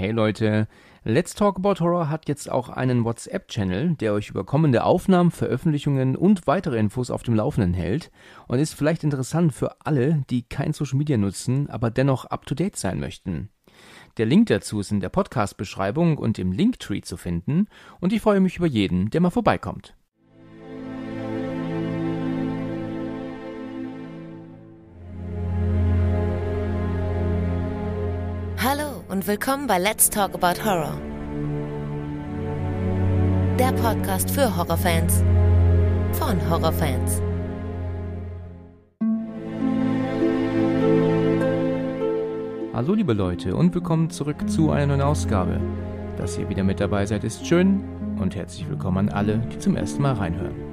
Hey Leute, Let's Talk About Horror hat jetzt auch einen WhatsApp-Channel, der euch über kommende Aufnahmen, Veröffentlichungen und weitere Infos auf dem Laufenden hält und ist vielleicht interessant für alle, die kein Social Media nutzen, aber dennoch up-to-date sein möchten. Der Link dazu ist in der Podcast-Beschreibung und im Linktree zu finden und ich freue mich über jeden, der mal vorbeikommt. und willkommen bei Let's Talk About Horror. Der Podcast für Horrorfans von Horrorfans. Hallo liebe Leute und willkommen zurück zu einer neuen Ausgabe. Dass ihr wieder mit dabei seid, ist schön und herzlich willkommen an alle, die zum ersten Mal reinhören.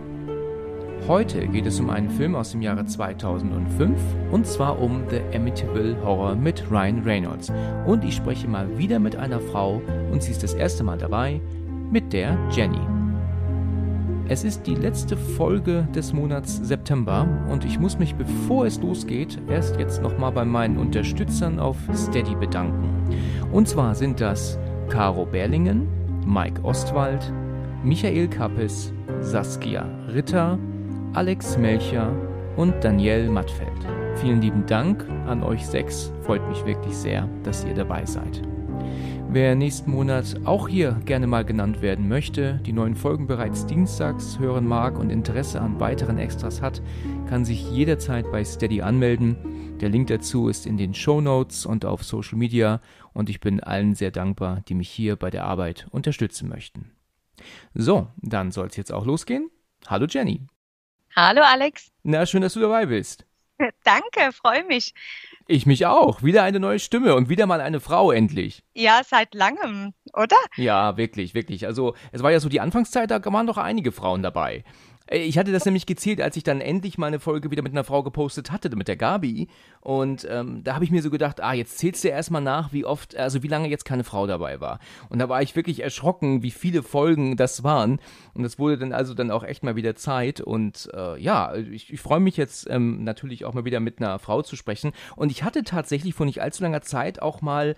Heute geht es um einen Film aus dem Jahre 2005 und zwar um The Amityville Horror mit Ryan Reynolds. Und ich spreche mal wieder mit einer Frau und sie ist das erste Mal dabei, mit der Jenny. Es ist die letzte Folge des Monats September und ich muss mich, bevor es losgeht, erst jetzt nochmal bei meinen Unterstützern auf Steady bedanken. Und zwar sind das Caro Berlingen, Mike Ostwald, Michael Kappes, Saskia Ritter, Alex Melcher und Daniel Mattfeld. Vielen lieben Dank an euch sechs. Freut mich wirklich sehr, dass ihr dabei seid. Wer nächsten Monat auch hier gerne mal genannt werden möchte, die neuen Folgen bereits dienstags hören mag und Interesse an weiteren Extras hat, kann sich jederzeit bei Steady anmelden. Der Link dazu ist in den Show Notes und auf Social Media und ich bin allen sehr dankbar, die mich hier bei der Arbeit unterstützen möchten. So, dann soll es jetzt auch losgehen. Hallo Jenny. Hallo Alex. Na, schön, dass du dabei bist. Danke, freue mich. Ich mich auch. Wieder eine neue Stimme und wieder mal eine Frau endlich. Ja, seit langem, oder? Ja, wirklich, wirklich. Also es war ja so die Anfangszeit, da waren doch einige Frauen dabei. Äh, ich hatte das nämlich gezählt, als ich dann endlich mal eine Folge wieder mit einer Frau gepostet hatte, mit der Gabi. Und ähm, da habe ich mir so gedacht, ah, jetzt zählst du erstmal nach, wie oft, also wie lange jetzt keine Frau dabei war. Und da war ich wirklich erschrocken, wie viele Folgen das waren. Und das wurde dann also dann auch echt mal wieder Zeit. Und äh, ja, ich, ich freue mich jetzt ähm, natürlich auch mal wieder mit einer Frau zu sprechen. Und ich hatte tatsächlich vor nicht allzu langer Zeit auch mal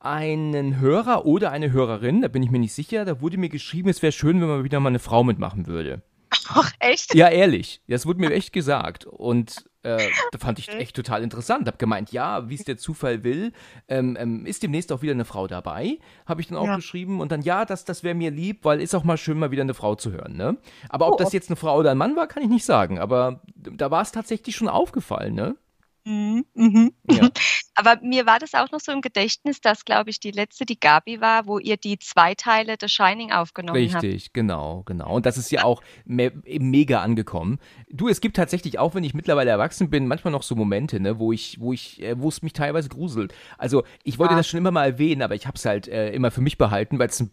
einen Hörer oder eine Hörerin, da bin ich mir nicht sicher, da wurde mir geschrieben, es wäre schön, wenn man wieder mal eine Frau mitmachen würde. Ach, echt? Ja, ehrlich. Das wurde mir echt gesagt. Und äh, da fand ich echt total interessant. Hab gemeint, ja, wie es der Zufall will, ähm, ähm, ist demnächst auch wieder eine Frau dabei. Habe ich dann auch ja. geschrieben und dann, ja, das, das wäre mir lieb, weil ist auch mal schön, mal wieder eine Frau zu hören. Ne? Aber oh. ob das jetzt eine Frau oder ein Mann war, kann ich nicht sagen. Aber da war es tatsächlich schon aufgefallen, ne? Mhm, mhm. Ja. Aber mir war das auch noch so im Gedächtnis, dass, glaube ich, die letzte, die Gabi war, wo ihr die zwei Teile The Shining aufgenommen Richtig, habt. Richtig, genau, genau. Und das ist ja auch me mega angekommen. Du, es gibt tatsächlich, auch wenn ich mittlerweile erwachsen bin, manchmal noch so Momente, ne, wo ich, wo ich, äh, wo es mich teilweise gruselt. Also ich wollte ah. das schon immer mal erwähnen, aber ich habe es halt äh, immer für mich behalten, weil es ein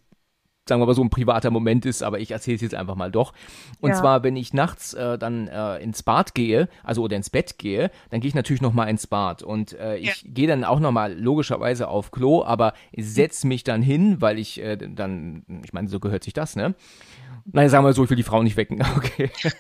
sagen wir mal so ein privater Moment ist, aber ich erzähle es jetzt einfach mal doch. Und ja. zwar, wenn ich nachts äh, dann äh, ins Bad gehe, also oder ins Bett gehe, dann gehe ich natürlich nochmal ins Bad und äh, ich ja. gehe dann auch nochmal logischerweise auf Klo, aber setze mich dann hin, weil ich äh, dann, ich meine, so gehört sich das, ne? Nein, sagen wir so, ich will die Frau nicht wecken. Okay.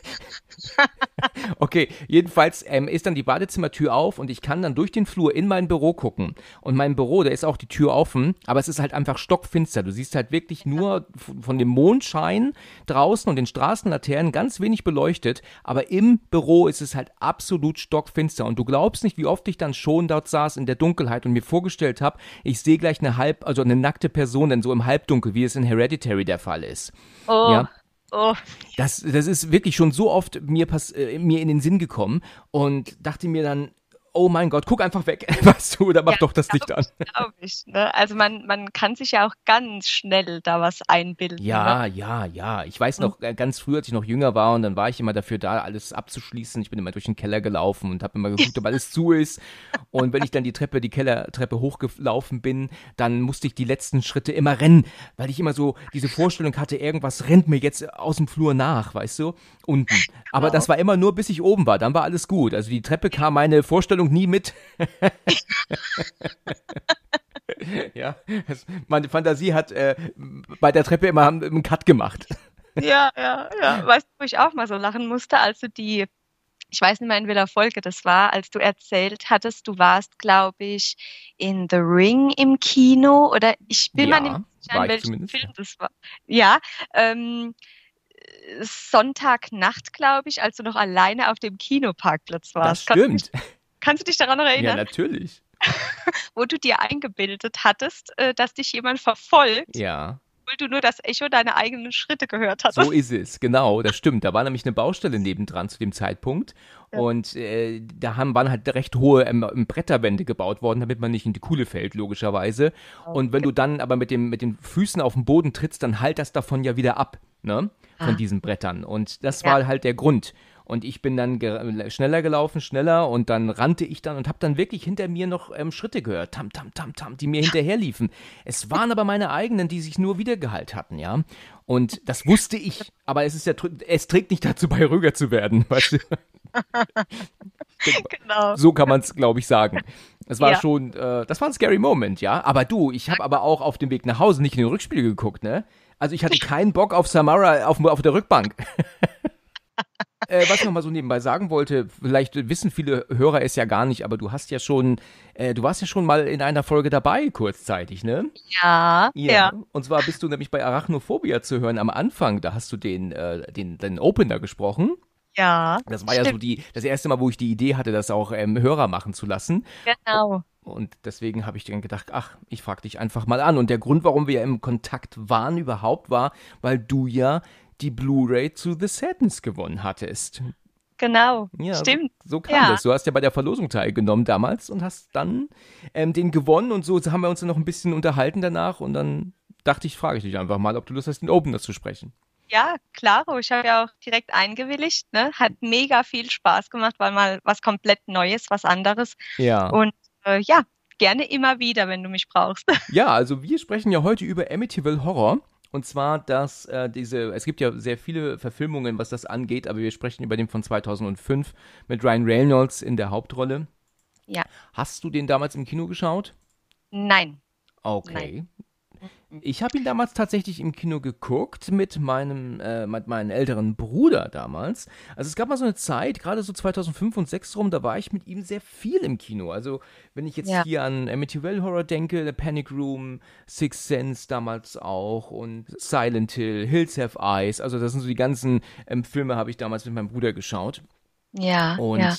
okay, jedenfalls ähm, ist dann die Badezimmertür auf und ich kann dann durch den Flur in mein Büro gucken. Und mein Büro, da ist auch die Tür offen, aber es ist halt einfach stockfinster. Du siehst halt wirklich nur von dem Mondschein draußen und den Straßenlaternen ganz wenig beleuchtet, aber im Büro ist es halt absolut stockfinster. Und du glaubst nicht, wie oft ich dann schon dort saß in der Dunkelheit und mir vorgestellt habe, ich sehe gleich eine halb, also eine nackte Person, denn so im Halbdunkel, wie es in Hereditary der Fall ist. Oh. Ja? Oh. Das, das ist wirklich schon so oft mir, pass, äh, mir in den Sinn gekommen und dachte mir dann, oh mein Gott, guck einfach weg, weißt du, oder mach ja, doch das Licht an. Glaube ich. Ne? Also man, man kann sich ja auch ganz schnell da was einbilden. Ja, ne? ja, ja. Ich weiß mhm. noch mhm. ganz früh, als ich noch jünger war und dann war ich immer dafür da, alles abzuschließen. Ich bin immer durch den Keller gelaufen und habe immer geguckt, ob alles zu ist. Und wenn ich dann die Treppe, die Kellertreppe hochgelaufen bin, dann musste ich die letzten Schritte immer rennen, weil ich immer so diese Vorstellung hatte, irgendwas rennt mir jetzt aus dem Flur nach, weißt du, unten. Aber wow. das genau. war immer nur, bis ich oben war. Dann war alles gut. Also die Treppe kam meine Vorstellung Sendung nie mit. ja, es, meine Fantasie hat äh, bei der Treppe immer einen Cut gemacht. ja, ja, ja. Weißt du, wo ich auch mal so lachen musste, als du die, ich weiß nicht mehr, in welcher Folge das war, als du erzählt hattest, du warst, glaube ich, in The Ring im Kino oder ich bin ja, mal nicht sicher, welchen Film das war. Ja, ähm, Sonntagnacht, glaube ich, als du noch alleine auf dem Kinoparkplatz warst. Das stimmt. Konntest, Kannst du dich daran noch erinnern? Ja, natürlich. Wo du dir eingebildet hattest, äh, dass dich jemand verfolgt. Ja du nur das Echo deiner eigenen Schritte gehört hast. So ist es, genau, das stimmt. Da war nämlich eine Baustelle nebendran zu dem Zeitpunkt. Ja. Und äh, da haben, waren halt recht hohe ähm, ähm Bretterwände gebaut worden, damit man nicht in die Kuhle fällt, logischerweise. Okay. Oh, Und wenn du dann aber mit, dem, mit den Füßen auf den Boden trittst, dann halt das davon ja wieder ab, ne? Von ah. diesen Brettern. Und das ja. war halt der Grund. Und ich bin dann ge schneller gelaufen, schneller und dann rannte ich dann und habe dann wirklich hinter mir noch ähm, Schritte gehört, tam, tam, tam, tam, die mir hinterherliefen. Es waren aber meine eigenen, die sich nur wiedergeheilt hatten, ja. Und das wusste ich, aber es ist ja, es trägt nicht dazu bei, ruhiger zu werden, weißt du? genau. So kann man es, glaube ich, sagen. Das war ja. schon, äh, das war ein scary Moment, ja. Aber du, ich habe aber auch auf dem Weg nach Hause nicht in den Rückspiegel geguckt, ne? Also ich hatte keinen Bock auf Samara auf, auf der Rückbank. Äh, was ich noch mal so nebenbei sagen wollte, vielleicht wissen viele Hörer es ja gar nicht, aber du hast ja schon, äh, du warst ja schon mal in einer Folge dabei, kurzzeitig, ne? Ja, ja. ja. Und zwar bist du nämlich bei Arachnophobia zu hören am Anfang, da hast du den, äh, den, den Opener gesprochen. Ja. Das war stimmt. ja so die, das erste Mal, wo ich die Idee hatte, das auch ähm, Hörer machen zu lassen. Genau. Und deswegen habe ich dann gedacht, ach, ich frage dich einfach mal an. Und der Grund, warum wir ja im Kontakt waren überhaupt, war, weil du ja die Blu-ray zu The Sadness gewonnen hattest. Genau, ja, stimmt. So, so kam ja. das. Du hast ja bei der Verlosung teilgenommen damals und hast dann ähm, den gewonnen und so haben wir uns dann noch ein bisschen unterhalten danach und dann dachte ich, frage ich dich einfach mal, ob du Lust hast, den Opener zu sprechen. Ja, klar, oh, Ich habe ja auch direkt eingewilligt. Ne? Hat mega viel Spaß gemacht, weil mal was komplett Neues, was anderes. Ja. Und äh, ja, gerne immer wieder, wenn du mich brauchst. Ja, also wir sprechen ja heute über Amityville Horror. Und zwar, dass äh, diese, es gibt ja sehr viele Verfilmungen, was das angeht, aber wir sprechen über den von 2005 mit Ryan Reynolds in der Hauptrolle. Ja. Hast du den damals im Kino geschaut? Nein. Okay. Nein. Ich habe ihn damals tatsächlich im Kino geguckt mit meinem, äh, mit meinem älteren Bruder damals. Also es gab mal so eine Zeit, gerade so 2005 und 2006 rum, da war ich mit ihm sehr viel im Kino. Also wenn ich jetzt ja. hier an Amityville Horror denke, The Panic Room, Six Sense damals auch und Silent Hill, Hills Have Eyes. Also das sind so die ganzen ähm, Filme, habe ich damals mit meinem Bruder geschaut. Ja. Und ja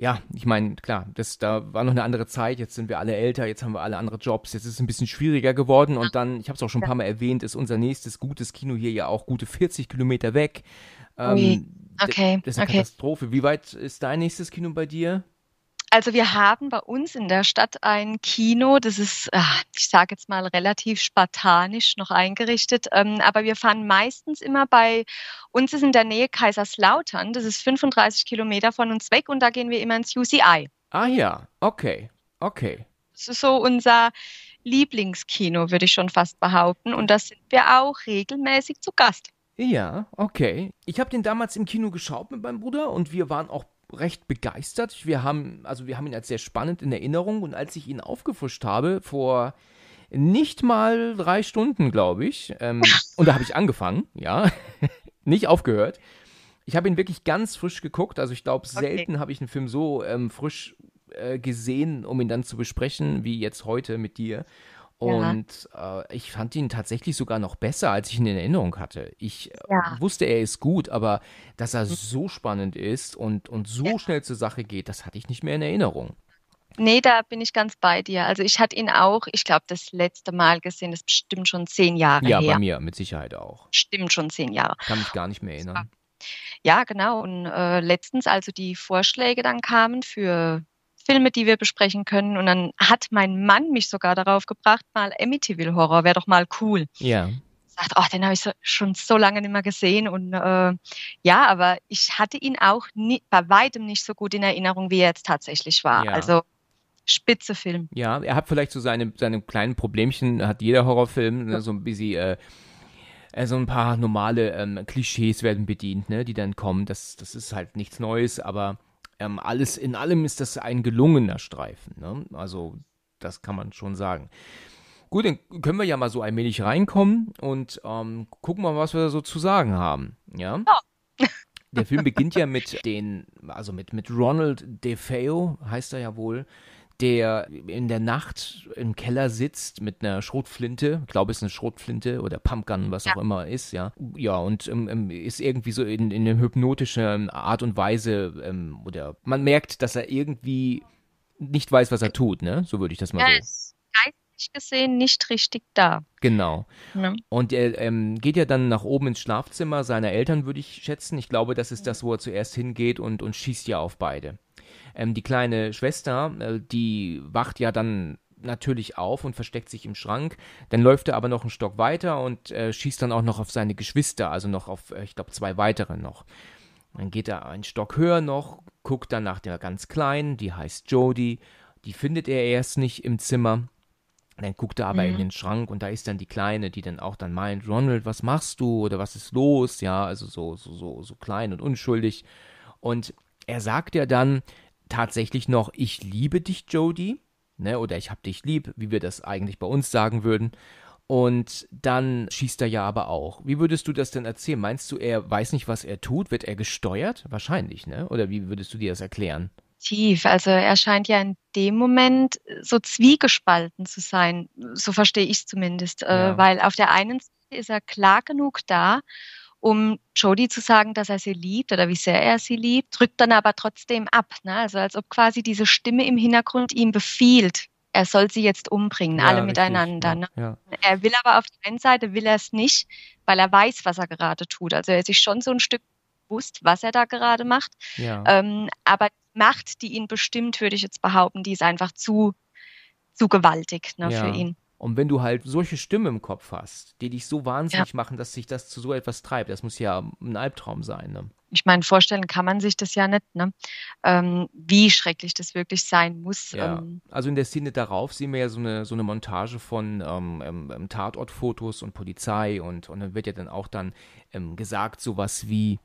ja, ich meine, klar, das, da war noch eine andere Zeit, jetzt sind wir alle älter, jetzt haben wir alle andere Jobs, jetzt ist es ein bisschen schwieriger geworden und dann, ich habe es auch schon ein paar Mal erwähnt, ist unser nächstes gutes Kino hier ja auch gute 40 Kilometer weg. Ähm, okay. Das ist eine okay. Katastrophe. Wie weit ist dein nächstes Kino bei dir? Also wir haben bei uns in der Stadt ein Kino, das ist, ah, ich sage jetzt mal, relativ spartanisch noch eingerichtet, ähm, aber wir fahren meistens immer bei, uns ist in der Nähe Kaiserslautern, das ist 35 Kilometer von uns weg und da gehen wir immer ins UCI. Ah ja, okay, okay. Das ist so unser Lieblingskino, würde ich schon fast behaupten und da sind wir auch regelmäßig zu Gast. Ja, okay. Ich habe den damals im Kino geschaut mit meinem Bruder und wir waren auch recht begeistert. Wir haben, also wir haben ihn als sehr spannend in Erinnerung und als ich ihn aufgefuscht habe vor nicht mal drei Stunden, glaube ich, ähm, und da habe ich angefangen, ja, nicht aufgehört. Ich habe ihn wirklich ganz frisch geguckt, also ich glaube, okay. selten habe ich einen Film so ähm, frisch äh, gesehen, um ihn dann zu besprechen, wie jetzt heute mit dir. Und ja. äh, ich fand ihn tatsächlich sogar noch besser, als ich ihn in Erinnerung hatte. Ich äh, ja. wusste, er ist gut, aber dass er mhm. so spannend ist und, und so ja. schnell zur Sache geht, das hatte ich nicht mehr in Erinnerung. Nee, da bin ich ganz bei dir. Also ich hatte ihn auch, ich glaube, das letzte Mal gesehen, das ist bestimmt schon zehn Jahre ja, her. Ja, bei mir mit Sicherheit auch. Stimmt schon zehn Jahre. Kann mich gar nicht mehr erinnern. Ja, genau. Und äh, letztens, also die Vorschläge dann kamen für Filme, die wir besprechen können. Und dann hat mein Mann mich sogar darauf gebracht, mal Amityville Horror wäre doch mal cool. Ja. Sagt, oh, den habe ich so, schon so lange nicht mehr gesehen. Und äh, ja, aber ich hatte ihn auch nie, bei weitem nicht so gut in Erinnerung, wie er jetzt tatsächlich war. Ja. Also spitze Film. Ja, er hat vielleicht so seine, seine kleinen Problemchen, hat jeder Horrorfilm, ne, ja. so ein bisschen. Äh, also ein paar normale ähm, Klischees werden bedient, ne, die dann kommen. Das, das ist halt nichts Neues, aber ähm, alles in allem ist das ein gelungener Streifen. Ne? Also das kann man schon sagen. Gut, dann können wir ja mal so allmählich reinkommen und ähm, gucken mal, was wir da so zu sagen haben. Ja. Oh. Der Film beginnt ja mit den, also mit, mit Ronald DeFeo, heißt er ja wohl, der in der Nacht im Keller sitzt mit einer Schrotflinte, ich glaube es ist eine Schrotflinte oder Pumpgun, was ja. auch immer ist, ja. Ja, und ähm, ähm ist irgendwie so in, in einer hypnotischen ähm, Art und Weise ähm, oder man merkt, dass er irgendwie nicht weiß, was er tut, ne? So würde ich das mal ja, so gesehen nicht richtig da. Genau. Ja. Und er ähm, geht ja dann nach oben ins Schlafzimmer seiner Eltern, würde ich schätzen. Ich glaube, das ist das, wo er zuerst hingeht und, und schießt ja auf beide. Ähm, die kleine Schwester, äh, die wacht ja dann natürlich auf und versteckt sich im Schrank. Dann läuft er aber noch einen Stock weiter und äh, schießt dann auch noch auf seine Geschwister, also noch auf, äh, ich glaube, zwei weitere noch. Dann geht er einen Stock höher noch, guckt dann nach der ganz Kleinen, die heißt Jodie. Die findet er erst nicht im Zimmer. Dann guckt er aber mhm. in den Schrank und da ist dann die Kleine, die dann auch dann meint, Ronald, was machst du oder was ist los? Ja, also so, so, so, so klein und unschuldig. Und er sagt ja dann, tatsächlich noch Ich liebe dich, Jodie, ne, oder Ich hab dich lieb, wie wir das eigentlich bei uns sagen würden. Und dann schießt er ja aber auch. Wie würdest du das denn erzählen? Meinst du, er weiß nicht, was er tut? Wird er gesteuert? Wahrscheinlich, ne? Oder wie würdest du dir das erklären? Tief. Also er scheint ja in dem Moment so zwiegespalten zu sein. So verstehe ich es zumindest. Äh, ja. Äh, weil auf der einen Seite ist er klar genug da um Jody zu sagen, dass er sie liebt oder wie sehr er sie liebt, drückt dann aber trotzdem ab. Ne? Also als ob quasi diese Stimme im Hintergrund ihm befiehlt, er soll sie jetzt umbringen, ja, alle richtig, miteinander. Ne? Ja. Er will aber auf der einen Seite will er es nicht, weil er weiß, was er gerade tut. Also er ist sich schon so ein Stück bewusst, was er da gerade macht. Ja. Ähm, aber die Macht, die ihn bestimmt, würde ich jetzt behaupten, die ist einfach zu, zu gewaltig ne, für ihn. Und wenn du halt solche Stimmen im Kopf hast, die dich so wahnsinnig ja. machen, dass sich das zu so etwas treibt, das muss ja ein Albtraum sein. Ne? Ich meine, vorstellen kann man sich das ja nicht, ne? ähm, wie schrecklich das wirklich sein muss. Ja. Ähm. Also in der Szene darauf sehen wir ja so eine, so eine Montage von ähm, ähm, ähm Tatortfotos und Polizei und, und dann wird ja dann auch dann ähm, gesagt, sowas wie,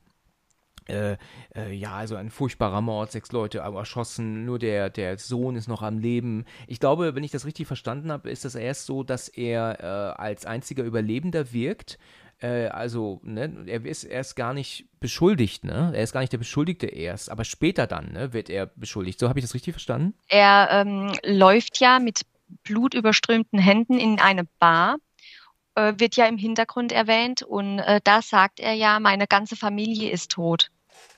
äh, äh, ja, also ein furchtbarer Mord, sechs Leute erschossen, nur der, der Sohn ist noch am Leben. Ich glaube, wenn ich das richtig verstanden habe, ist das erst so, dass er äh, als einziger Überlebender wirkt. Äh, also, ne, er ist erst gar nicht beschuldigt, ne? Er ist gar nicht der Beschuldigte erst, aber später dann, ne, wird er beschuldigt. So habe ich das richtig verstanden? Er ähm, läuft ja mit blutüberströmten Händen in eine Bar äh, wird ja im Hintergrund erwähnt und äh, da sagt er ja, meine ganze Familie ist tot.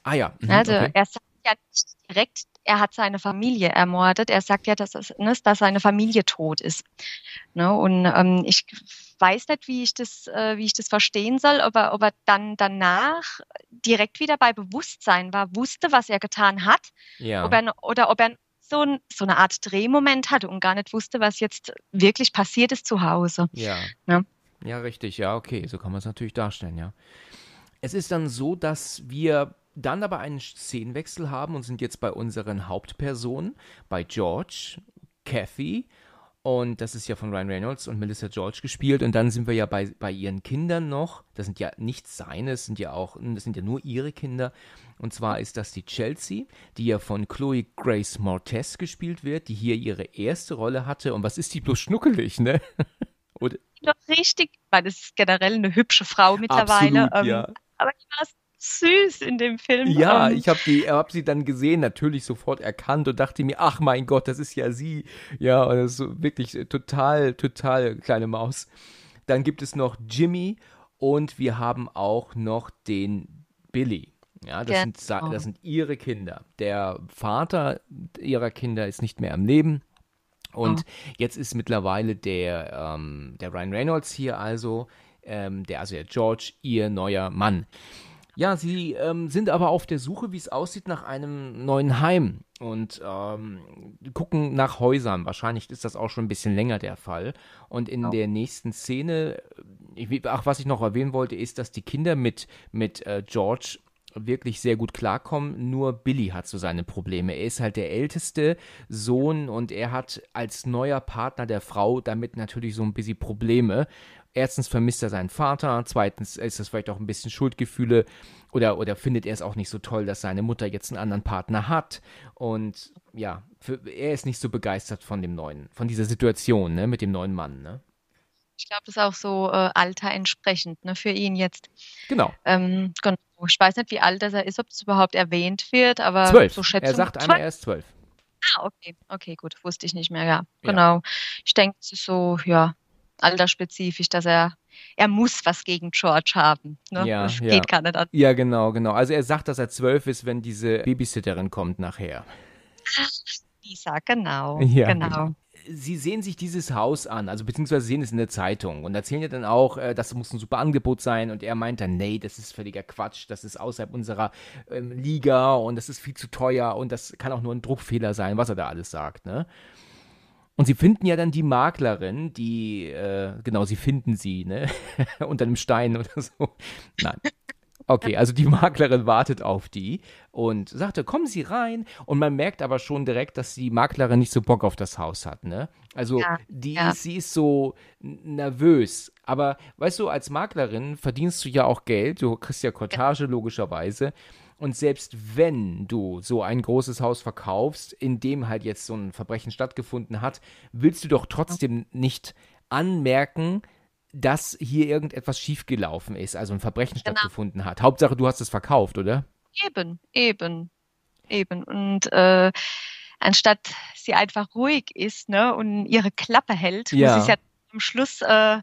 Ah ja. Mhm, also okay. er sagt ja nicht direkt, er hat seine Familie ermordet. Er sagt ja, dass, es, ne, dass seine Familie tot ist. Ne? Und ähm, ich weiß nicht, wie ich das, äh, wie ich das verstehen soll, ob er, ob er dann danach direkt wieder bei Bewusstsein war, wusste, was er getan hat, ja. ob er, oder ob er so, ein, so eine Art Drehmoment hatte und gar nicht wusste, was jetzt wirklich passiert ist zu Hause. Ja. Ne? Ja, richtig, ja, okay, so kann man es natürlich darstellen, ja. Es ist dann so, dass wir dann aber einen Szenenwechsel haben und sind jetzt bei unseren Hauptpersonen, bei George, Kathy und das ist ja von Ryan Reynolds und Melissa George gespielt. Und dann sind wir ja bei, bei ihren Kindern noch. Das sind ja nicht seine, das sind ja auch, das sind ja nur ihre Kinder. Und zwar ist das die Chelsea, die ja von Chloe Grace Mortez gespielt wird, die hier ihre erste Rolle hatte. Und was ist die bloß schnuckelig, ne? Oder, doch richtig, weil es ist generell eine hübsche Frau mittlerweile. Absolut, ähm, ja. Aber die war süß in dem Film. Ja, ähm. ich habe hab sie dann gesehen, natürlich sofort erkannt und dachte mir, ach mein Gott, das ist ja sie. Ja, und das ist wirklich äh, total, total kleine Maus. Dann gibt es noch Jimmy und wir haben auch noch den Billy. Ja, das, genau. sind, das sind ihre Kinder. Der Vater ihrer Kinder ist nicht mehr am Leben. Und oh. jetzt ist mittlerweile der, ähm, der Ryan Reynolds hier also, ähm, der, also der George, ihr neuer Mann. Ja, sie ähm, sind aber auf der Suche, wie es aussieht, nach einem neuen Heim und ähm, gucken nach Häusern. Wahrscheinlich ist das auch schon ein bisschen länger der Fall. Und in oh. der nächsten Szene, äh, ich, ach, was ich noch erwähnen wollte, ist, dass die Kinder mit, mit äh, George wirklich sehr gut klarkommen, nur Billy hat so seine Probleme. Er ist halt der älteste Sohn und er hat als neuer Partner der Frau damit natürlich so ein bisschen Probleme. Erstens vermisst er seinen Vater, zweitens ist das vielleicht auch ein bisschen Schuldgefühle oder, oder findet er es auch nicht so toll, dass seine Mutter jetzt einen anderen Partner hat. Und ja, für, er ist nicht so begeistert von dem neuen, von dieser Situation ne, mit dem neuen Mann. Ne? Ich glaube, das ist auch so äh, Alter entsprechend ne, für ihn jetzt. Genau. Ähm, genau. Ich weiß nicht, wie alt er ist, ob es überhaupt erwähnt wird, aber zwölf. so schätze ich. Er sagt einmal, er ist zwölf. Ah, okay. Okay, gut. Wusste ich nicht mehr, ja. Genau. Ja. Ich denke, es ist so, ja, altersspezifisch, dass er, er muss was gegen George haben. Ne? Ja, das geht gar nicht an. Ja, genau, genau. Also er sagt, dass er zwölf ist, wenn diese Babysitterin kommt nachher. Ach, Lisa, genau. Ja, genau. genau sie sehen sich dieses Haus an, also beziehungsweise sehen es in der Zeitung und erzählen ja dann auch, äh, das muss ein super Angebot sein und er meint dann, nee, das ist völliger Quatsch, das ist außerhalb unserer ähm, Liga und das ist viel zu teuer und das kann auch nur ein Druckfehler sein, was er da alles sagt, ne? Und sie finden ja dann die Maklerin, die, äh, genau, sie finden sie, ne? Unter einem Stein oder so. Nein. Okay, also die Maklerin wartet auf die und sagte, kommen Sie rein. Und man merkt aber schon direkt, dass die Maklerin nicht so Bock auf das Haus hat, ne? Also ja, die, ja. sie ist so nervös. Aber weißt du, als Maklerin verdienst du ja auch Geld, du kriegst ja Kortage logischerweise. Und selbst wenn du so ein großes Haus verkaufst, in dem halt jetzt so ein Verbrechen stattgefunden hat, willst du doch trotzdem nicht anmerken, dass hier irgendetwas schiefgelaufen ist, also ein Verbrechen genau. stattgefunden hat. Hauptsache, du hast es verkauft, oder? Eben, eben, eben. Und äh, anstatt sie einfach ruhig ist ne, und ihre Klappe hält, ja. muss sie ja am Schluss äh,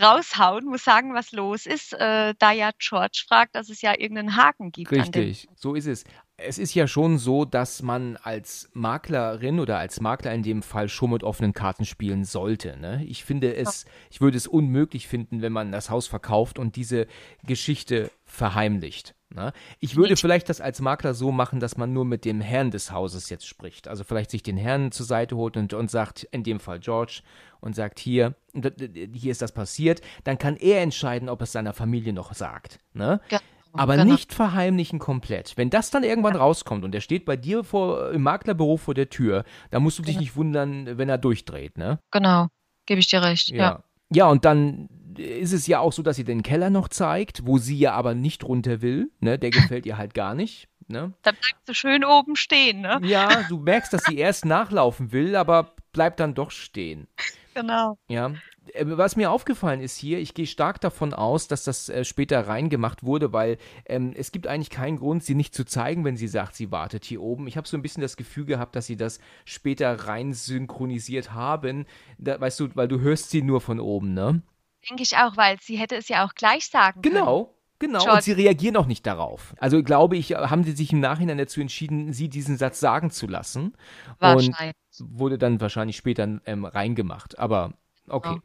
raushauen, muss sagen, was los ist, äh, da ja George fragt, dass es ja irgendeinen Haken gibt. Richtig, so ist es es ist ja schon so, dass man als Maklerin oder als Makler in dem Fall schon mit offenen Karten spielen sollte. Ne? Ich finde es, ich würde es unmöglich finden, wenn man das Haus verkauft und diese Geschichte verheimlicht. Ne? Ich würde vielleicht das als Makler so machen, dass man nur mit dem Herrn des Hauses jetzt spricht. Also vielleicht sich den Herrn zur Seite holt und, und sagt, in dem Fall George, und sagt, hier, hier ist das passiert. Dann kann er entscheiden, ob es seiner Familie noch sagt. Ne? Ja Genau. aber nicht verheimlichen komplett. Wenn das dann irgendwann ja. rauskommt und er steht bei dir vor, im Maklerbüro vor der Tür, dann musst du genau. dich nicht wundern, wenn er durchdreht, ne? Genau, gebe ich dir recht, ja. ja. Ja, und dann ist es ja auch so, dass sie den Keller noch zeigt, wo sie ja aber nicht runter will, ne? Der gefällt ihr halt gar nicht. Ne? Dann bleibst du schön oben stehen, ne? Ja, du merkst, dass sie erst nachlaufen will, aber bleibt dann doch stehen. Genau. Ja. Äh, was mir aufgefallen ist hier, ich gehe stark davon aus, dass das äh, später reingemacht wurde, weil ähm, es gibt eigentlich keinen Grund, sie nicht zu zeigen, wenn sie sagt, sie wartet hier oben. Ich habe so ein bisschen das Gefühl gehabt, dass sie das später rein synchronisiert haben. Da, weißt du, weil du hörst sie nur von oben, ne? Denke ich auch, weil sie hätte es ja auch gleich sagen genau. können. Genau. Genau, Short. und sie reagieren auch nicht darauf. Also glaube ich, haben sie sich im Nachhinein dazu entschieden, sie diesen Satz sagen zu lassen. Wahrscheinlich. Und wurde dann wahrscheinlich später ähm, reingemacht. Aber okay. Ja.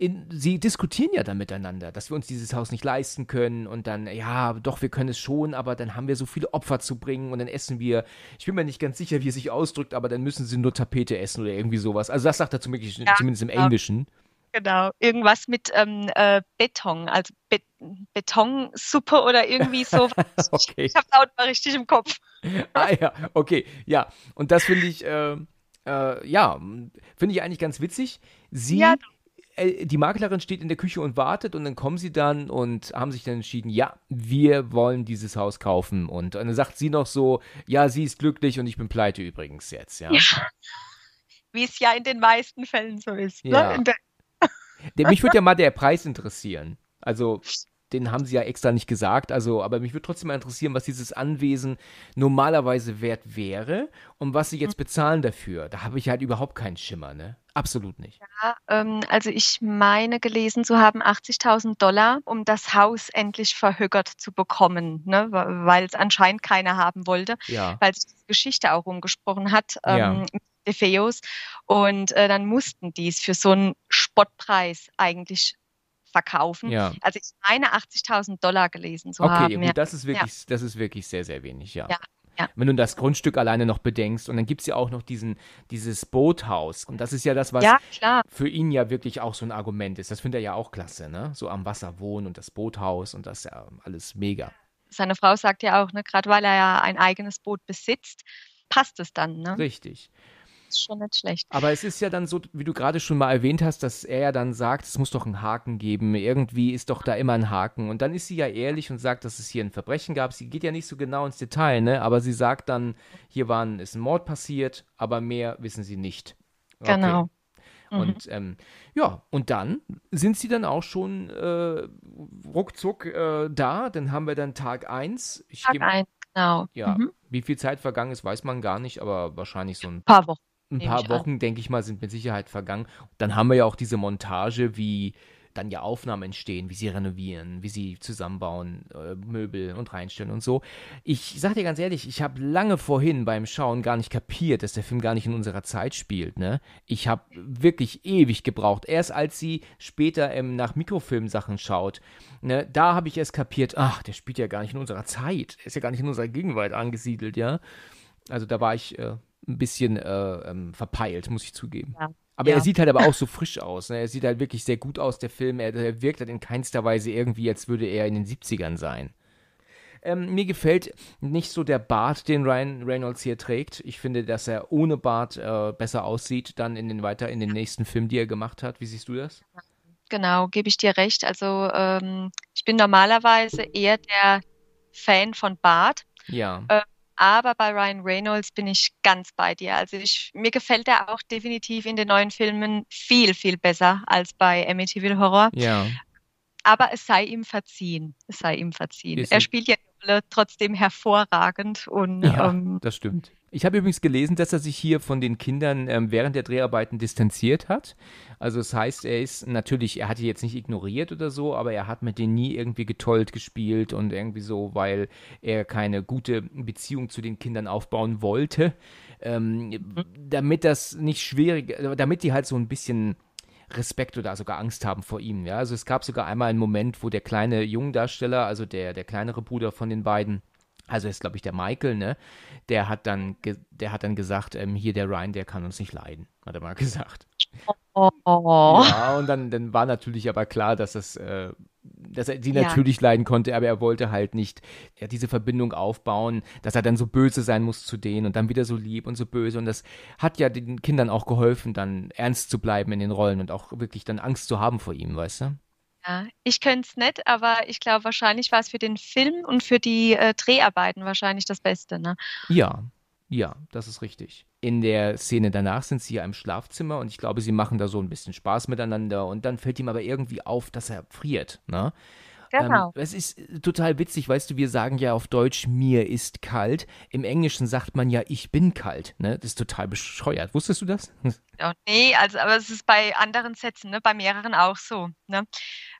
In, sie diskutieren ja dann miteinander, dass wir uns dieses Haus nicht leisten können und dann, ja, doch, wir können es schon, aber dann haben wir so viele Opfer zu bringen und dann essen wir, ich bin mir nicht ganz sicher, wie es sich ausdrückt, aber dann müssen sie nur Tapete essen oder irgendwie sowas. Also das sagt er zumindest, ja, zumindest im ja. Englischen genau. Irgendwas mit ähm, äh, Beton, also Be Betonsuppe oder irgendwie so. okay. Ich habe laut mal richtig im Kopf. ah ja, okay, ja. Und das finde ich, äh, äh, ja, finde ich eigentlich ganz witzig. Sie, ja. Äh, die Maklerin steht in der Küche und wartet und dann kommen sie dann und haben sich dann entschieden, ja, wir wollen dieses Haus kaufen. Und, und dann sagt sie noch so, ja, sie ist glücklich und ich bin pleite übrigens jetzt, ja. ja wie es ja in den meisten Fällen so ist. Ne? Ja. Ne? In der der, mich würde ja mal der Preis interessieren. Also, den haben sie ja extra nicht gesagt. Also, aber mich würde trotzdem mal interessieren, was dieses Anwesen normalerweise wert wäre und was sie jetzt mhm. bezahlen dafür. Da habe ich halt überhaupt keinen Schimmer, ne? Absolut nicht. Ja, ähm, also ich meine gelesen zu haben 80.000 Dollar, um das Haus endlich verhögert zu bekommen, ne? weil es anscheinend keiner haben wollte, ja. weil sich die Geschichte auch rumgesprochen hat. Ähm, ja. Mit de Feos. Und äh, dann mussten die es für so einen Spottpreis eigentlich verkaufen. Ja. Also ich meine 80.000 Dollar gelesen zu okay, haben. Okay, ja. das ist wirklich, ja. das ist wirklich sehr, sehr wenig, ja. Wenn du das Grundstück alleine noch bedenkst und dann gibt es ja auch noch diesen, dieses Boothaus. Und das ist ja das, was für ihn ja wirklich auch so ein Argument ist. Das findet er ja auch klasse, ne? So am Wasser wohnen und das Boothaus und das ist ja alles mega. Seine Frau sagt ja auch, ne, gerade weil er ja ein eigenes Boot besitzt, passt es dann, ne? Richtig ist schon nicht schlecht. Aber es ist ja dann so, wie du gerade schon mal erwähnt hast, dass er ja dann sagt, es muss doch einen Haken geben. Irgendwie ist doch da immer ein Haken. Und dann ist sie ja ehrlich und sagt, dass es hier ein Verbrechen gab. Sie geht ja nicht so genau ins Detail, ne? Aber sie sagt dann, hier war ist ein Mord passiert, aber mehr wissen sie nicht. Okay. Genau. Mhm. Und mhm. ähm, ja, und dann sind sie dann auch schon äh, ruckzuck äh, da. Dann haben wir dann Tag 1. Tag 1, genau. Ja, mhm. wie viel Zeit vergangen ist, weiß man gar nicht, aber wahrscheinlich so ein paar Wochen ein paar Wochen, denke ich mal, sind mit Sicherheit vergangen. Dann haben wir ja auch diese Montage, wie dann ja Aufnahmen entstehen, wie sie renovieren, wie sie zusammenbauen, äh, Möbel und reinstellen und so. Ich sag dir ganz ehrlich, ich habe lange vorhin beim Schauen gar nicht kapiert, dass der Film gar nicht in unserer Zeit spielt. Ne? Ich habe wirklich ewig gebraucht. Erst als sie später ähm, nach Mikrofilmsachen schaut, ne, da habe ich erst kapiert, ach, der spielt ja gar nicht in unserer Zeit. Er ist ja gar nicht in unserer Gegenwart angesiedelt, ja. Also da war ich äh, ein bisschen äh, ähm, verpeilt, muss ich zugeben. Ja. Aber ja. er sieht halt aber auch so frisch aus. Ne? Er sieht halt wirklich sehr gut aus, der Film. Er, er wirkt halt in keinster Weise irgendwie, als würde er in den 70ern sein. Ähm, mir gefällt nicht so der Bart, den Ryan Reynolds hier trägt. Ich finde, dass er ohne Bart äh, besser aussieht, dann in den weiter in den nächsten Film, die er gemacht hat. Wie siehst du das? Genau, gebe ich dir recht. Also ähm, ich bin normalerweise eher der Fan von Bart. Ja. Ähm, aber bei Ryan Reynolds bin ich ganz bei dir. Also ich, mir gefällt er auch definitiv in den neuen Filmen viel, viel besser als bei Amityville Horror. Ja. Aber es sei ihm verziehen. Es sei ihm verziehen. er spielt ja alle trotzdem hervorragend. Und, ja, ähm, das stimmt. Ich habe übrigens gelesen, dass er sich hier von den Kindern ähm, während der Dreharbeiten distanziert hat. Also das heißt, er ist natürlich, er hat die jetzt nicht ignoriert oder so, aber er hat mit denen nie irgendwie getollt gespielt und irgendwie so, weil er keine gute Beziehung zu den Kindern aufbauen wollte. Ähm, mhm. damit das nicht schwierig, damit die halt so ein bisschen Respekt oder sogar Angst haben vor ihm. Ja? Also es gab sogar einmal einen Moment, wo der kleine Jungdarsteller, also der, der kleinere Bruder von den beiden, also ist, glaube ich, der Michael, ne? Der hat dann, der hat dann gesagt, ähm, hier der Ryan, der kann uns nicht leiden, hat er mal gesagt. Oh. Ja, und dann, dann war natürlich aber klar, dass das äh, dass er die ja. natürlich leiden konnte, aber er wollte halt nicht ja, diese Verbindung aufbauen, dass er dann so böse sein muss zu denen und dann wieder so lieb und so böse. Und das hat ja den Kindern auch geholfen, dann ernst zu bleiben in den Rollen und auch wirklich dann Angst zu haben vor ihm, weißt du? Ja, ich könnte es nicht, aber ich glaube, wahrscheinlich war es für den Film und für die äh, Dreharbeiten wahrscheinlich das Beste. Ne? Ja, ja, das ist richtig. In der Szene danach sind sie ja im Schlafzimmer und ich glaube, sie machen da so ein bisschen Spaß miteinander und dann fällt ihm aber irgendwie auf, dass er friert. Ne? Ähm, genau. Ähm, es ist äh, total witzig, weißt du, wir sagen ja auf Deutsch, mir ist kalt. Im Englischen sagt man ja, ich bin kalt. Ne? Das ist total bescheuert. Wusstest du das? Oh, nee, also, aber es ist bei anderen Sätzen, ne? bei mehreren auch so. Ne?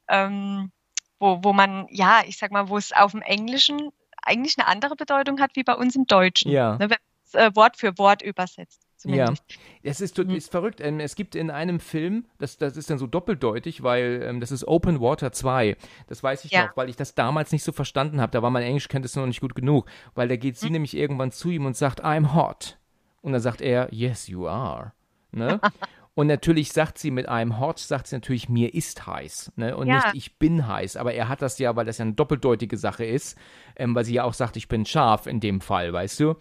Ähm, wo, wo man, ja, ich sag mal, wo es auf dem Englischen eigentlich eine andere Bedeutung hat wie bei uns im Deutschen. Ja. Ne, wenn äh, Wort für Wort übersetzt. Zumindest. Ja, es ist, mhm. ist verrückt. Ähm, es gibt in einem Film, das, das ist dann so doppeldeutig, weil ähm, das ist Open Water 2. Das weiß ich ja. noch, weil ich das damals nicht so verstanden habe. Da war mein Englisch, kennt Englischkenntnis noch nicht gut genug, weil da geht sie mhm. nämlich irgendwann zu ihm und sagt, I'm hot. Und dann sagt er, Yes, you are. Ne? Und natürlich sagt sie mit einem Hot, sagt sie natürlich, mir ist heiß. Ne? Und ja. nicht, ich bin heiß. Aber er hat das ja, weil das ja eine doppeldeutige Sache ist, ähm, weil sie ja auch sagt, ich bin scharf in dem Fall, weißt du?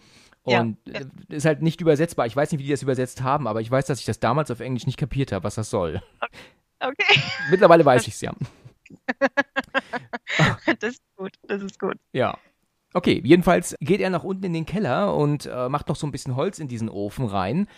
Und ja. Äh, ist halt nicht übersetzbar. Ich weiß nicht, wie die das übersetzt haben, aber ich weiß, dass ich das damals auf Englisch nicht kapiert habe, was das soll. Okay. Mittlerweile weiß ich es ja. das ist gut, das ist gut. Ja. Okay, jedenfalls geht er nach unten in den Keller und äh, macht noch so ein bisschen Holz in diesen Ofen rein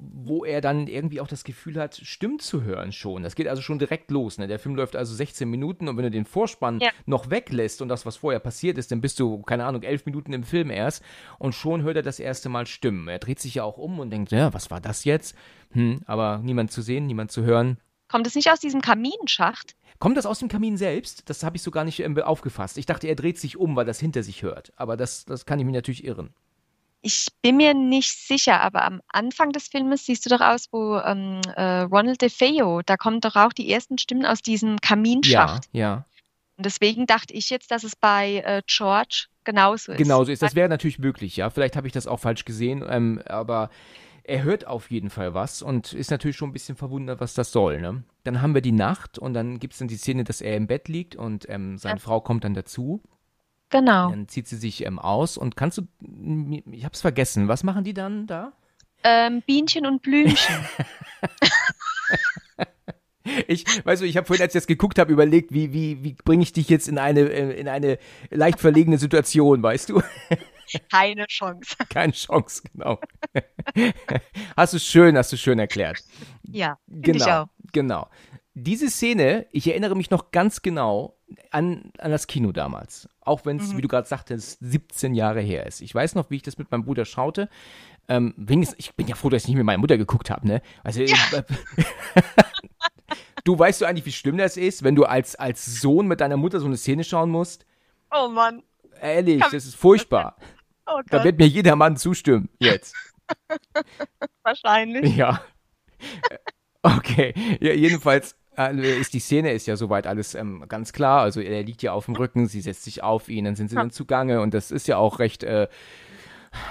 wo er dann irgendwie auch das Gefühl hat, Stimmen zu hören schon. Das geht also schon direkt los. Ne? Der Film läuft also 16 Minuten und wenn du den Vorspann ja. noch weglässt und das, was vorher passiert ist, dann bist du, keine Ahnung, elf Minuten im Film erst und schon hört er das erste Mal Stimmen. Er dreht sich ja auch um und denkt, ja, was war das jetzt? Hm, aber niemand zu sehen, niemand zu hören. Kommt es nicht aus diesem Kaminschacht? Kommt das aus dem Kamin selbst? Das habe ich so gar nicht ähm, aufgefasst. Ich dachte, er dreht sich um, weil das hinter sich hört. Aber das, das kann ich mir natürlich irren. Ich bin mir nicht sicher, aber am Anfang des Filmes siehst du doch aus, wo ähm, äh, Ronald DeFeo, da kommen doch auch die ersten Stimmen aus diesem Kaminschacht. Ja, ja. Und deswegen dachte ich jetzt, dass es bei äh, George genauso ist. Genauso ist. Das wäre natürlich möglich, ja. Vielleicht habe ich das auch falsch gesehen, ähm, aber er hört auf jeden Fall was und ist natürlich schon ein bisschen verwundert, was das soll. Ne? Dann haben wir die Nacht und dann gibt es dann die Szene, dass er im Bett liegt und ähm, seine ja. Frau kommt dann dazu. Genau. Dann zieht sie sich ähm, aus und kannst du, ich hab's vergessen, was machen die dann da? Ähm, Bienchen und Blümchen. Ich, weißt du, ich habe vorhin, als ich das geguckt habe, überlegt, wie, wie, wie bringe ich dich jetzt in eine, äh, in eine leicht verlegene Situation, weißt du? Keine Chance. Keine Chance, genau. hast du schön, hast du schön erklärt. Ja, genau. Ich auch. Genau. Diese Szene, ich erinnere mich noch ganz genau, an, an das Kino damals. Auch wenn es, mhm. wie du gerade sagtest, 17 Jahre her ist. Ich weiß noch, wie ich das mit meinem Bruder schaute. Ähm, wenigstens, ich bin ja froh, dass ich nicht mit meiner Mutter geguckt habe, ne? Also, ja. Äh, du weißt du eigentlich, wie schlimm das ist, wenn du als, als Sohn mit deiner Mutter so eine Szene schauen musst? Oh Mann. Ehrlich, das ist furchtbar. Oh da wird mir jeder Mann zustimmen jetzt. Wahrscheinlich. Ja. Okay, ja, jedenfalls äh, äh, ist die Szene ist ja soweit alles ähm, ganz klar. Also er liegt ja auf dem Rücken, sie setzt sich auf ihn, dann sind sie dann zugange und das ist ja auch recht, äh,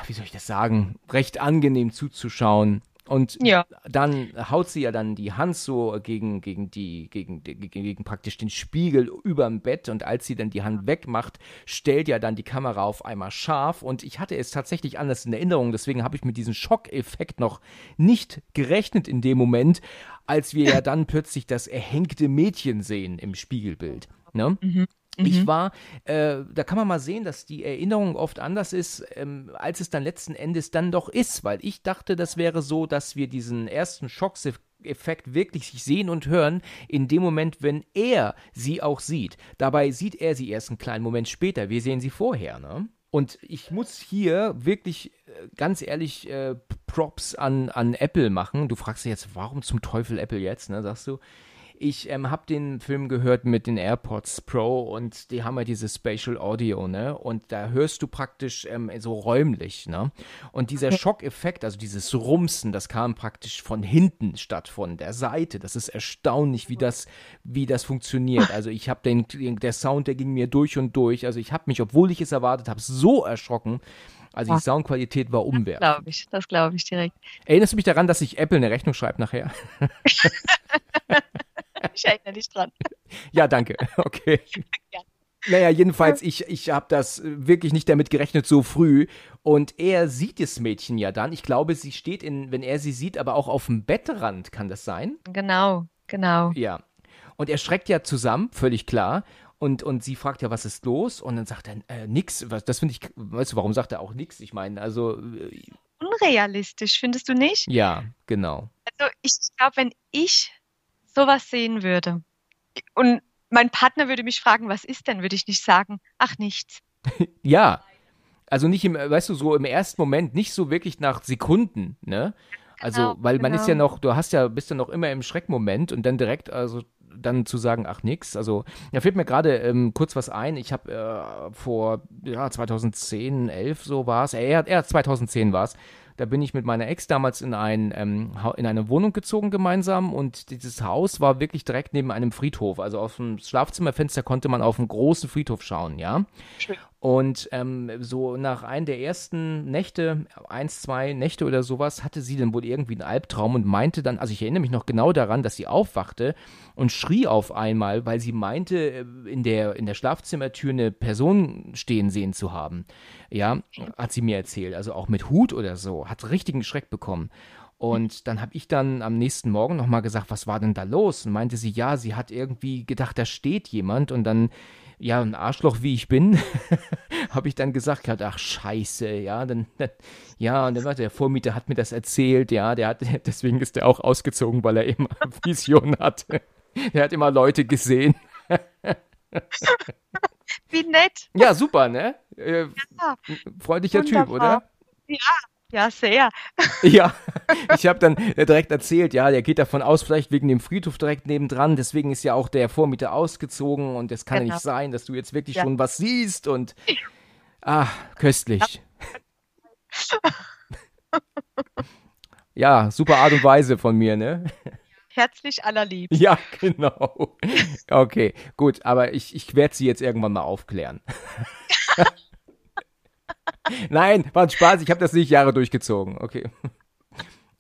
wie soll ich das sagen, recht angenehm zuzuschauen. Und ja. dann haut sie ja dann die Hand so gegen, gegen die, gegen, gegen, gegen praktisch den Spiegel überm Bett. Und als sie dann die Hand wegmacht, stellt ja dann die Kamera auf einmal scharf. Und ich hatte es tatsächlich anders in Erinnerung, deswegen habe ich mit diesem Schockeffekt noch nicht gerechnet in dem Moment als wir ja dann plötzlich das erhängte Mädchen sehen im Spiegelbild. Ne? Mhm. Ich mhm. war, äh, da kann man mal sehen, dass die Erinnerung oft anders ist, ähm, als es dann letzten Endes dann doch ist, weil ich dachte, das wäre so, dass wir diesen ersten Schockseffekt wirklich sich sehen und hören, in dem Moment, wenn er sie auch sieht. Dabei sieht er sie erst einen kleinen Moment später, wir sehen sie vorher, ne? Und ich muss hier wirklich äh, ganz ehrlich äh, Props an, an Apple machen. Du fragst dich jetzt, warum zum Teufel Apple jetzt, ne, sagst du. Ich ähm, habe den Film gehört mit den AirPods Pro und die haben ja dieses Spatial Audio, ne? Und da hörst du praktisch ähm, so räumlich, ne? Und dieser Schockeffekt, also dieses Rumsen, das kam praktisch von hinten statt von der Seite. Das ist erstaunlich, wie das, wie das funktioniert. Also ich habe den, der Sound, der ging mir durch und durch. Also ich habe mich, obwohl ich es erwartet habe, so erschrocken, also die Soundqualität war umwerfend. Das glaube ich, das glaube ich direkt. Erinnerst du mich daran, dass ich Apple eine Rechnung schreibe nachher? ich erinnere dich dran. Ja, danke. Okay. Ja. Naja, jedenfalls, ich, ich habe das äh, wirklich nicht damit gerechnet so früh. Und er sieht das Mädchen ja dann. Ich glaube, sie steht in, wenn er sie sieht, aber auch auf dem Bettrand, kann das sein? Genau, genau. Ja. Und er schreckt ja zusammen, völlig klar. Und, und sie fragt ja, was ist los? Und dann sagt er, äh, nix. Was, das finde ich, weißt du, warum sagt er auch nix? Ich meine, also. Äh, Unrealistisch, findest du nicht? Ja, genau. Also, ich glaube, wenn ich sowas sehen würde und mein Partner würde mich fragen, was ist denn, würde ich nicht sagen, ach nichts. ja. Also nicht im, weißt du, so im ersten Moment, nicht so wirklich nach Sekunden, ne? Also, genau, weil man genau. ist ja genau. noch, du hast ja, bist ja noch immer im Schreckmoment und dann direkt, also dann zu sagen, ach nix. Also da fällt mir gerade ähm, kurz was ein. Ich habe äh, vor ja, 2010, 11 so war es, äh, eher, eher 2010 war es, da bin ich mit meiner Ex damals in, ein, ähm, in eine Wohnung gezogen gemeinsam und dieses Haus war wirklich direkt neben einem Friedhof. Also aus dem Schlafzimmerfenster konnte man auf einen großen Friedhof schauen, ja. Schön. Und ähm, so nach einer der ersten Nächte, eins, zwei Nächte oder sowas, hatte sie dann wohl irgendwie einen Albtraum und meinte dann, also ich erinnere mich noch genau daran, dass sie aufwachte und schrie auf einmal, weil sie meinte, äh, in der, in der Schlafzimmertür eine Person stehen sehen zu haben. Ja, hat sie mir erzählt, also auch mit Hut oder so, hat richtigen Schreck bekommen. Und mhm. dann habe ich dann am nächsten Morgen nochmal gesagt, was war denn da los? Und meinte sie, ja, sie hat irgendwie gedacht, da steht jemand und dann ja, ein Arschloch wie ich bin, habe ich dann gesagt gehabt, ach scheiße, ja, dann, dann ja, und dann war der Vormieter hat mir das erzählt, ja, der hat, deswegen ist er auch ausgezogen, weil er immer Vision hatte. Der hat immer Leute gesehen. Wie nett. Ja, super, ne? Äh, ja. Freundlicher Wunderbar. Typ, oder? Ja, ja, sehr. Ja, ich habe dann äh, direkt erzählt, ja, der geht davon aus, vielleicht wegen dem Friedhof direkt nebendran, deswegen ist ja auch der Vormieter ausgezogen und es kann genau. nicht sein, dass du jetzt wirklich ja. schon was siehst und ah, köstlich. Ja. ja, super Art und Weise von mir, ne? Herzlich allerliebst. Ja, genau. Okay, gut, aber ich, ich werde sie jetzt irgendwann mal aufklären. Ja. Nein, war ein Spaß, ich habe das nicht Jahre durchgezogen. Okay.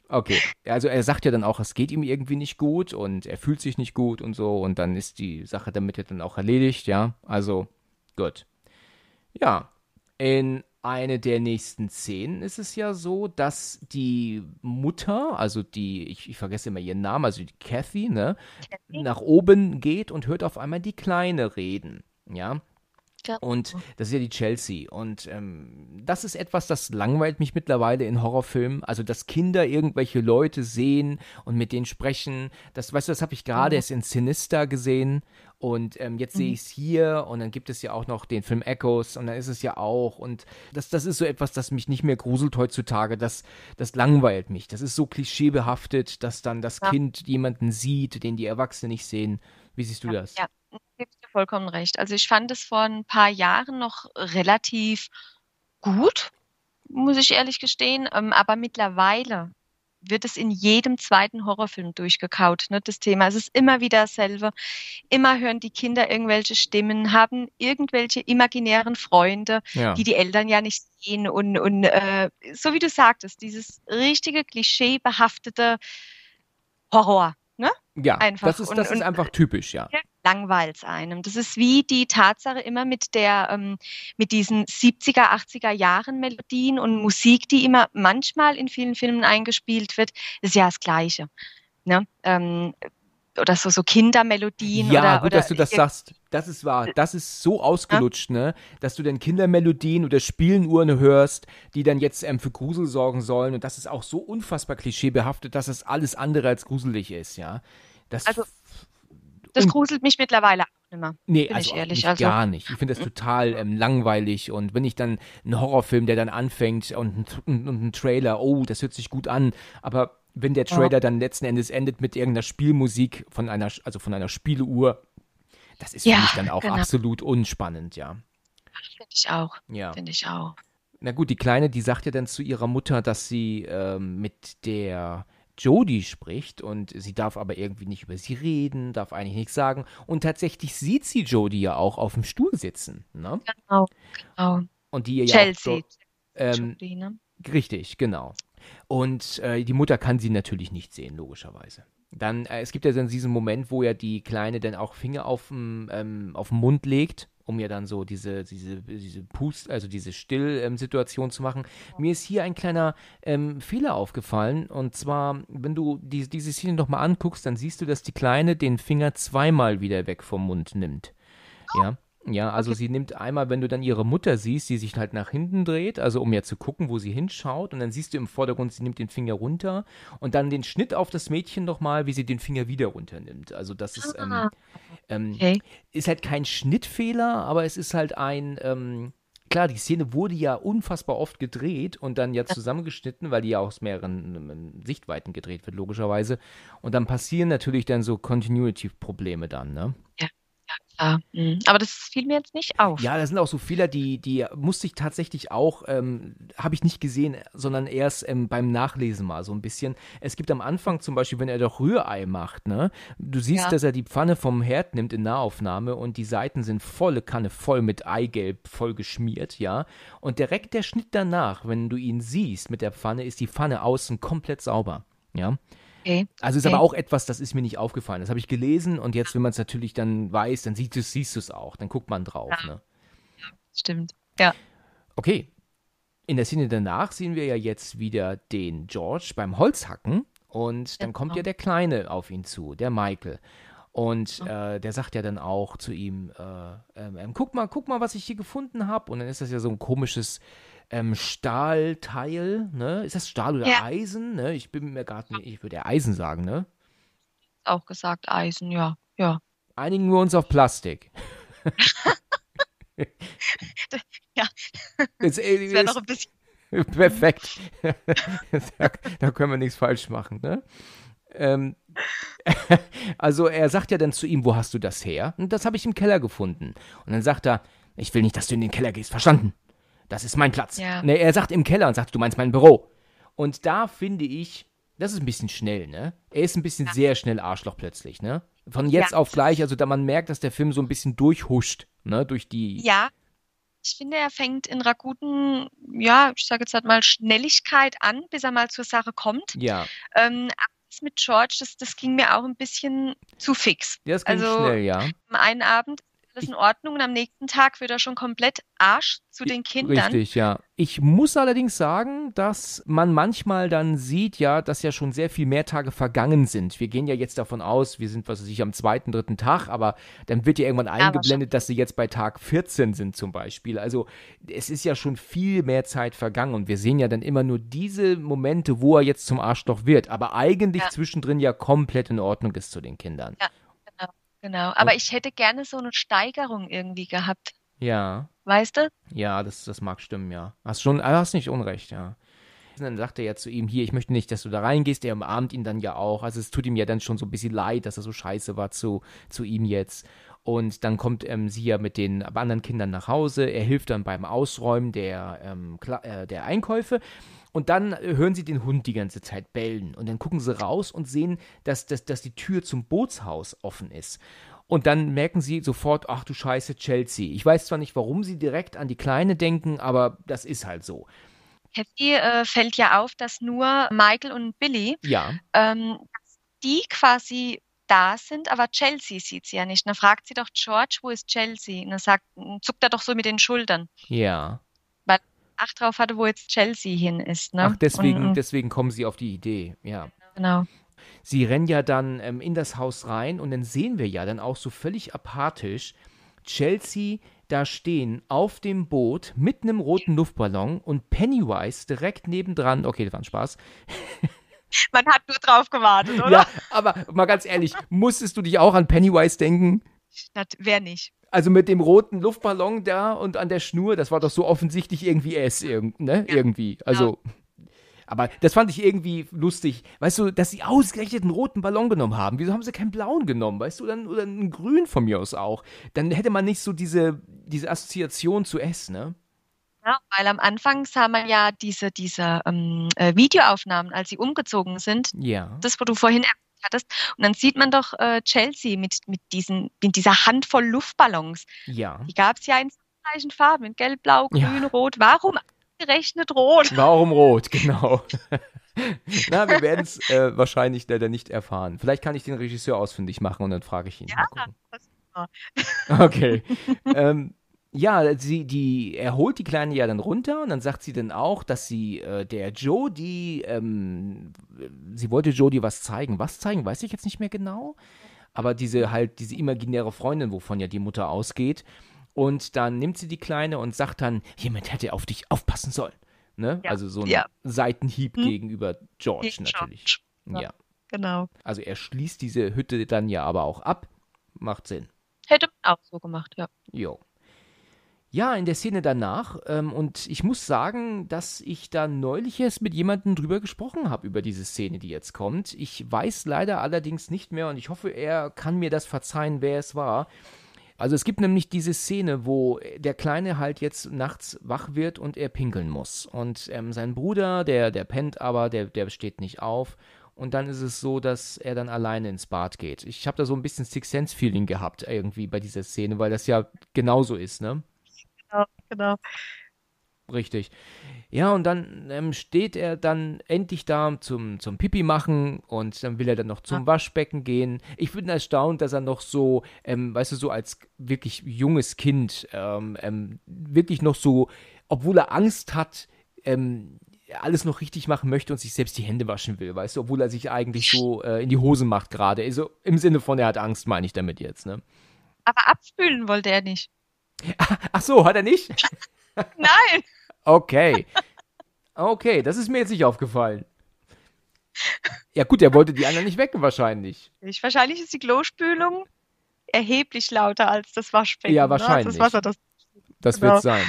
Okay, also er sagt ja dann auch, es geht ihm irgendwie nicht gut und er fühlt sich nicht gut und so und dann ist die Sache damit ja dann auch erledigt, ja. Also, gut. Ja, in eine der nächsten Szenen ist es ja so, dass die Mutter, also die, ich, ich vergesse immer ihren Namen, also die Kathy, ne, Kathy? nach oben geht und hört auf einmal die Kleine reden. Ja, und oh. das ist ja die Chelsea. Und ähm, das ist etwas, das langweilt mich mittlerweile in Horrorfilmen. Also, dass Kinder irgendwelche Leute sehen und mit denen sprechen. Das, weißt du, das habe ich gerade mhm. erst in Sinister gesehen. Und ähm, jetzt mhm. sehe ich es hier und dann gibt es ja auch noch den Film Echoes und dann ist es ja auch. Und das, das ist so etwas, das mich nicht mehr gruselt heutzutage. Das, das langweilt mich. Das ist so klischeebehaftet, dass dann das ja. Kind jemanden sieht, den die Erwachsenen nicht sehen. Wie siehst du das? Ja, ja gibst du vollkommen recht. Also ich fand es vor ein paar Jahren noch relativ gut, muss ich ehrlich gestehen. Ähm, aber mittlerweile wird es in jedem zweiten Horrorfilm durchgekaut, ne, das Thema. Es ist immer wieder dasselbe. Immer hören die Kinder irgendwelche Stimmen, haben irgendwelche imaginären Freunde, ja. die die Eltern ja nicht sehen. Und, und äh, so wie du sagtest, dieses richtige, klischeebehaftete Horror. Ne? Ja, einfach. das ist, das und, ist einfach typisch, ja. Langweilt einem. Das ist wie die Tatsache immer mit der, ähm, mit diesen 70er, 80er Jahren Melodien und Musik, die immer manchmal in vielen Filmen eingespielt wird, ist ja das Gleiche. Ne? Ähm, oder so, so Kindermelodien. Ja, oder, gut, oder dass du das sagst. Das ist wahr. Äh, das ist so ausgelutscht, ja. ne? Dass du dann Kindermelodien oder Spielenuhren hörst, die dann jetzt ähm, für Grusel sorgen sollen. Und das ist auch so unfassbar klischeebehaftet, dass es das alles andere als gruselig ist, ja. Das also, das gruselt mich mittlerweile auch nicht mehr. Nee, also ehrlich, nicht, also. gar nicht. Ich finde das mm. total ähm, langweilig. Und wenn ich dann einen Horrorfilm, der dann anfängt und, und, und einen Trailer, oh, das hört sich gut an, aber wenn der Trailer ja. dann letzten Endes endet mit irgendeiner Spielmusik von einer, also von einer Spieluhr, das ist ja, für mich dann auch genau. absolut unspannend, ja. Finde ich auch. Ja. Finde ich auch. Na gut, die Kleine, die sagt ja dann zu ihrer Mutter, dass sie ähm, mit der Jodie spricht und sie darf aber irgendwie nicht über sie reden, darf eigentlich nichts sagen. Und tatsächlich sieht sie Jodie ja auch auf dem Stuhl sitzen. Ne? Genau, genau. Und die ihr Chelsea. ja. so, Ähm, Jodie, ne? Richtig, genau. Und äh, die Mutter kann sie natürlich nicht sehen, logischerweise. Dann, äh, es gibt ja dann diesen Moment, wo ja die Kleine dann auch Finger auf den ähm, Mund legt, um ja dann so diese, diese, diese Pust, also diese Stillsituation ähm, zu machen. Mir ist hier ein kleiner ähm, Fehler aufgefallen. Und zwar, wenn du die, diese Szene nochmal anguckst, dann siehst du, dass die Kleine den Finger zweimal wieder weg vom Mund nimmt. Ja. Ja, also okay. sie nimmt einmal, wenn du dann ihre Mutter siehst, die sich halt nach hinten dreht, also um ja zu gucken, wo sie hinschaut, und dann siehst du im Vordergrund, sie nimmt den Finger runter und dann den Schnitt auf das Mädchen nochmal, wie sie den Finger wieder runternimmt. Also das ist, ähm, ah, ähm, okay. ist halt kein Schnittfehler, aber es ist halt ein, ähm, klar, die Szene wurde ja unfassbar oft gedreht und dann ja zusammengeschnitten, weil die ja aus mehreren ähm, Sichtweiten gedreht wird, logischerweise. Und dann passieren natürlich dann so Continuity-Probleme dann, ne? Ja, ja, mhm. aber das fiel mir jetzt nicht auf. Ja, das sind auch so Fehler, die, die musste ich tatsächlich auch, ähm, habe ich nicht gesehen, sondern erst ähm, beim Nachlesen mal so ein bisschen. Es gibt am Anfang zum Beispiel, wenn er doch Rührei macht, ne? Du siehst, ja. dass er die Pfanne vom Herd nimmt in Nahaufnahme und die Seiten sind volle Kanne voll mit Eigelb, voll geschmiert, ja. Und direkt der Schnitt danach, wenn du ihn siehst mit der Pfanne, ist die Pfanne außen komplett sauber, ja. Okay. Also ist okay. aber auch etwas, das ist mir nicht aufgefallen. Das habe ich gelesen und jetzt, wenn man es natürlich dann weiß, dann siehst du es auch. Dann guckt man drauf. Ja. Ne? Stimmt. Ja. Okay. In der Szene danach sehen wir ja jetzt wieder den George beim Holzhacken und dann ja, kommt genau. ja der Kleine auf ihn zu, der Michael. Und äh, der sagt ja dann auch zu ihm, äh, ähm, ähm guck mal, guck mal, was ich hier gefunden habe. Und dann ist das ja so ein komisches ähm, Stahlteil, ne? Ist das Stahl oder ja. Eisen? Ne? Ich bin mir gerade nicht, ich würde Eisen sagen, ne? Auch gesagt Eisen, ja, ja. Einigen wir uns auf Plastik. ja. Das, äh, das wäre noch ein bisschen. Perfekt. da, können wir nichts falsch machen, ne? Ähm, also er sagt ja dann zu ihm, wo hast du das her? Und das habe ich im Keller gefunden. Und dann sagt er, ich will nicht, dass du in den Keller gehst, verstanden? Das ist mein Platz. Ja. Ne, er sagt im Keller und sagt, du meinst mein Büro. Und da finde ich, das ist ein bisschen schnell, ne? Er ist ein bisschen ja. sehr schnell Arschloch plötzlich, ne? Von jetzt ja. auf gleich, also da man merkt, dass der Film so ein bisschen durchhuscht, ne? Durch die. Ja. Ich finde, er fängt in einer guten, ja, ich sage jetzt halt mal Schnelligkeit an, bis er mal zur Sache kommt. Ja. Ähm, mit George, das, das ging mir auch ein bisschen zu fix. Ja, das ging also, schnell, ja. einen Abend alles in Ordnung und am nächsten Tag wird er schon komplett Arsch zu den Kindern. Richtig, ja. Ich muss allerdings sagen, dass man manchmal dann sieht, ja, dass ja schon sehr viel mehr Tage vergangen sind. Wir gehen ja jetzt davon aus, wir sind, was weiß ich, am zweiten, dritten Tag, aber dann wird ja irgendwann eingeblendet, dass sie jetzt bei Tag 14 sind zum Beispiel. Also es ist ja schon viel mehr Zeit vergangen und wir sehen ja dann immer nur diese Momente, wo er jetzt zum Arschloch wird, aber eigentlich ja. zwischendrin ja komplett in Ordnung ist zu den Kindern. Ja. Genau, oh. aber ich hätte gerne so eine Steigerung irgendwie gehabt. Ja. Weißt du? Ja, das, das mag stimmen, ja. Hast schon, hast nicht unrecht, ja. Und dann sagt er ja zu ihm, hier, ich möchte nicht, dass du da reingehst. Er umarmt ihn dann ja auch. Also es tut ihm ja dann schon so ein bisschen leid, dass er so scheiße war zu, zu ihm jetzt. Und dann kommt ähm, sie ja mit den anderen Kindern nach Hause. Er hilft dann beim Ausräumen der, ähm, äh, der Einkäufe. Und dann äh, hören sie den Hund die ganze Zeit bellen. Und dann gucken sie raus und sehen, dass, dass, dass die Tür zum Bootshaus offen ist. Und dann merken sie sofort, ach du Scheiße, Chelsea. Ich weiß zwar nicht, warum sie direkt an die Kleine denken, aber das ist halt so. Kathy äh, fällt ja auf, dass nur Michael und Billy, ja. ähm, die quasi da sind, aber Chelsea sieht sie ja nicht. Und dann fragt sie doch George, wo ist Chelsea? Und dann sagt, zuckt er doch so mit den Schultern. Ja. Acht drauf hatte, wo jetzt Chelsea hin ist. Ne? Ach, deswegen, und, äh, deswegen kommen sie auf die Idee, ja. Genau, genau. Sie rennen ja dann ähm, in das Haus rein und dann sehen wir ja dann auch so völlig apathisch Chelsea da stehen auf dem Boot mit einem roten Luftballon und Pennywise direkt nebendran. Okay, das war ein Spaß. Man hat nur drauf gewartet, oder? Ja, aber mal ganz ehrlich, musstest du dich auch an Pennywise denken? Das, wer nicht? Also mit dem roten Luftballon da und an der Schnur, das war doch so offensichtlich irgendwie S, ne? Ja. irgendwie. Also. Aber das fand ich irgendwie lustig. Weißt du, dass sie ausgerechnet einen roten Ballon genommen haben. Wieso haben sie keinen blauen genommen? Weißt du, oder, oder einen grün von mir aus auch. Dann hätte man nicht so diese, diese Assoziation zu S, ne? Ja, weil am Anfang sah man ja diese, diese ähm, äh, Videoaufnahmen, als sie umgezogen sind. Ja. Das, wo du vorhin hattest. Und dann sieht man doch äh, Chelsea mit, mit, diesen, mit dieser Handvoll Luftballons. Ja. Die gab es ja in zahlreichen Farben, in Gelb, Blau, Grün, ja. Rot. Warum gerechnet rot. Warum rot, genau. Na, wir werden es äh, wahrscheinlich leider nicht erfahren. Vielleicht kann ich den Regisseur ausfindig machen und dann frage ich ihn. Ja, mal okay. ähm, ja, sie, die, er holt die Kleine ja dann runter und dann sagt sie dann auch, dass sie äh, der Jodie, ähm, sie wollte Jodie was zeigen. Was zeigen, weiß ich jetzt nicht mehr genau. Aber diese halt, diese imaginäre Freundin, wovon ja die Mutter ausgeht. Und dann nimmt sie die Kleine und sagt dann, jemand hätte auf dich aufpassen sollen. Ne? Ja. Also so ein ja. Seitenhieb hm. gegenüber George Gegen natürlich. George. Ja. ja. Genau. Also er schließt diese Hütte dann ja aber auch ab. Macht Sinn. Hätte man auch so gemacht, ja. Jo. Ja, in der Szene danach. Ähm, und ich muss sagen, dass ich da neulich erst mit jemandem drüber gesprochen habe, über diese Szene, die jetzt kommt. Ich weiß leider allerdings nicht mehr und ich hoffe, er kann mir das verzeihen, wer es war. Also es gibt nämlich diese Szene, wo der Kleine halt jetzt nachts wach wird und er pinkeln muss. Und ähm, sein Bruder, der, der pennt aber, der, der steht nicht auf. Und dann ist es so, dass er dann alleine ins Bad geht. Ich habe da so ein bisschen Six Sense Feeling gehabt irgendwie bei dieser Szene, weil das ja genauso ist, ne? Genau, genau. Richtig. Ja, und dann ähm, steht er dann endlich da zum, zum Pipi machen und dann will er dann noch zum ja. Waschbecken gehen. Ich bin erstaunt, dass er noch so, ähm, weißt du, so als wirklich junges Kind, ähm, ähm wirklich noch so, obwohl er Angst hat, ähm, alles noch richtig machen möchte und sich selbst die Hände waschen will, weißt du, obwohl er sich eigentlich so äh, in die Hosen macht gerade. Also im Sinne von, er hat Angst, meine ich damit jetzt, ne? Aber abspülen wollte er nicht. Ach so, hat er nicht? Nein. Okay. Okay, das ist mir jetzt nicht aufgefallen. Ja gut, er wollte die anderen nicht wecken wahrscheinlich. Ich, wahrscheinlich ist die Klospülung erheblich lauter als das Waschbecken. Ja, ne? wahrscheinlich. Ne? Das, Wasser, das, das genau. sein.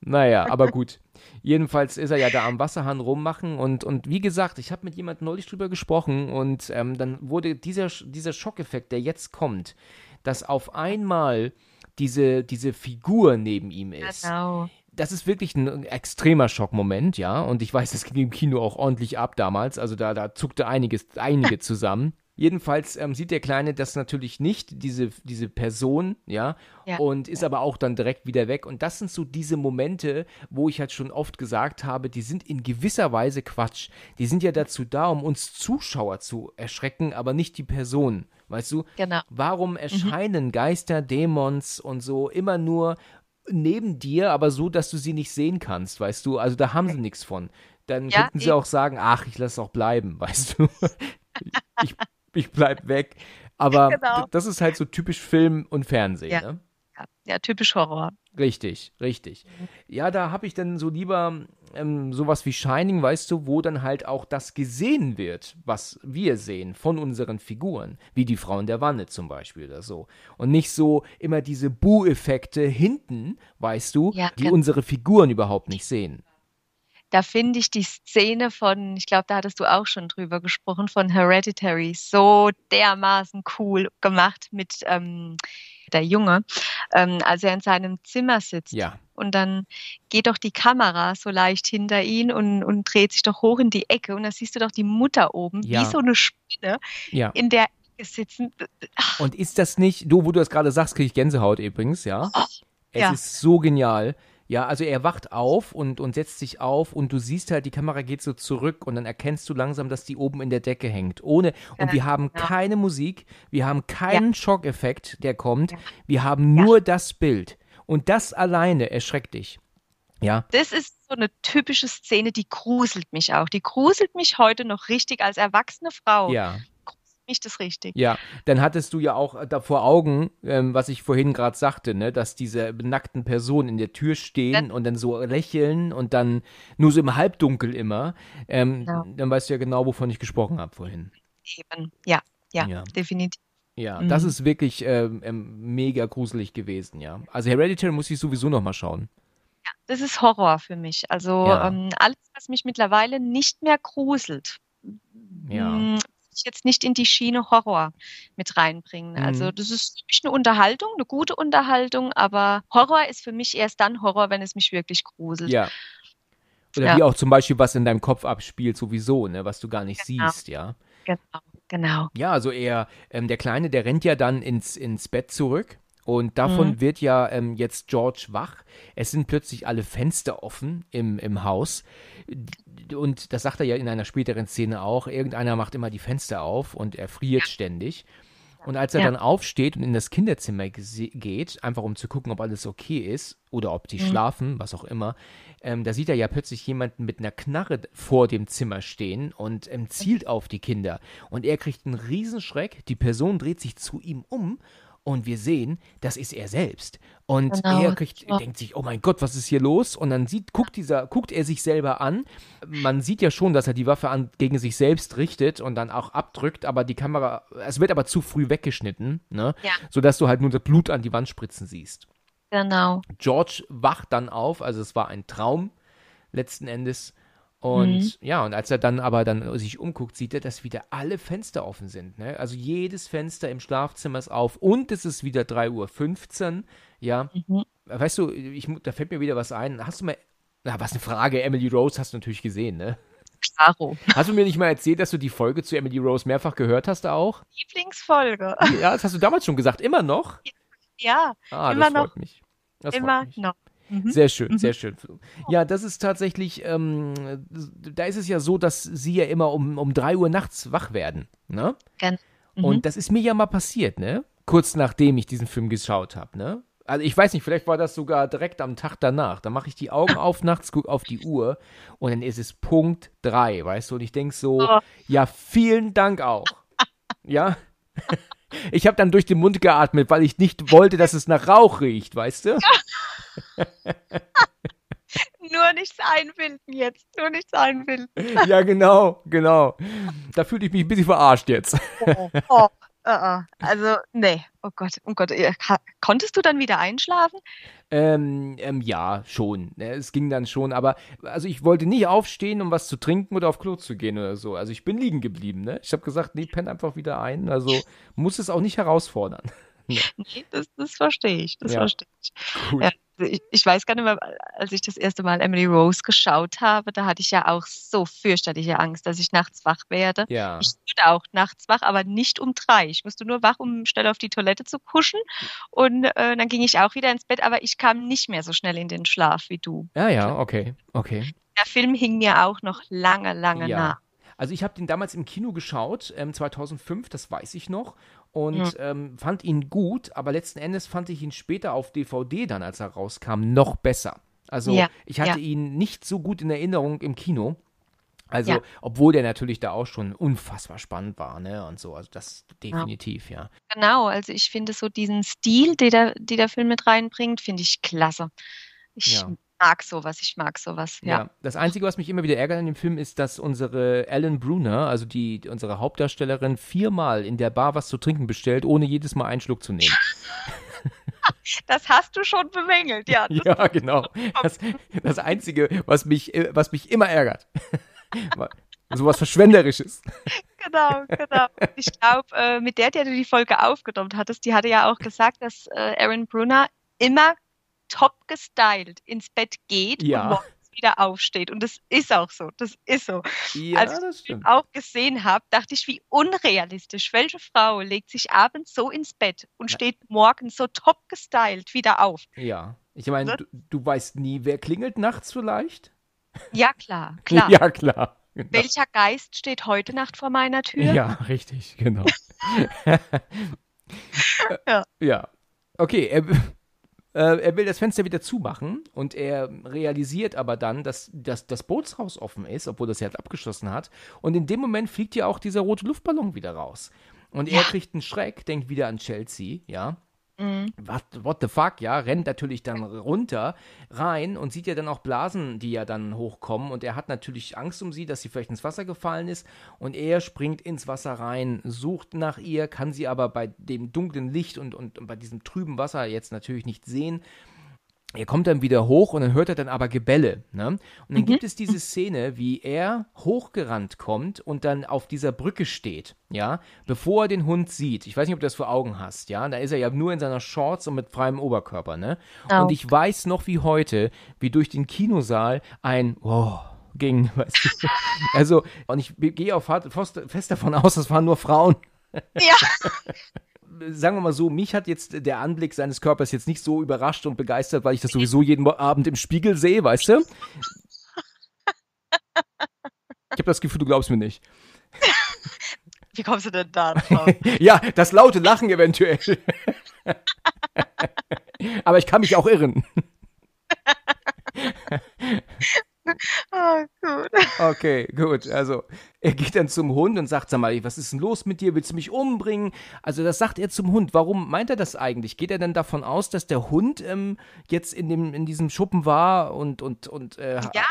Naja, aber gut. Jedenfalls ist er ja da am Wasserhahn rummachen und, und wie gesagt, ich habe mit jemandem neulich drüber gesprochen und ähm, dann wurde dieser, dieser Schockeffekt, der jetzt kommt, dass auf einmal diese, diese Figur neben ihm ist. Genau. Das ist wirklich ein extremer Schockmoment, ja. Und ich weiß, das ging im Kino auch ordentlich ab damals. Also da, da zuckte einiges, einige zusammen. Jedenfalls ähm, sieht der Kleine das natürlich nicht, diese, diese Person, ja, ja, und ist aber auch dann direkt wieder weg. Und das sind so diese Momente, wo ich halt schon oft gesagt habe, die sind in gewisser Weise Quatsch. Die sind ja dazu da, um uns Zuschauer zu erschrecken, aber nicht die Person. Weißt du? Genau. Warum mhm. erscheinen mhm. Geister, Dämons und so immer nur neben dir, aber so, dass du sie nicht sehen kannst, weißt du? Also da haben sie nichts von. Dann ja, könnten sie auch sagen, ach, ich lasse auch bleiben, weißt du? ich, ich bleib weg. Aber genau. das ist halt so typisch Film und Fernsehen, ja. ne? ja, ja typisch Horror. Richtig, richtig. Ja, da habe ich dann so lieber ähm, sowas wie Shining, weißt du, wo dann halt auch das gesehen wird, was wir sehen von unseren Figuren, wie die Frau in der Wanne zum Beispiel oder so. Und nicht so immer diese Bu-Effekte hinten, weißt du, ja, die unsere Figuren überhaupt nicht sehen da finde ich die Szene von, ich glaube, da hattest du auch schon drüber gesprochen, von Hereditary so dermaßen cool gemacht mit ähm, der Junge, ähm, als er in seinem Zimmer sitzt. Ja. Und dann geht doch die Kamera so leicht hinter ihn und, und dreht sich doch hoch in die Ecke. Und da siehst du doch die Mutter oben, ja. wie so eine Spinne, ja. in der Ecke sitzen. Ach. Und ist das nicht, du, wo du das gerade sagst, kriege ich Gänsehaut übrigens, ja? Ach. Oh, es ist so genial. Ja, also er wacht auf und, und setzt sich auf und du siehst halt, die Kamera geht so zurück und dann erkennst du langsam, dass die oben in der Decke hängt. Ohne, und wir haben ja. keine Musik, wir haben keinen ja. Schockeffekt, der kommt, wir haben nur ja. das Bild. Und das alleine erschreckt dich. Ja. Das ist so eine typische Szene, die gruselt mich auch. Die gruselt mich heute noch richtig als erwachsene Frau. Ja nicht das richtig. Ja, dann hattest du ja auch äh, da vor Augen, ähm, was ich vorhin gerade sagte, ne, dass diese nackten Personen in der Tür stehen ja. und dann so lächeln und dann nur so im Halbdunkel immer. Ähm, ja. Dann weißt du ja genau, wovon ich gesprochen habe vorhin. Eben, ja, ja, ja. definitiv. Ja, mhm. das ist wirklich ähm, ähm, mega gruselig gewesen, ja. Also Hereditary muss ich sowieso noch mal schauen. Ja, das ist Horror für mich. Also ähm, alles, was mich mittlerweile nicht mehr gruselt, ja. Mm, ich jetzt nicht in die Schiene Horror mit reinbringen. Also mhm. das ist für mich eine Unterhaltung, eine gute Unterhaltung, aber Horror ist für mich erst dann Horror, wenn es mich wirklich gruselt. Ja. Oder ja. wie auch zum Beispiel, was in deinem Kopf abspielt, sowieso, ne, was du gar nicht genau. siehst, ja. Genau, genau. Ja, also er, ähm, der Kleine, der rennt ja dann ins, ins Bett zurück und davon mhm. wird ja ähm, jetzt George wach. Es sind plötzlich alle Fenster offen im, im Haus. Und das sagt er ja in einer späteren Szene auch. Irgendeiner macht immer die Fenster auf und er friert ja. ständig. Und als er ja. dann aufsteht und in das Kinderzimmer geht, einfach um zu gucken, ob alles okay ist oder ob die mhm. schlafen, was auch immer, ähm, da sieht er ja plötzlich jemanden mit einer Knarre vor dem Zimmer stehen und ähm, zielt auf die Kinder. Und er kriegt einen Riesenschreck, die Person dreht sich zu ihm um und wir sehen, das ist er selbst. Und genau. er kriegt, ja. denkt sich, oh mein Gott, was ist hier los? Und dann sieht, guckt, dieser, guckt er sich selber an. Man sieht ja schon, dass er die Waffe an, gegen sich selbst richtet und dann auch abdrückt, aber die Kamera, es wird aber zu früh weggeschnitten, ne? ja. sodass du halt nur das Blut an die Wand spritzen siehst. Genau. George wacht dann auf, also es war ein Traum letzten Endes und mhm. ja, und als er dann aber dann sich umguckt, sieht er, dass wieder alle Fenster offen sind. Ne? Also jedes Fenster im Schlafzimmer ist auf und es ist wieder 3.15 Uhr. Ja. Mhm. Weißt du, ich, da fällt mir wieder was ein. Hast du mal, na, was eine Frage, Emily Rose hast du natürlich gesehen, ne? Klaro. Hast du mir nicht mal erzählt, dass du die Folge zu Emily Rose mehrfach gehört hast auch? Lieblingsfolge. Ja, das hast du damals schon gesagt. Immer noch? Ja, ah, immer das freut noch. Mich. Das immer freut mich. noch. Mhm. Sehr schön, mhm. sehr schön. Ja, das ist tatsächlich, ähm, da ist es ja so, dass sie ja immer um, um 3 Uhr nachts wach werden. Ne? Mhm. Und das ist mir ja mal passiert, ne? Kurz nachdem ich diesen Film geschaut habe, ne? Also ich weiß nicht, vielleicht war das sogar direkt am Tag danach. Da mache ich die Augen auf, nachts gucke auf die Uhr und dann ist es Punkt 3, weißt du? Und ich denke so, oh. ja, vielen Dank auch. ja? Ich habe dann durch den Mund geatmet, weil ich nicht wollte, dass es nach Rauch riecht, weißt du? Ja. Nur nichts einbinden jetzt. Nur nichts einbinden. ja, genau, genau. Da fühle ich mich ein bisschen verarscht jetzt. oh, oh. Uh, also, nee, oh Gott, oh Gott, konntest du dann wieder einschlafen? Ähm, ähm, ja, schon. Ne, es ging dann schon, aber also ich wollte nicht aufstehen, um was zu trinken oder auf Klo zu gehen oder so. Also ich bin liegen geblieben, ne? Ich habe gesagt, nee, penn einfach wieder ein. Also muss es auch nicht herausfordern. Ne. nee, das, das verstehe ich, das ja. verstehe ich. Cool. Ja ich, ich, weiß gar nicht mehr, als ich das erste Mal Emily Rose geschaut habe, da hatte ich ja auch so fürchterliche Angst, dass ich nachts wach werde. Ja. Ich wurde auch nachts wach, aber nicht um drei. Ich musste nur wach, um schnell auf die Toilette zu kuschen. Und äh, dann ging ich auch wieder ins Bett, aber ich kam nicht mehr so schnell in den Schlaf wie du. Ja, ja, okay, okay. Der Film hing mir auch noch lange, lange ja. nach. Also ich habe den damals im Kino geschaut, ähm, 2005, das weiß ich noch und ja. ähm, fand ihn gut, aber letzten Endes fand ich ihn später auf DVD dann, als er rauskam, noch besser. Also ja, ich hatte ja. ihn nicht so gut in Erinnerung im Kino. Also, ja. obwohl der natürlich da auch schon unfassbar spannend war, ne? Und so, also das definitiv, ja. Genau, also ich finde so diesen Stil, den der, den der Film mit reinbringt, finde ich klasse. Ich mag sowas, ich mag sowas. Ja. ja. Das Einzige, was mich immer wieder ärgert in dem Film, ist, dass unsere Ellen Bruner, also die, unsere Hauptdarstellerin, viermal in der Bar was zu trinken bestellt, ohne jedes Mal einen Schluck zu nehmen. Das hast du schon bemängelt, ja. ja, genau. Das, das Einzige, was mich, was mich immer ärgert. Sowas Verschwenderisches. Genau, genau. Ich glaube, äh, mit der, der du die Folge aufgenommen hattest, die hatte ja auch gesagt, dass äh, Erin Brunner immer top gestylt ins Bett geht ja. und morgens wieder aufsteht. Und das ist auch so. Das ist so. Ja, Als ich das auch gesehen habe, dachte ich, wie unrealistisch. Welche Frau legt sich abends so ins Bett und ja. steht morgens so top gestylt wieder auf? Ja. Ich meine, ne? du, du weißt nie, wer klingelt nachts vielleicht? Ja, klar, klar. ja, klar. Genau. Welcher Geist steht heute Nacht vor meiner Tür? Ja, richtig, genau. ja. ja. Okay, er, äh, äh, er will das Fenster wieder zumachen und er realisiert aber dann, dass, dass das Bootshaus offen ist, obwohl das Herz halt abgeschlossen hat. Und in dem Moment fliegt ja auch dieser rote Luftballon wieder raus. Und ja. er kriegt einen Schreck, denkt wieder an Chelsea, ja. Mhm. What, what, the fuck, ja, rennt natürlich dann runter rein und sieht ja dann auch Blasen, die ja dann hochkommen und er hat natürlich Angst um sie, dass sie vielleicht ins Wasser gefallen ist und er springt ins Wasser rein, sucht nach ihr, kann sie aber bei dem dunklen Licht und, und, und bei diesem trüben Wasser jetzt natürlich nicht sehen er kommt dann wieder hoch und dann hört er dann aber Gebelle. Ne? Und dann mhm. gibt es diese Szene, wie er hochgerannt kommt und dann auf dieser Brücke steht, ja, bevor er den Hund sieht. Ich weiß nicht, ob du das vor Augen hast, ja. Da ist er ja nur in seiner Shorts und mit freiem Oberkörper, ne? Oh. Und ich weiß noch wie heute, wie durch den Kinosaal ein Wow ging. Weißt du? Also, und ich gehe auch fest davon aus, das waren nur Frauen. Ja. sagen wir mal so, mich hat jetzt der Anblick seines Körpers jetzt nicht so überrascht und begeistert, weil ich das sowieso jeden Abend im Spiegel sehe, weißt du? Ich habe das Gefühl, du glaubst mir nicht. Wie kommst du denn da drauf? ja, das laute Lachen eventuell. Aber ich kann mich auch irren. Oh, gut. Okay, gut. Also er geht dann zum Hund und sagt, sag mal, was ist denn los mit dir? Willst du mich umbringen? Also das sagt er zum Hund. Warum meint er das eigentlich? Geht er denn davon aus, dass der Hund ähm, jetzt in, dem, in diesem Schuppen war und... und, und äh, ja,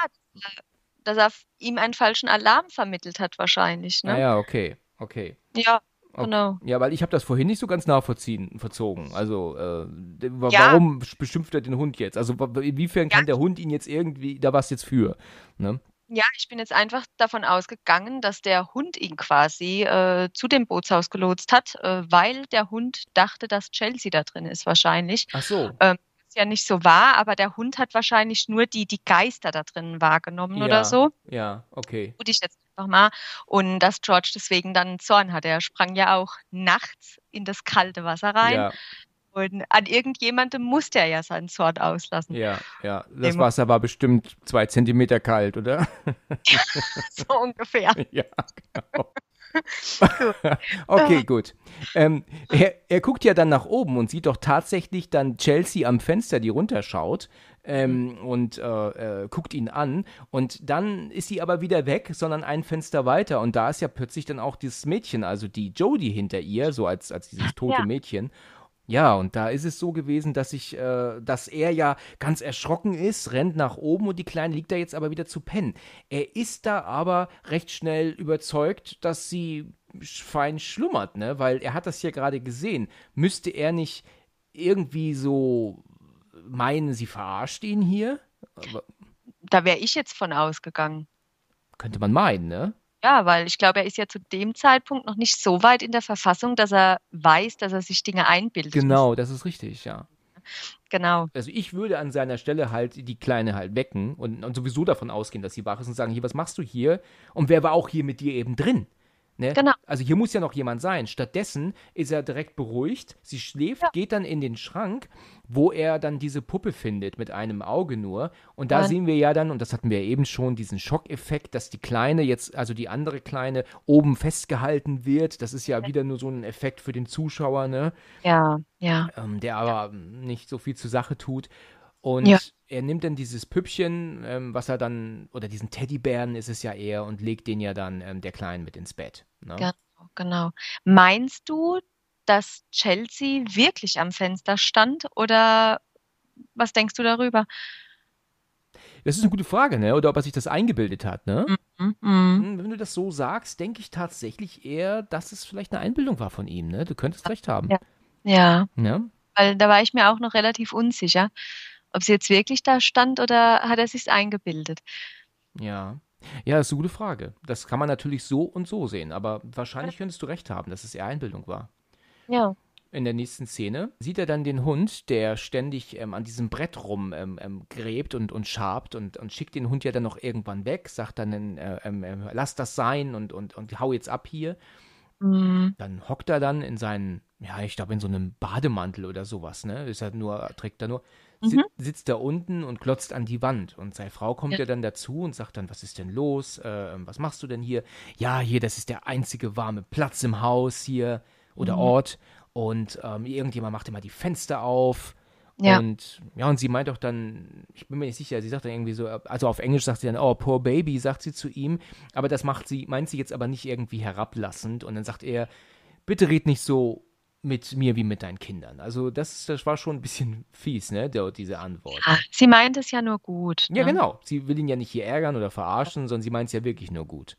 dass er ihm einen falschen Alarm vermittelt hat wahrscheinlich. Ne? Ah ja, okay, okay. Ja, Genau. Ja, weil ich habe das vorhin nicht so ganz nachvollziehen verzogen. Also äh, ja. warum beschimpft er den Hund jetzt? Also inwiefern ja. kann der Hund ihn jetzt irgendwie da was jetzt für? Ne? Ja, ich bin jetzt einfach davon ausgegangen, dass der Hund ihn quasi äh, zu dem Bootshaus gelotst hat, äh, weil der Hund dachte, dass Chelsea da drin ist wahrscheinlich. Ach so. Ähm, ja nicht so wahr, aber der Hund hat wahrscheinlich nur die, die Geister da drinnen wahrgenommen ja, oder so. Ja, okay. Gut, ich jetzt einfach mal. Und dass George deswegen dann Zorn hatte. Er sprang ja auch nachts in das kalte Wasser rein. Ja. Und an irgendjemandem musste er ja seinen Zorn auslassen. Ja, ja. Das Dem Wasser war bestimmt zwei Zentimeter kalt, oder? so ungefähr. ja, genau. okay, gut. Ähm, er, er, guckt ja dann nach oben und sieht doch tatsächlich dann Chelsea am Fenster, die runterschaut ähm, mhm. und äh, äh, guckt ihn an. Und dann ist sie aber wieder weg, sondern ein Fenster weiter. Und da ist ja plötzlich dann auch dieses Mädchen, also die Jodie hinter ihr, so als, als dieses tote ja. Mädchen. Ja, und da ist es so gewesen, dass ich, äh, dass er ja ganz erschrocken ist, rennt nach oben und die Kleine liegt da jetzt aber wieder zu pennen. Er ist da aber recht schnell überzeugt, dass sie fein schlummert, ne? Weil er hat das hier gerade gesehen. Müsste er nicht irgendwie so meinen, sie verarscht ihn hier? da wäre ich jetzt von ausgegangen. Könnte man meinen, ne? Ja, weil ich glaube, er ist ja zu dem Zeitpunkt noch nicht so weit in der Verfassung, dass er weiß, dass er sich Dinge einbildet. Genau, das ist richtig, ja. Genau. Also ich würde an seiner Stelle halt die Kleine halt wecken und, und sowieso davon ausgehen, dass sie wach ist und sagen, hier, was machst du hier? Und wer war auch hier mit dir eben drin? Ne? Genau. Also hier muss ja noch jemand sein. Stattdessen ist er direkt beruhigt. Sie schläft, ja. geht dann in den Schrank, wo er dann diese Puppe findet mit einem Auge nur. Und da Mann. sehen wir ja dann, und das hatten wir eben schon, diesen Schockeffekt, dass die Kleine jetzt, also die andere Kleine, oben festgehalten wird. Das ist ja, ja. wieder nur so ein Effekt für den Zuschauer, ne? Ja, ja. Ähm, der aber ja. nicht so viel zur Sache tut. Und ja. er nimmt dann dieses Püppchen, ähm, was er dann, oder diesen Teddybären ist es ja eher, und legt den ja dann ähm, der Kleinen mit ins Bett. Ne? Genau, genau. Meinst du, dass Chelsea wirklich am Fenster stand oder was denkst du darüber? Das ist eine gute Frage, ne? Oder ob er sich das eingebildet hat, ne? Mm -mm. Wenn du das so sagst, denke ich tatsächlich eher, dass es vielleicht eine Einbildung war von ihm, ne? Du könntest recht haben. Ja. ja. ja? Weil da war ich mir auch noch relativ unsicher. Ob sie jetzt wirklich da stand oder hat er sich's eingebildet? Ja. Ja, das ist eine gute Frage. Das kann man natürlich so und so sehen, aber wahrscheinlich könntest du recht haben, dass es eher Einbildung war. Ja. In der nächsten Szene sieht er dann den Hund, der ständig ähm, an diesem Brett rum ähm, ähm, gräbt und, und schabt und, und schickt den Hund ja dann noch irgendwann weg, sagt dann, äh, äh, lass das sein und, und, und hau jetzt ab hier. Mhm. Dann hockt er dann in seinen, ja, ich glaube, in so einem Bademantel oder sowas, ne? Ist halt nur, trägt er nur si mhm. sitzt da unten und glotzt an die Wand. Und seine Frau kommt ja, ja dann dazu und sagt dann, was ist denn los? Äh, was machst du denn hier? Ja, hier, das ist der einzige warme Platz im Haus hier oder mhm. Ort. Und ähm, irgendjemand macht immer die Fenster auf. Ja. Und ja, und sie meint auch dann, ich bin mir nicht sicher, sie sagt dann irgendwie so, also auf Englisch sagt sie dann, oh, poor baby, sagt sie zu ihm, aber das macht sie, meint sie jetzt aber nicht irgendwie herablassend. Und dann sagt er, bitte red nicht so mit mir wie mit deinen Kindern. Also das, das war schon ein bisschen fies, ne, der, diese Antwort. Ach, sie meint es ja nur gut. Ne? Ja, genau. Sie will ihn ja nicht hier ärgern oder verarschen, sondern sie meint es ja wirklich nur gut.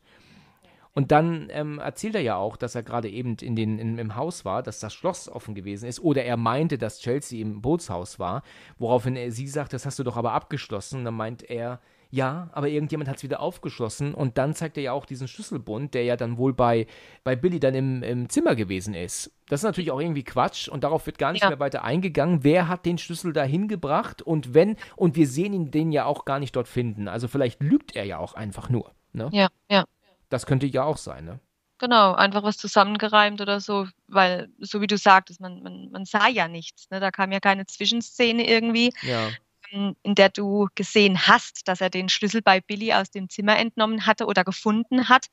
Und dann ähm, erzählt er ja auch, dass er gerade eben in den, in, im Haus war, dass das Schloss offen gewesen ist. Oder er meinte, dass Chelsea im Bootshaus war, woraufhin sie sagt, das hast du doch aber abgeschlossen. Und dann meint er, ja, aber irgendjemand hat es wieder aufgeschlossen und dann zeigt er ja auch diesen Schlüsselbund, der ja dann wohl bei, bei Billy dann im, im Zimmer gewesen ist. Das ist natürlich auch irgendwie Quatsch und darauf wird gar nicht ja. mehr weiter eingegangen. Wer hat den Schlüssel dahin gebracht und wenn, und wir sehen ihn den ja auch gar nicht dort finden. Also vielleicht lügt er ja auch einfach nur. Ne? Ja, ja. Das könnte ja auch sein, ne? Genau, einfach was zusammengereimt oder so, weil, so wie du sagtest, man, man, man sah ja nichts. Ne? Da kam ja keine Zwischenszene irgendwie. Ja in der du gesehen hast, dass er den Schlüssel bei Billy aus dem Zimmer entnommen hatte oder gefunden hat.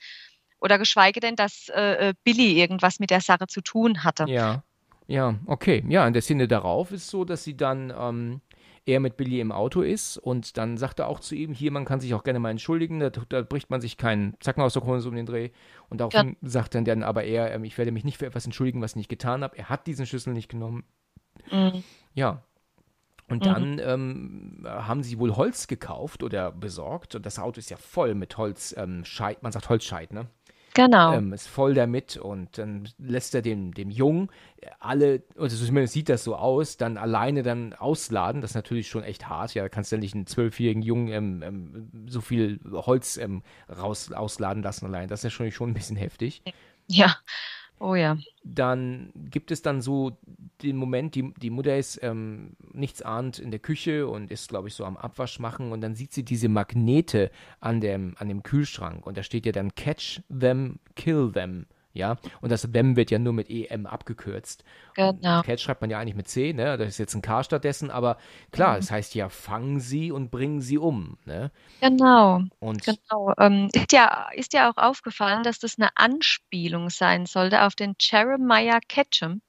Oder geschweige denn, dass äh, äh Billy irgendwas mit der Sache zu tun hatte. Ja, ja, okay. Ja, in der Szene darauf ist so, dass sie dann ähm, er mit Billy im Auto ist und dann sagt er auch zu ihm, hier, man kann sich auch gerne mal entschuldigen, da, da bricht man sich keinen Zacken aus der Krone so um den Dreh. Und auch ja. sagt dann, dann aber er, ähm, ich werde mich nicht für etwas entschuldigen, was ich nicht getan habe. Er hat diesen Schlüssel nicht genommen. Mhm. Ja, und mhm. dann mhm. ähm, haben sie wohl Holz gekauft oder besorgt. Und das Auto ist ja voll mit Holz, ähm, Scheit, man sagt Holzscheit, ne? Genau. Ähm, ist voll damit und dann lässt er dem, dem Jungen äh, alle, oder also zumindest sieht das so aus, dann alleine dann ausladen. Das ist natürlich schon echt hart. Ja, da kannst du ja nicht einen zwölfjährigen Jungen ähm, ähm so viel Holz ähm, raus, ausladen lassen allein. Das ist ja schon, schon ein bisschen heftig. Ja. Oh ja. Dann gibt es dann so den Moment, die, die Mutter ist ähm, nichts ahnt in der Küche und ist, glaube ich, so am Abwasch machen und dann sieht sie diese Magnete an dem, an dem Kühlschrank und da steht ja dann Catch them, kill them ja. Und das Them wird ja nur mit EM abgekürzt. Genau. Cat schreibt man ja eigentlich mit C, ne? Das ist jetzt ein K stattdessen, aber klar, es mhm. das heißt ja, fangen sie und bringen sie um, ne? Genau. Und genau. Ähm, ist, ja, ist ja auch aufgefallen, dass das eine Anspielung sein sollte auf den Jeremiah Ketchum.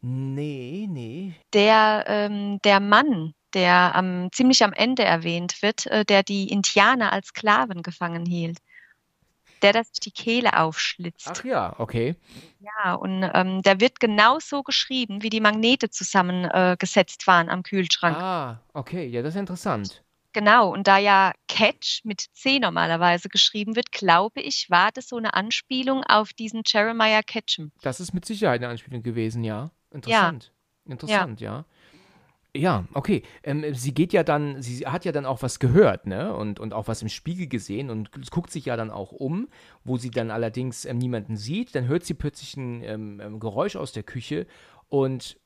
Nee, nee. Der, ähm, der Mann, der am, ziemlich am Ende erwähnt wird, äh, der die Indianer als Sklaven gefangen hielt der, der sich die Kehle aufschlitzt. Ach ja, okay. Ja, und ähm, der wird genau so geschrieben, wie die Magnete zusammengesetzt äh, waren am Kühlschrank. Ah, okay, ja, das ist interessant. Genau, und da ja Catch mit C normalerweise geschrieben wird, glaube ich, war das so eine Anspielung auf diesen Jeremiah Ketchum. Das ist mit Sicherheit eine Anspielung gewesen, ja. Interessant. Ja. Interessant, ja. ja. Ja, okay. Ähm, sie geht ja dann, sie hat ja dann auch was gehört, ne? Und, und auch was im Spiegel gesehen und guckt sich ja dann auch um, wo sie dann allerdings ähm, niemanden sieht. Dann hört sie plötzlich ein ähm, ähm Geräusch aus der Küche und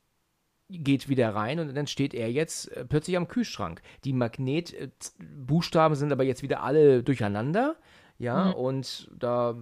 geht wieder rein und dann steht er jetzt äh, plötzlich am Kühlschrank. Die Magnetbuchstaben sind aber jetzt wieder alle durcheinander. Ja, mhm. und da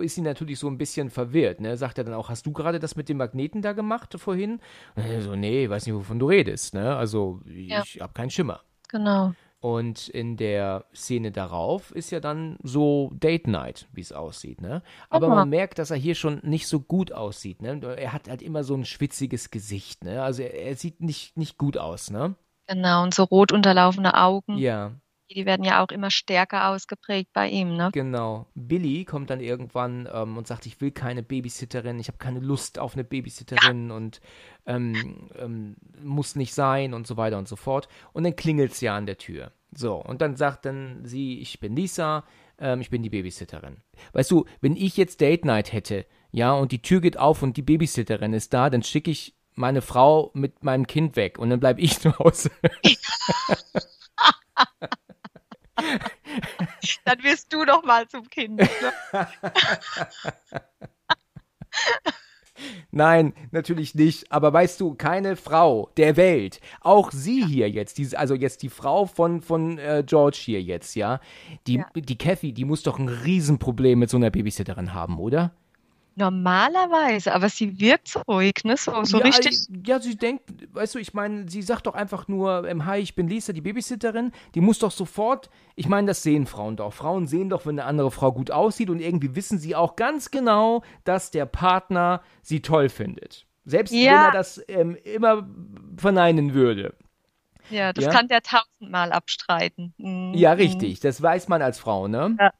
ist sie natürlich so ein bisschen verwirrt. Ne? Sagt er dann auch, hast du gerade das mit dem Magneten da gemacht vorhin? Und so, nee, ich weiß nicht, wovon du redest. Ne? Also, ja. ich habe keinen Schimmer. Genau. Und in der Szene darauf ist ja dann so Date Night, wie es aussieht, ne? Aber man merkt, dass er hier schon nicht so gut aussieht, ne? Er hat halt immer so ein schwitziges Gesicht, ne? Also er, er sieht nicht, nicht gut aus, ne? Genau, und so rot unterlaufene Augen. Ja die werden ja auch immer stärker ausgeprägt bei ihm, ne? Genau. Billy kommt dann irgendwann ähm, und sagt, ich will keine Babysitterin, ich habe keine Lust auf eine Babysitterin ja. und ähm, ähm, muss nicht sein und so weiter und so fort. Und dann klingelt es ja an der Tür. So, und dann sagt dann sie, ich bin Lisa, ähm, ich bin die Babysitterin. Weißt du, wenn ich jetzt Date Night hätte, ja, und die Tür geht auf und die Babysitterin ist da, dann schicke ich meine Frau mit meinem Kind weg und dann bleibe ich zu Hause. Dann wirst du doch mal zum Kind. Ne? Nein, natürlich nicht. Aber weißt du, keine Frau der Welt, auch sie hier jetzt, die, also jetzt die Frau von, von äh, George hier jetzt, ja, die, ja. die Kathy, die muss doch ein Riesenproblem mit so einer Babysitterin haben, oder? Normalerweise, aber sie wirkt so ruhig, ne? So, so ja, also richtig. Ja, sie denkt, weißt du, ich meine, sie sagt doch einfach nur, ähm, hi, ich bin Lisa, die Babysitterin, die muss doch sofort, ich meine, das sehen Frauen doch. Frauen sehen doch, wenn eine andere Frau gut aussieht und irgendwie wissen sie auch ganz genau, dass der Partner sie toll findet. Selbst ja. wenn er das ähm, immer verneinen würde. Ja, das ja? kann der tausendmal abstreiten. Mhm. Ja, richtig, das weiß man als Frau, ne? Ja.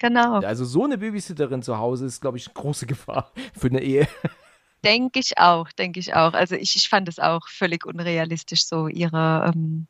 Genau. Also so eine Babysitterin zu Hause ist, glaube ich, eine große Gefahr für eine Ehe. Denke ich auch, denke ich auch. Also ich, ich fand es auch völlig unrealistisch, so ihre, ähm,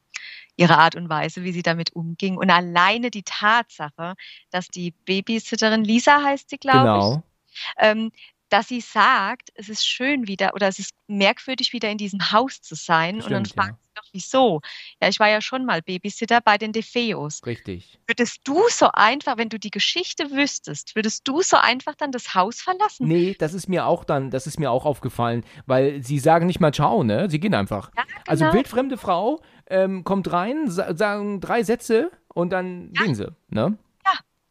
ihre Art und Weise, wie sie damit umging. Und alleine die Tatsache, dass die Babysitterin, Lisa heißt sie, glaube genau. ich, ähm, dass sie sagt, es ist schön wieder oder es ist merkwürdig wieder in diesem Haus zu sein. Stimmt, und dann fragt ja. sie doch, wieso? Ja, ich war ja schon mal Babysitter bei den Defeos. Richtig. Würdest du so einfach, wenn du die Geschichte wüsstest, würdest du so einfach dann das Haus verlassen? Nee, das ist mir auch dann, das ist mir auch aufgefallen, weil sie sagen nicht mal Ciao, ne? Sie gehen einfach. Ja, also genau. Also wildfremde Frau ähm, kommt rein, sa sagen drei Sätze und dann ja. gehen sie, ne?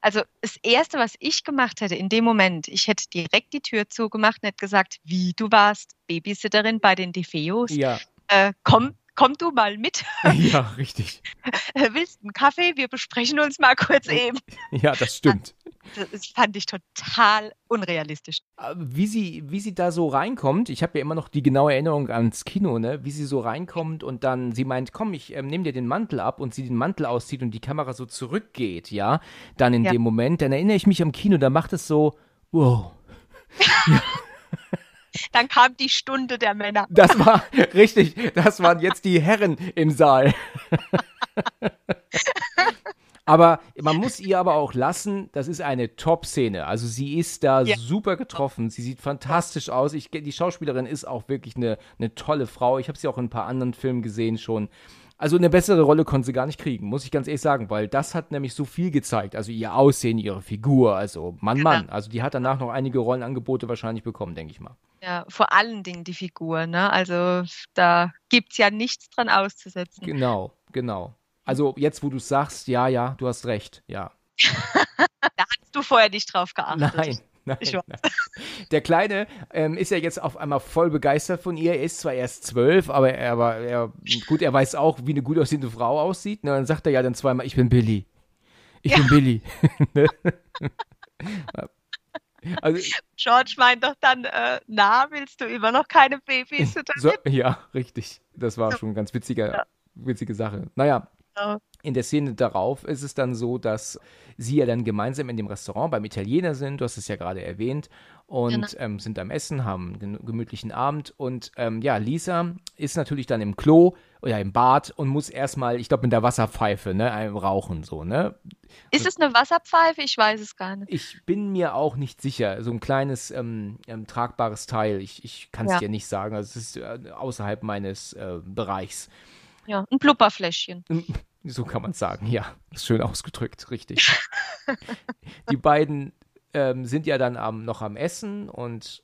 Also das Erste, was ich gemacht hätte in dem Moment, ich hätte direkt die Tür zugemacht und hätte gesagt, wie du warst, Babysitterin bei den Defeos. Ja. Äh, komm, komm du mal mit. Ja, richtig. Äh, willst du einen Kaffee? Wir besprechen uns mal kurz eben. Ja, das stimmt. Das fand ich total unrealistisch. Äh, wie sie, wie sie da so reinkommt, ich habe ja immer noch die genaue Erinnerung ans Kino, ne? wie sie so reinkommt und dann sie meint, komm, ich ähm, nehme dir den Mantel ab und sie den Mantel auszieht und die Kamera so zurückgeht, ja, dann in ja. dem Moment, dann erinnere ich mich am Kino, da macht es so, wow. Dann kam die Stunde der Männer. Das war richtig, das waren jetzt die Herren im Saal. Aber man muss ihr aber auch lassen, das ist eine Top-Szene. Also sie ist da ja. super getroffen, sie sieht fantastisch aus. Ich, die Schauspielerin ist auch wirklich eine, eine tolle Frau. Ich habe sie auch in ein paar anderen Filmen gesehen schon. Also eine bessere Rolle konnte sie gar nicht kriegen, muss ich ganz ehrlich sagen, weil das hat nämlich so viel gezeigt. Also ihr Aussehen, ihre Figur, also Mann, genau. Mann. Also die hat danach noch einige Rollenangebote wahrscheinlich bekommen, denke ich mal. Ja, vor allen Dingen die Figur, ne? Also da gibt es ja nichts dran auszusetzen. Genau, genau. Also jetzt, wo du sagst, ja, ja, du hast recht, ja. da hast du vorher nicht drauf geachtet. Nein. Nein, Der Kleine ähm, ist ja jetzt auf einmal voll begeistert von ihr. Er ist zwar erst zwölf, aber er, aber er, gut, er weiß auch, wie eine gut aussehende Frau aussieht. Ne? Dann sagt er ja dann zweimal, ich bin Billy. Ich ja. bin Billy. Ne? also, George meint doch dann, äh, na, willst du immer noch keine Babys? So, ja, richtig. Das war so. schon eine ganz witziger, ja. witzige Sache. Naja, Genau. In der Szene darauf ist es dann so, dass sie ja dann gemeinsam in dem Restaurant beim Italiener sind, du hast es ja gerade erwähnt, und genau. ähm, sind am Essen, haben einen gemütlichen Abend. Und ähm, ja, Lisa ist natürlich dann im Klo oder im Bad und muss erstmal, ich glaube, mit der Wasserpfeife, ne, rauchen so, ne? Ist es eine Wasserpfeife? Ich weiß es gar nicht. Ich bin mir auch nicht sicher. So ein kleines ähm, ähm tragbares Teil. Ich, ich kann es ja. dir nicht sagen. Also es ist äh, außerhalb meines äh, Bereichs. Ja, ein Plupperfläschchen. So kann man es sagen, ja. Ist schön ausgedrückt, richtig. die beiden ähm, sind ja dann am, noch am Essen und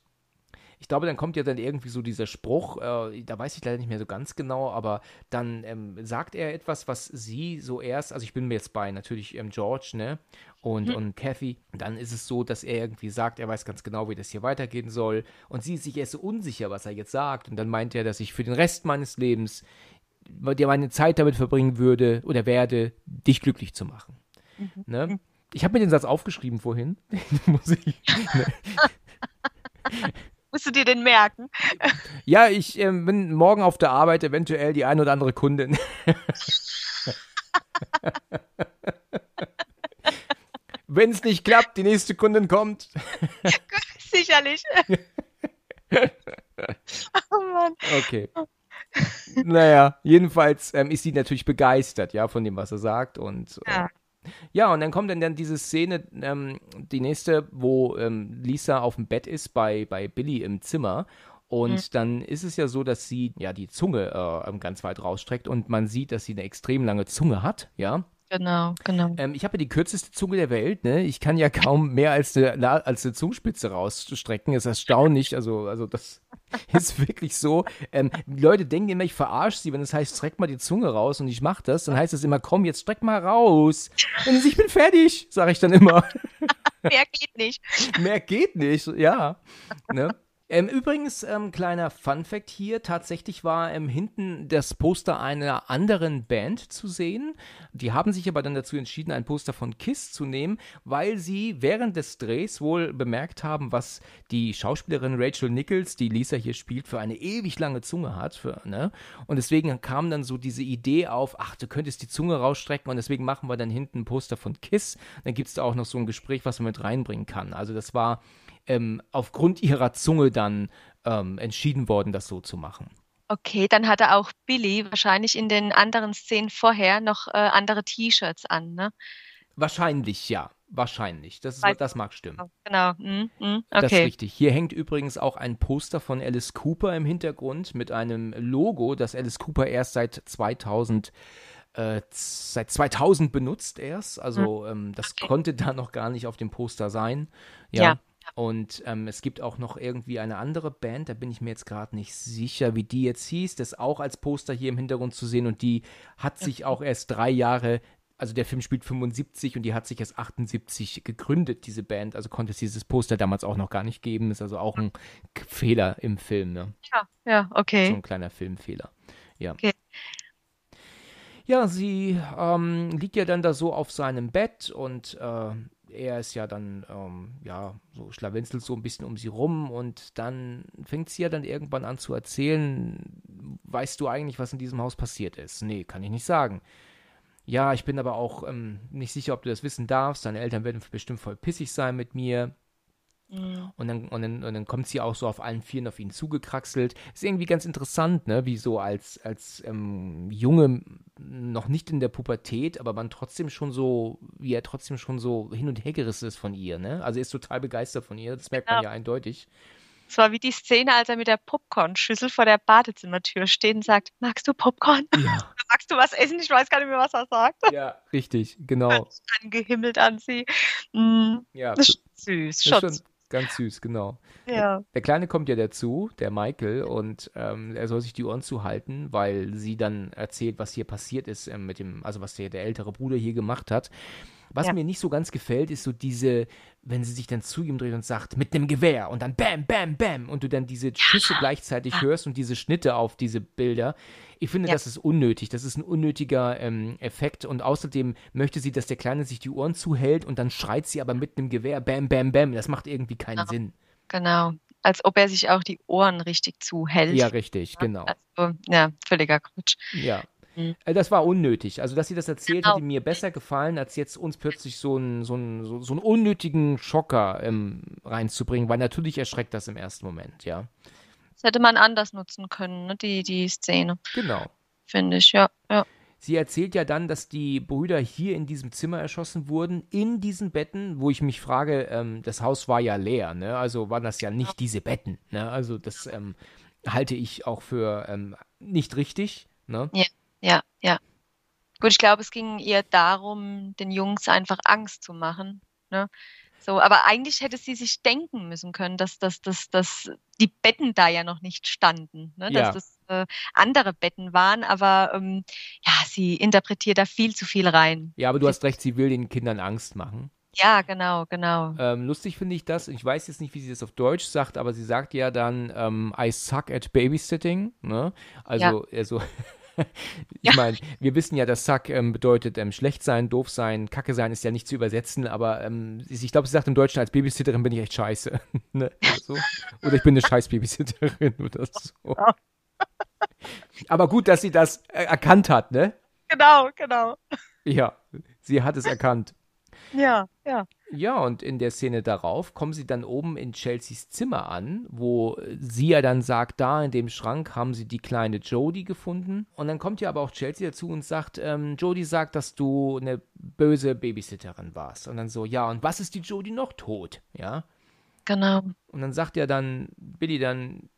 ich glaube, dann kommt ja dann irgendwie so dieser Spruch, äh, da weiß ich leider nicht mehr so ganz genau, aber dann ähm, sagt er etwas, was sie so erst, also ich bin mir jetzt bei natürlich ähm, George, ne? Und, mhm. und Kathy, dann ist es so, dass er irgendwie sagt, er weiß ganz genau, wie das hier weitergehen soll. Und sie ist sich erst so unsicher, was er jetzt sagt. Und dann meint er, dass ich für den Rest meines Lebens der meine Zeit damit verbringen würde oder werde, dich glücklich zu machen. Mhm. Ne? Mhm. Ich habe mir den Satz aufgeschrieben vorhin. Muss ich. Ne. Musst du dir den merken? ja, ich äh, bin morgen auf der Arbeit eventuell die ein oder andere Kundin. Wenn es nicht klappt, die nächste Kundin kommt. Sicherlich. oh Mann. Okay. Oh. Naja, jedenfalls ähm, ist sie natürlich begeistert, ja, von dem, was er sagt. Und äh, ja, äh, ja und dann kommt dann, dann diese Szene, ähm, die nächste, wo ähm, Lisa auf dem Bett ist bei, bei Billy im Zimmer. Und mhm. dann ist es ja so, dass sie ja die Zunge äh, ähm, ganz weit rausstreckt und man sieht, dass sie eine extrem lange Zunge hat, ja. Genau, genau. Ähm, ich habe ja die kürzeste Zunge der Welt, ne? Ich kann ja kaum mehr als eine, als eine Zungenspitze rausstrecken. Ist erstaunlich. Also, also das ist wirklich so. Ähm, Leute denken immer, ich verarsche sie, wenn es das heißt, streck mal die Zunge raus und ich mache das, dann heißt es immer, komm, jetzt streck mal raus. Und ich bin fertig, sage ich dann immer. mehr geht nicht. mehr geht nicht, ja. Ne? Ähm, übrigens, ähm, kleiner Fun-Fact hier: tatsächlich war ähm, hinten das Poster einer anderen Band zu sehen. Die haben sich aber dann dazu entschieden, ein Poster von Kiss zu nehmen, weil sie während des Drehs wohl bemerkt haben, was die Schauspielerin Rachel Nichols, die Lisa hier spielt, für eine ewig lange Zunge hat. Für, ne? Und deswegen kam dann so diese Idee auf: ach, du könntest die Zunge rausstrecken und deswegen machen wir dann hinten ein Poster von Kiss. Dann gibt es da auch noch so ein Gespräch, was man mit reinbringen kann. Also, das war ähm, aufgrund ihrer Zunge dann ähm, entschieden worden, das so zu machen. Okay, dann hatte auch Billy wahrscheinlich in den anderen Szenen vorher noch äh, andere T-Shirts an, ne? Wahrscheinlich, ja. Wahrscheinlich. Das, ist, das mag stimmen. Genau. Mm, mm, okay. Das ist richtig. Hier hängt übrigens auch ein Poster von Alice Cooper im Hintergrund mit einem Logo, das Alice Cooper erst seit 2000 äh, seit 2000 benutzt erst, also mhm. ähm, das okay. konnte da noch gar nicht auf dem Poster sein. Ja, ja. Und ähm, es gibt auch noch irgendwie eine andere Band, da bin ich mir jetzt gerade nicht sicher, wie die jetzt hieß. Das ist auch als Poster hier im Hintergrund zu sehen und die hat sich auch erst drei Jahre, also der Film spielt 75 und die hat sich erst 78 gegründet, diese Band. Also konnte es dieses Poster damals auch noch gar nicht geben. Ist also auch ein Fehler im Film, ne? Ja, ja, okay. So ein kleiner Filmfehler. Ja. Okay. Ja, sie ähm, liegt ja dann da so auf seinem Bett und äh, er ist ja dann, ähm, ja, so schlawenzelt so ein bisschen um sie rum und dann fängt sie ja dann irgendwann an zu erzählen, weißt du eigentlich, was in diesem Haus passiert ist? Nee, kann ich nicht sagen. Ja, ich bin aber auch ähm, nicht sicher, ob du das wissen darfst. Deine Eltern werden bestimmt voll pissig sein mit mir. Mhm. Und, dann, und, dann, und dann kommt sie auch so auf allen Vieren auf ihn zugekraxelt. Ist irgendwie ganz interessant, ne? wie so als, als ähm, Junge noch nicht in der Pubertät, aber man trotzdem schon so, wie er trotzdem schon so hin und her gerissen ist von ihr. Ne? Also er ist total begeistert von ihr, das merkt genau. man ja eindeutig. Es war wie die Szene, als er mit der Popcorn-Schüssel vor der Badezimmertür steht und sagt, magst du Popcorn? Ja. magst du was essen? Ich weiß gar nicht mehr, was er sagt. Ja, richtig, genau. Angehimmelt an sie. Mhm. Ja, das ist süß, das schon, schon, Ganz süß, genau. Ja. Der Kleine kommt ja dazu, der Michael, und ähm, er soll sich die Ohren zuhalten, weil sie dann erzählt, was hier passiert ist ähm, mit dem, also was der, der ältere Bruder hier gemacht hat. Was ja. mir nicht so ganz gefällt, ist so diese, wenn sie sich dann zu ihm dreht und sagt, mit einem Gewehr und dann Bam, Bam, Bam und du dann diese Schüsse ja. Ah. gleichzeitig ja. Ah. hörst und diese Schnitte auf diese Bilder. Ich finde, das ist unnötig. Das ist ein unnötiger ähm, Effekt und außerdem möchte sie, dass der Kleine sich die Ohren zuhält und dann schreit sie aber mit einem Gewehr Bam, Bam, Bam. Das macht irgendwie keinen genau. Sinn. Genau. Als ob er sich auch die Ohren richtig zuhält. Ja, richtig, genau. Also, ja, völliger Quatsch. Ja. Mhm. Äh, das war unnötig. Also, dass sie das erzählt, genau. hätte mir besser gefallen, als jetzt uns plötzlich so einen, so einen, so, so einen unnötigen Schocker ähm, reinzubringen, weil natürlich erschreckt das im ersten Moment, ja. Das hätte man anders nutzen können, ne? die, die Szene. Genau. Finde ich, ja. ja. Sie erzählt ja dann, dass die Brüder hier in diesem Zimmer erschossen wurden, in diesen Betten, wo ich mich frage, ähm, das Haus war ja leer, ne? Also waren das ja nicht diese Betten, ne? Also das ähm, halte ich auch für ähm, nicht richtig, ne? Ja ja, ja. Gut, ich glaube, es ging ihr darum, den Jungs einfach Angst zu machen. Ne? So, aber eigentlich hätte sie sich denken müssen können, dass, dass, dass, dass die Betten da ja noch nicht standen, ne? dass ja. das äh, andere Betten waren, aber ähm, ja, sie interpretiert da viel zu viel rein. Ja, aber du hast recht, sie will den Kindern Angst machen. Ja, genau, genau. Ähm, lustig finde ich das, ich weiß jetzt nicht, wie sie das auf Deutsch sagt, aber sie sagt ja dann, ähm, I suck at babysitting, ne? Also, ja. also ich meine, wir wissen ja, dass Sack ähm, bedeutet ähm, schlecht sein, doof sein, kacke sein ist ja nicht zu übersetzen, aber ähm, ich glaube, sie sagt im Deutschen, als Babysitterin bin ich echt scheiße. ne? so. Oder ich bin eine scheiß Babysitterin oder genau. so. Aber gut, dass sie das äh, erkannt hat, ne? Genau, genau. Ja, sie hat es erkannt. Ja, ja. Ja, und in der Szene darauf kommen sie dann oben in Chelseas Zimmer an, wo sie ja dann sagt, da in dem Schrank haben sie die kleine Jodie gefunden. Und dann kommt ja aber auch Chelsea dazu und sagt, ähm, Jodie sagt, dass du eine böse Babysitterin warst. Und dann so, ja, und was ist die Jodie noch tot? Ja. Genau. Und dann sagt ja dann Billy dann,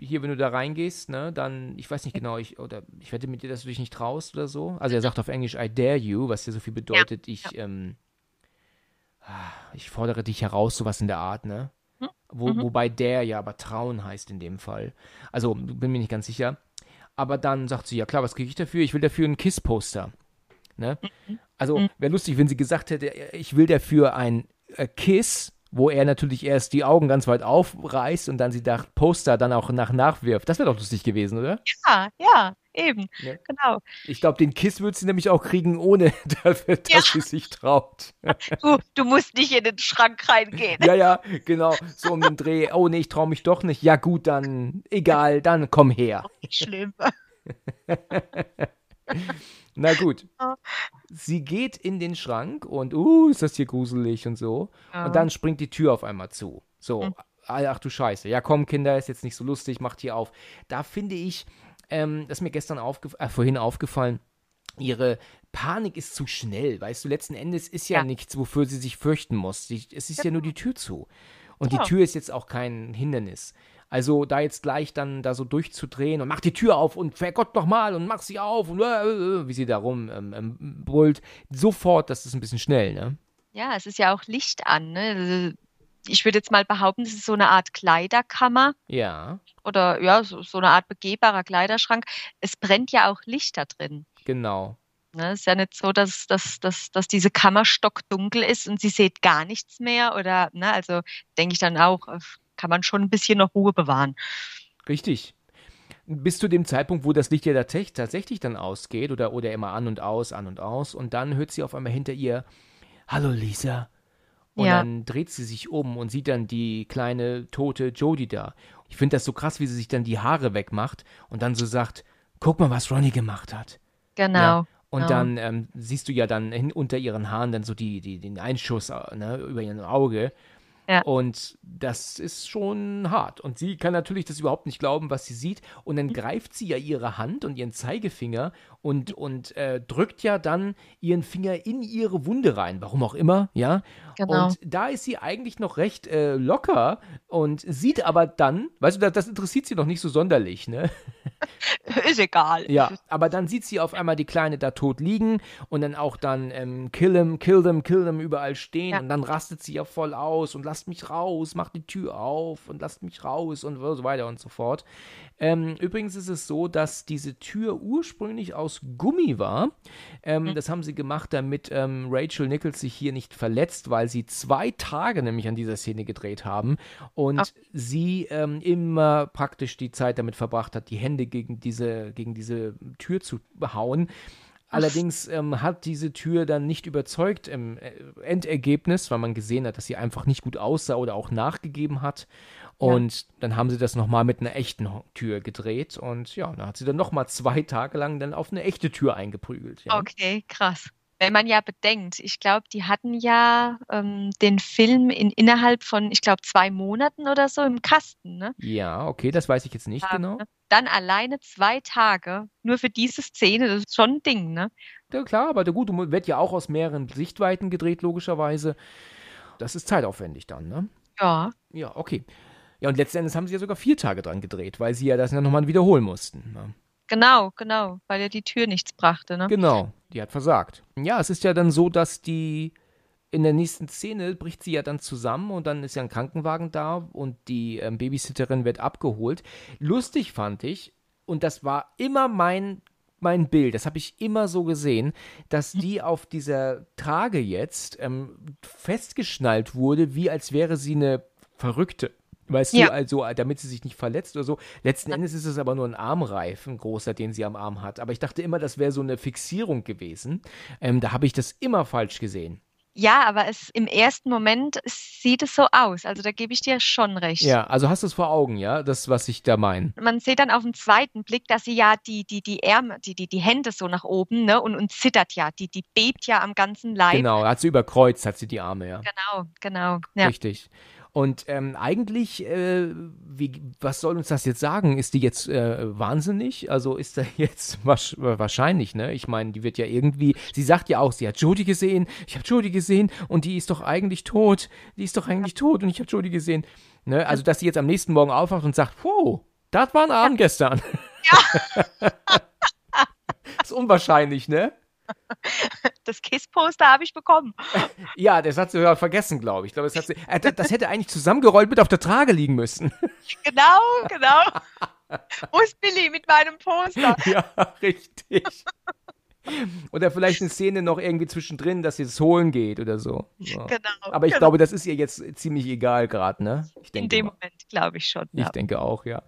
hier, wenn du da reingehst, ne, dann, ich weiß nicht genau, ich, oder ich wette mit dir, dass du dich nicht traust oder so. Also er sagt auf Englisch, I dare you, was ja so viel bedeutet, ja. ich, ja. Ähm, ich fordere dich heraus, sowas in der Art, ne? Hm? Wo, mhm. Wobei der ja aber trauen heißt in dem Fall. Also bin mir nicht ganz sicher. Aber dann sagt sie, ja klar, was kriege ich dafür? Ich will dafür ein KISS-Poster. Ne? Mhm. Also mhm. wäre lustig, wenn sie gesagt hätte, ich will dafür ein äh, KISS, wo er natürlich erst die Augen ganz weit aufreißt und dann sie dacht, Poster dann auch nach nachwirft. Das wäre doch lustig gewesen, oder? Ja, ja. Eben, ja. genau. Ich glaube, den Kiss wird sie nämlich auch kriegen, ohne dass ja. sie sich traut. Du, du musst nicht in den Schrank reingehen. Ja, ja, genau. So um den Dreh. Oh nee, ich traue mich doch nicht. Ja, gut, dann egal, dann komm her. Schlimm. Na gut. Ah. Sie geht in den Schrank und, uh, ist das hier gruselig und so. Ja. Und dann springt die Tür auf einmal zu. So, hm. ach du Scheiße. Ja, komm, Kinder, ist jetzt nicht so lustig, macht hier auf. Da finde ich ähm, das ist mir gestern aufge äh, vorhin aufgefallen, ihre Panik ist zu schnell, weißt du, letzten Endes ist ja, ja. nichts, wofür sie sich fürchten muss. Sie, es ist ja. ja nur die Tür zu. Und ja. die Tür ist jetzt auch kein Hindernis. Also da jetzt gleich dann da so durchzudrehen und mach die Tür auf und vergott nochmal und mach sie auf und äh, äh, äh wie sie da rum ähm, ähm, brüllt, sofort, das ist ein bisschen schnell, ne? Ja, es ist ja auch Licht an, ne? Also ich würde jetzt mal behaupten, es ist so eine Art Kleiderkammer. Ja. Oder ja, so, so eine Art begehbarer Kleiderschrank. Es brennt ja auch Licht da drin. Genau. Ne, ist ja nicht so, dass, dass, dass, dass diese Kammer stockdunkel ist und sie sieht gar nichts mehr. Oder, ne, also denke ich dann auch, äh, kann man schon ein bisschen noch Ruhe bewahren. Richtig. Bis zu dem Zeitpunkt, wo das Licht ja tatsächlich dann ausgeht oder, oder immer an und aus, an und aus. Und dann hört sie auf einmal hinter ihr: Hallo Lisa, und ja. dann dreht sie sich um und sieht dann die kleine tote Jodie da. Ich finde das so krass, wie sie sich dann die Haare wegmacht und dann so sagt, guck mal, was Ronnie gemacht hat. Genau. Ja. Und genau. dann ähm, siehst du ja dann hin unter ihren Haaren dann so die, die den Einschuss äh, ne, über ihrem Auge. Ja. Und das ist schon hart. Und sie kann natürlich das überhaupt nicht glauben, was sie sieht. Und dann greift sie ja ihre Hand und ihren Zeigefinger und, und äh, drückt ja dann ihren Finger in ihre Wunde rein, warum auch immer, ja. Genau. Und da ist sie eigentlich noch recht äh, locker und sieht aber dann, weißt du, das, das interessiert sie noch nicht so sonderlich, ne? ist egal. Ja, aber dann sieht sie auf einmal die Kleine da tot liegen und dann auch dann ähm, kill them, kill them, kill them überall stehen ja. und dann rastet sie ja voll aus und lasst mich raus, macht die Tür auf und lasst mich raus und so weiter und so fort. Ähm, übrigens ist es so, dass diese Tür ursprünglich aus Gummi war. Ähm, mhm. Das haben sie gemacht, damit ähm, Rachel Nichols sich hier nicht verletzt, weil sie zwei Tage nämlich an dieser Szene gedreht haben und Ach. sie ähm, immer praktisch die Zeit damit verbracht hat, die Hände gegen diese, gegen diese Tür zu hauen. Allerdings ähm, hat diese Tür dann nicht überzeugt im äh, Endergebnis, weil man gesehen hat, dass sie einfach nicht gut aussah oder auch nachgegeben hat. Und ja. dann haben sie das nochmal mit einer echten Tür gedreht. Und ja, dann hat sie dann nochmal zwei Tage lang dann auf eine echte Tür eingeprügelt. Ja. Okay, krass. Wenn man ja bedenkt, ich glaube, die hatten ja ähm, den Film in, innerhalb von, ich glaube, zwei Monaten oder so im Kasten, ne? Ja, okay, das weiß ich jetzt nicht ja, genau. Ne? Dann alleine zwei Tage, nur für diese Szene, das ist schon ein Ding, ne? Ja, klar, aber gut, wird ja auch aus mehreren Sichtweiten gedreht, logischerweise. Das ist zeitaufwendig dann, ne? Ja. Ja, okay. Ja, und letzten Endes haben sie ja sogar vier Tage dran gedreht, weil sie ja das ja nochmal wiederholen mussten. Ne? Genau, genau, weil ja die Tür nichts brachte, ne? Genau, die hat versagt. Ja, es ist ja dann so, dass die in der nächsten Szene bricht sie ja dann zusammen und dann ist ja ein Krankenwagen da und die ähm, Babysitterin wird abgeholt. Lustig fand ich, und das war immer mein, mein Bild, das habe ich immer so gesehen, dass hm. die auf dieser Trage jetzt ähm, festgeschnallt wurde, wie als wäre sie eine Verrückte. Weißt ja. du, also äh, damit sie sich nicht verletzt oder so. Letzten Endes ist es aber nur ein Armreifen, großer, den sie am Arm hat. Aber ich dachte immer, das wäre so eine Fixierung gewesen. Ähm, da habe ich das immer falsch gesehen. Ja, aber es, im ersten Moment sieht es so aus. Also da gebe ich dir schon recht. Ja, also hast du es vor Augen, ja, das, was ich da meine. Man sieht dann auf den zweiten Blick, dass sie ja die, die, die Ärmel, die, die, die Hände so nach oben, ne? Und, und zittert ja. Die, die bebt ja am ganzen Leib. Genau, hat sie überkreuzt, hat sie die Arme, ja. Genau, genau. Ja. Richtig. Und ähm, eigentlich, äh, wie, was soll uns das jetzt sagen? Ist die jetzt äh, wahnsinnig? Also ist da jetzt äh, wahrscheinlich, ne? Ich meine, die wird ja irgendwie, sie sagt ja auch, sie hat Jodie gesehen, ich habe Jodie gesehen und die ist doch eigentlich tot, die ist doch eigentlich tot und ich habe Jodie gesehen. Ne? Also, dass sie jetzt am nächsten Morgen aufwacht und sagt, wow, das war ein Abend gestern. Ja. ist unwahrscheinlich, ne? Das Kissposter habe ich bekommen. Ja, das hat sie ja vergessen, glaube ich. ich glaube, das, hat sie, äh, das hätte eigentlich zusammengerollt mit auf der Trage liegen müssen. Genau, genau. Wo ist Billy mit meinem Poster? Ja, richtig. Oder vielleicht eine Szene noch irgendwie zwischendrin, dass sie es holen geht oder so. Ja. Genau. Aber ich genau. glaube, das ist ihr jetzt ziemlich egal gerade, ne? Ich In dem mal. Moment glaube ich schon. Ich ja. denke auch, ja.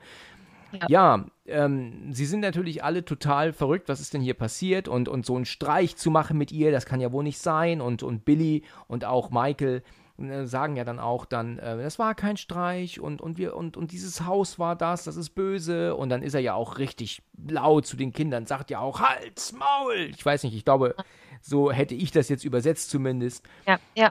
Ja, ähm, sie sind natürlich alle total verrückt, was ist denn hier passiert und, und so einen Streich zu machen mit ihr, das kann ja wohl nicht sein und, und Billy und auch Michael äh, sagen ja dann auch dann, äh, das war kein Streich und, und wir und, und dieses Haus war das, das ist böse und dann ist er ja auch richtig laut zu den Kindern, sagt ja auch Hals, Maul, ich weiß nicht, ich glaube, so hätte ich das jetzt übersetzt zumindest. Ja, ja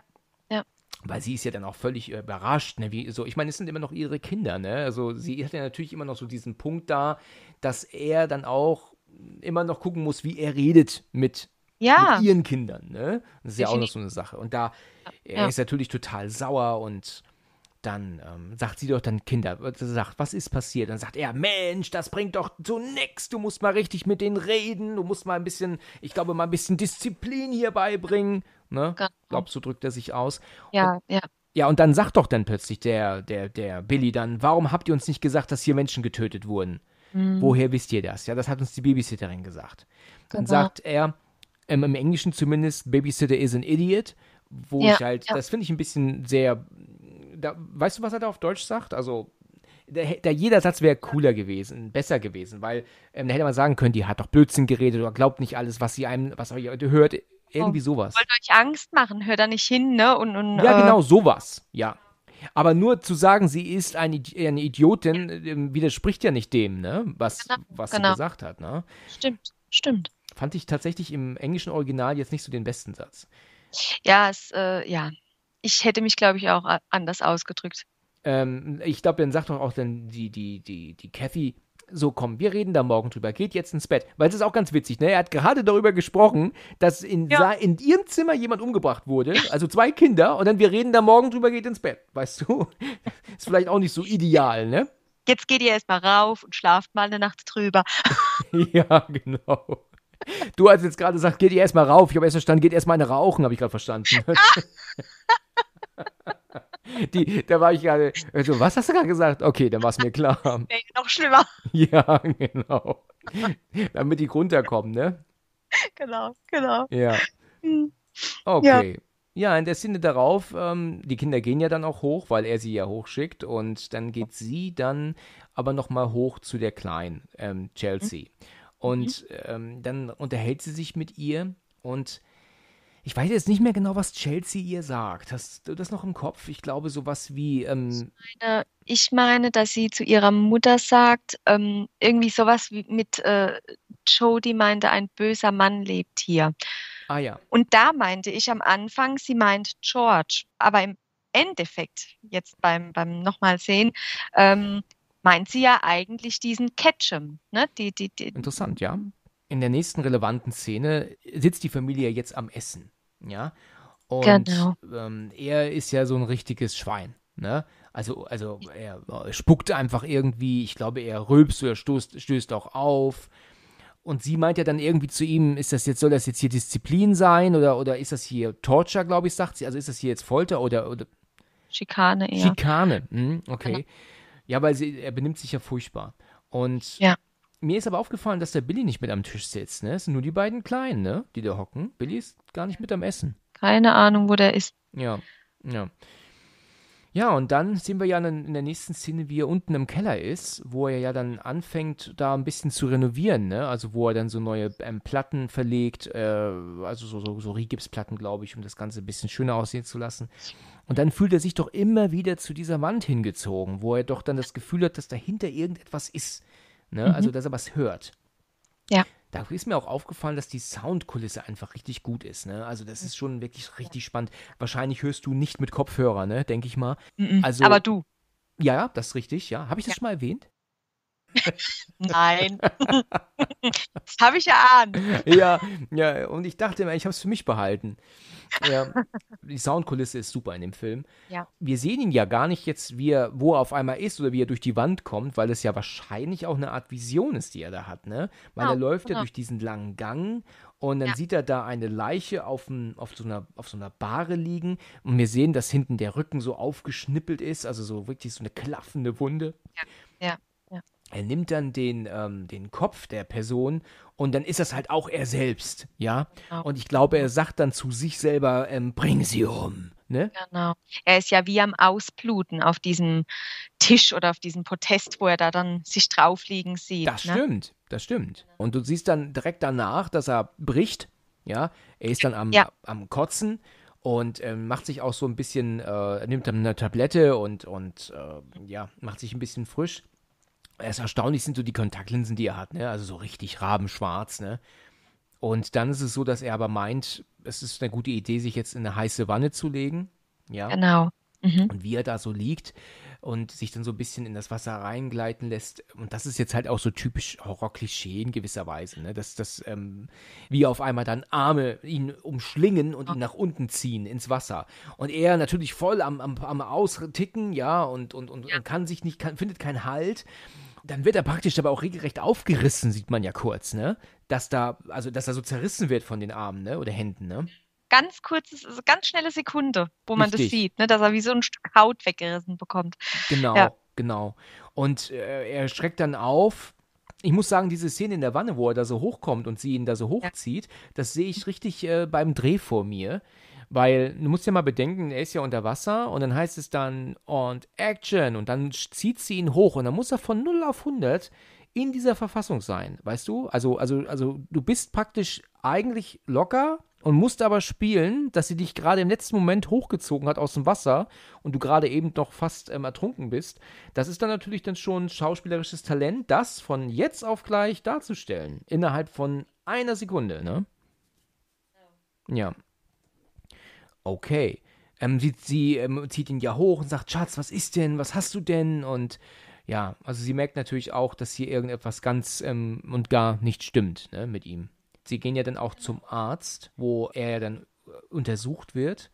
weil sie ist ja dann auch völlig überrascht, ne? Wie, so, ich meine, es sind immer noch ihre Kinder, ne? Also sie hat ja natürlich immer noch so diesen Punkt da, dass er dann auch immer noch gucken muss, wie er redet mit, ja. mit ihren Kindern, ne? Das ist ja auch noch so eine Sache. Und da ja. er ist natürlich total sauer und dann ähm, sagt sie doch dann Kinder, sagt, was ist passiert? Dann sagt er, Mensch, das bringt doch zu nichts. du musst mal richtig mit denen reden, du musst mal ein bisschen, ich glaube, mal ein bisschen Disziplin hier beibringen ne? Genau. Glaubst du, drückt er sich aus? Ja, und, ja. Ja, und dann sagt doch dann plötzlich der, der, der Billy dann, warum habt ihr uns nicht gesagt, dass hier Menschen getötet wurden? Mhm. Woher wisst ihr das? Ja, das hat uns die Babysitterin gesagt. Dann genau. sagt er, ähm, im Englischen zumindest, Babysitter is an idiot, wo ja, ich halt, ja. das finde ich ein bisschen sehr, da, weißt du, was er da auf Deutsch sagt? Also, da, jeder Satz wäre cooler gewesen, besser gewesen, weil ähm, da hätte man sagen können, die hat doch Blödsinn geredet oder glaubt nicht alles, was sie einem, was ihr hört, Oh, irgendwie sowas. Wollt euch Angst machen, hört da nicht hin, ne? Und, und, ja, äh, genau, sowas, ja. Aber nur zu sagen, sie ist eine, äh, eine Idiotin, äh, ähm, widerspricht ja nicht dem, ne? Was, genau, was genau. sie gesagt hat, ne? Stimmt, stimmt. Fand ich tatsächlich im englischen Original jetzt nicht so den besten Satz. Ja, es, äh, ja. Ich hätte mich, glaube ich, auch anders ausgedrückt. Ähm, ich glaube, dann sagt doch auch dann die, die, die, die Kathy, so komm, wir reden da morgen drüber, geht jetzt ins Bett. Weil es ist auch ganz witzig, ne? Er hat gerade darüber gesprochen, dass in, ja. in ihrem Zimmer jemand umgebracht wurde, also zwei Kinder, und dann wir reden da morgen drüber, geht ins Bett, weißt du? ist vielleicht auch nicht so ideal, ne? Jetzt geht ihr erstmal rauf und schlaft mal eine Nacht drüber. ja, genau. Du hast jetzt gerade gesagt, geht ihr erstmal rauf. Ich habe erst verstanden, geht erstmal eine rauchen, habe ich gerade verstanden. Die, da war ich gerade, so, also, was hast du gerade gesagt? Okay, dann war es mir klar. Wäre noch schlimmer. Ja, genau. Damit die runterkommen, ne? Genau, genau. Ja. Hm. Okay. Ja. Ja, in der Szene darauf, ähm, die Kinder gehen ja dann auch hoch, weil er sie ja hochschickt und dann geht sie dann aber nochmal hoch zu der Kleinen, ähm, mhm. Chelsea. Und mhm. ähm, dann unterhält sie sich mit ihr und ich weiß jetzt nicht mehr genau, was Chelsea ihr sagt. Hast du das noch im Kopf? Ich glaube, sowas wie. Ähm ich, meine, ich, meine, dass sie zu ihrer Mutter sagt, ähm, irgendwie sowas wie mit äh, Jodie meinte, ein böser Mann lebt hier. Ah ja. Und da meinte ich am Anfang, sie meint George. Aber im Endeffekt, jetzt beim, beim nochmal sehen, ähm, meint sie ja eigentlich diesen Ketchum. Ne? Die, die, die, Interessant, ja in der nächsten relevanten Szene sitzt die Familie jetzt am Essen. Ja. Und genau. ähm, er ist ja so ein richtiges Schwein. Ne? Also, also er spuckt einfach irgendwie, ich glaube, er rülpst oder stoßt, stößt auch auf. Und sie meint ja dann irgendwie zu ihm, ist das jetzt, soll das jetzt hier Disziplin sein oder, oder ist das hier Torture, glaube ich, sagt sie. Also ist das hier jetzt Folter oder. oder Schikane eher. Schikane, hm, okay. Genau. Ja, weil sie, er benimmt sich ja furchtbar. Und ja. Mir ist aber aufgefallen, dass der Billy nicht mit am Tisch sitzt. Ne? Es sind nur die beiden Kleinen, ne? die da hocken. Billy ist gar nicht mit am Essen. Keine Ahnung, wo der ist. Ja, ja. Ja, und dann sehen wir ja in der nächsten Szene, wie er unten im Keller ist, wo er ja dann anfängt, da ein bisschen zu renovieren, ne? Also wo er dann so neue ähm, Platten verlegt, äh, also so, so, so Rigipsplatten, glaube ich, um das Ganze ein bisschen schöner aussehen zu lassen. Und dann fühlt er sich doch immer wieder zu dieser Wand hingezogen, wo er doch dann das Gefühl hat, dass dahinter irgendetwas ist. Ne? Mhm. Also, dass er was hört. Ja. Da ist mir auch aufgefallen, dass die Soundkulisse einfach richtig gut ist. Ne? Also das ist schon wirklich richtig spannend. Wahrscheinlich hörst du nicht mit Kopfhörer, ne? denke ich mal. Mhm. Also, aber du. Ja, das ist richtig, ja. Habe ich das ja. schon mal erwähnt? Nein. das habe ich erahnt. Ja, ja, und ich dachte immer, ich habe es für mich behalten. Ja, die Soundkulisse ist super in dem Film. Ja. Wir sehen ihn ja gar nicht jetzt, wie er, wo er auf einmal ist oder wie er durch die Wand kommt, weil es ja wahrscheinlich auch eine Art Vision ist, die er da hat, ne? Weil genau, ja, er läuft genau. ja durch diesen langen Gang und dann ja. sieht er da eine Leiche auf, ein, auf, so einer, auf so einer Bahre liegen und wir sehen, dass hinten der Rücken so aufgeschnippelt ist, also so wirklich so eine klaffende Wunde. Ja. ja er nimmt dann den, ähm, den Kopf der Person und dann ist das halt auch er selbst, ja. Genau. Und ich glaube, er sagt dann zu sich selber, ähm, bring sie um. Ne? Genau. Er ist ja wie am Ausbluten auf diesem Tisch oder auf diesem Protest, wo er da dann sich drauf liegen sieht. Das ne? stimmt, das stimmt. Und du siehst dann direkt danach, dass er bricht, ja. Er ist dann am, ja. am Kotzen und ähm, macht sich auch so ein bisschen, äh, nimmt dann eine Tablette und, und äh, ja, macht sich ein bisschen frisch erst erstaunlich sind so die Kontaktlinsen, die er hat, ne? Also so richtig rabenschwarz, ne? Und dann ist es so, dass er aber meint, es ist eine gute Idee, sich jetzt in eine heiße Wanne zu legen. Ja. Genau. Mhm. Und wie er da so liegt und sich dann so ein bisschen in das Wasser reingleiten lässt. Und das ist jetzt halt auch so typisch Horror-Klischee in gewisser Weise, ne? Dass das, ähm, wie auf einmal dann Arme ihn umschlingen und ihn nach unten ziehen ins Wasser. Und er natürlich voll am, am, am Austicken, ja, und, und, und, ja. und kann sich nicht, kann, findet keinen Halt. Dann wird er praktisch aber auch regelrecht aufgerissen, sieht man ja kurz, ne? Dass da, also dass er so zerrissen wird von den Armen, ne? Oder Händen, ne? Ganz kurzes, also ganz schnelle Sekunde, wo man Richtig. das sieht, ne? Dass er wie so ein Stück Haut weggerissen bekommt. Genau, ja. genau. Und äh, er schreckt dann auf, ich muss sagen, diese Szene in der Wanne, wo er da so hochkommt und sie ihn da so hochzieht, das sehe ich richtig äh, beim Dreh vor mir. Weil du musst ja mal bedenken, er ist ja unter Wasser und dann heißt es dann und Action und dann zieht sie ihn hoch und dann muss er von 0 auf 100 in dieser Verfassung sein, weißt du? Also, also, also du bist praktisch eigentlich locker und musst aber spielen, dass sie dich gerade im letzten Moment hochgezogen hat aus dem Wasser und du gerade eben noch fast ähm, ertrunken bist. Das ist dann natürlich dann schon schauspielerisches Talent, das von jetzt auf gleich darzustellen, innerhalb von einer Sekunde, ne? Ja. ja. Okay. Ähm, sie, sie ähm, zieht ihn ja hoch und sagt, Schatz, was ist denn? Was hast du denn? Und ja, also sie merkt natürlich auch, dass hier irgendetwas ganz ähm, und gar nicht stimmt ne, mit ihm. Sie gehen ja dann auch zum Arzt, wo er dann äh, untersucht wird.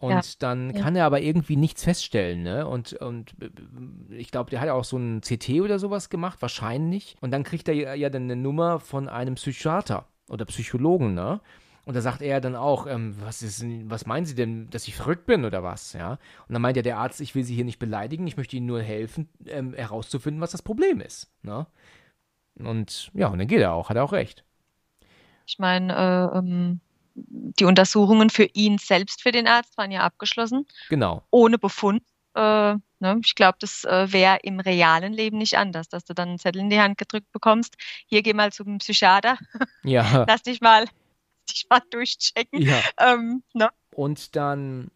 Und ja. dann kann ja. er aber irgendwie nichts feststellen, ne? Und, und äh, äh, ich glaube, der hat ja auch so einen CT oder sowas gemacht, wahrscheinlich. Und dann kriegt er ja, ja dann eine Nummer von einem Psychiater oder Psychologen, ne? Und da sagt er dann auch, ähm, was, ist, was meinen Sie denn, dass ich verrückt bin oder was? Ja? Und dann meint ja der Arzt, ich will Sie hier nicht beleidigen, ich möchte Ihnen nur helfen, ähm, herauszufinden, was das Problem ist. Ne? Und ja, und dann geht er auch, hat er auch recht. Ich meine, äh, ähm, die Untersuchungen für ihn selbst, für den Arzt, waren ja abgeschlossen. Genau. Ohne Befund. Äh, ne? Ich glaube, das äh, wäre im realen Leben nicht anders, dass du dann einen Zettel in die Hand gedrückt bekommst. Hier geh mal zum Psychiater. Ja. Lass dich mal richtig mal durchchecken. Ja. Ähm, ne? Und dann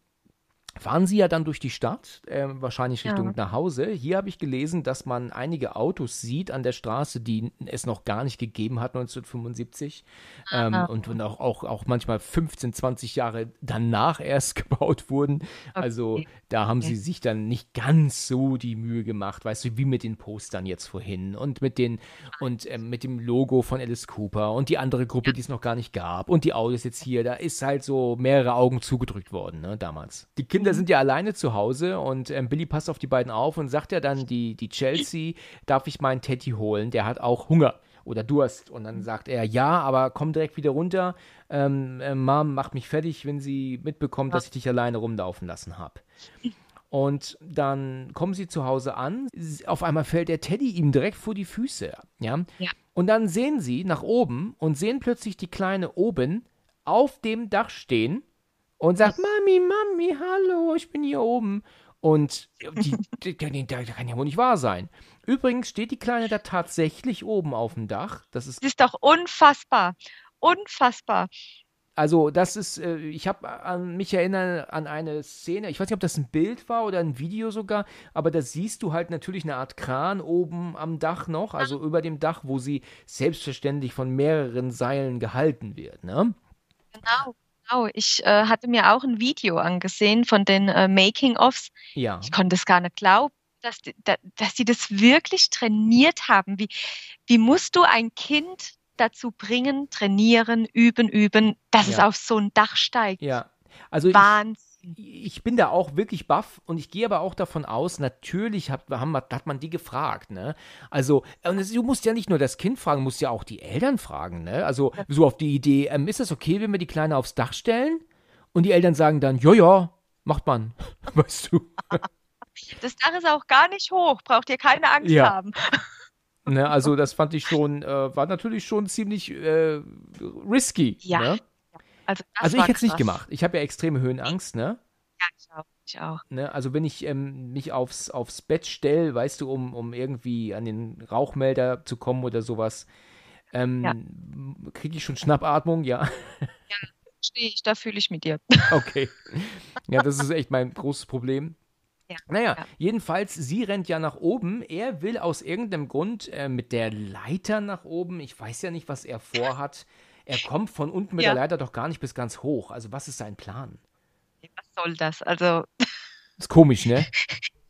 fahren sie ja dann durch die Stadt, äh, wahrscheinlich Richtung ja. nach Hause. Hier habe ich gelesen, dass man einige Autos sieht an der Straße, die es noch gar nicht gegeben hat 1975 ähm, und, und auch, auch, auch, manchmal 15, 20 Jahre danach erst gebaut wurden. Also okay. Also da haben okay. sie sich dann nicht ganz so die Mühe gemacht, weißt du, wie mit den Postern jetzt vorhin und mit den und äh, mit dem Logo von Alice Cooper und die andere Gruppe, ja. die es noch gar nicht gab und die Autos jetzt hier, da ist halt so mehrere Augen zugedrückt worden ne, damals. Die Kinder Kinder sind ja alleine zu Hause und ähm, Billy passt auf die beiden auf und sagt ja dann, die, die Chelsea, darf ich meinen Teddy holen? Der hat auch Hunger oder Durst. Und dann sagt er, ja, aber komm direkt wieder runter. Ähm, äh, Mom macht mich fertig, wenn sie mitbekommt, dass ich dich alleine rumlaufen lassen habe. Und dann kommen sie zu Hause an. Auf einmal fällt der Teddy ihm direkt vor die Füße. Ja? ja. Und dann sehen sie nach oben und sehen plötzlich die Kleine oben auf dem Dach stehen und sagt, Mami, Mami, hallo, ich bin hier oben. Und die, die, die, das kann ja wohl nicht wahr sein. Übrigens steht die Kleine da tatsächlich oben auf dem Dach. Das ist, das ist doch unfassbar. Unfassbar. Also das ist, äh, ich habe an mich erinnern an eine Szene, ich weiß nicht, ob das ein Bild war oder ein Video sogar, aber da siehst du halt natürlich eine Art Kran oben am Dach noch, also über dem Dach, wo sie selbstverständlich von mehreren Seilen gehalten wird, ne? Genau. Genau, ich äh, hatte mir auch ein Video angesehen von den äh, Making-ofs. Ja. Ich konnte es gar nicht glauben, dass, da, dass sie das wirklich trainiert haben. Wie, wie musst du ein Kind dazu bringen, trainieren, üben, üben, dass ja. es auf so ein Dach steigt? Ja, also Wahnsinn ich bin da auch wirklich baff und ich gehe aber auch davon aus, natürlich hat, haben, hat man die gefragt, ne? Also, das, du musst ja nicht nur das Kind fragen, du musst ja auch die Eltern fragen, ne? Also, so auf die Idee, ähm, ist das okay, wenn wir die Kleine aufs Dach stellen? Und die Eltern sagen dann, ja, ja, macht man, weißt du. Das Dach ist auch gar nicht hoch, braucht ihr keine Angst ja. haben. Ne, also das fand ich schon, äh, war natürlich schon ziemlich äh, risky. Ja, ne? Also, also ich hätte es nicht gemacht. Ich habe ja extreme Höhenangst, ne? Ja, ich auch. Ich auch. Ne? Also wenn ich ähm, mich aufs, aufs Bett stelle, weißt du, um, um irgendwie an den Rauchmelder zu kommen oder sowas, ähm, ja. kriege ich schon Schnappatmung, ja. Ja, stehe ich, da fühle ich mit dir. Okay. Ja, das ist echt mein großes Problem. Ja, naja, ja. jedenfalls, sie rennt ja nach oben. Er will aus irgendeinem Grund äh, mit der Leiter nach oben. Ich weiß ja nicht, was er vorhat. Er kommt von unten mit ja. der Leiter doch gar nicht bis ganz hoch. Also was ist sein Plan? Was soll das? Also. Ist komisch, ne?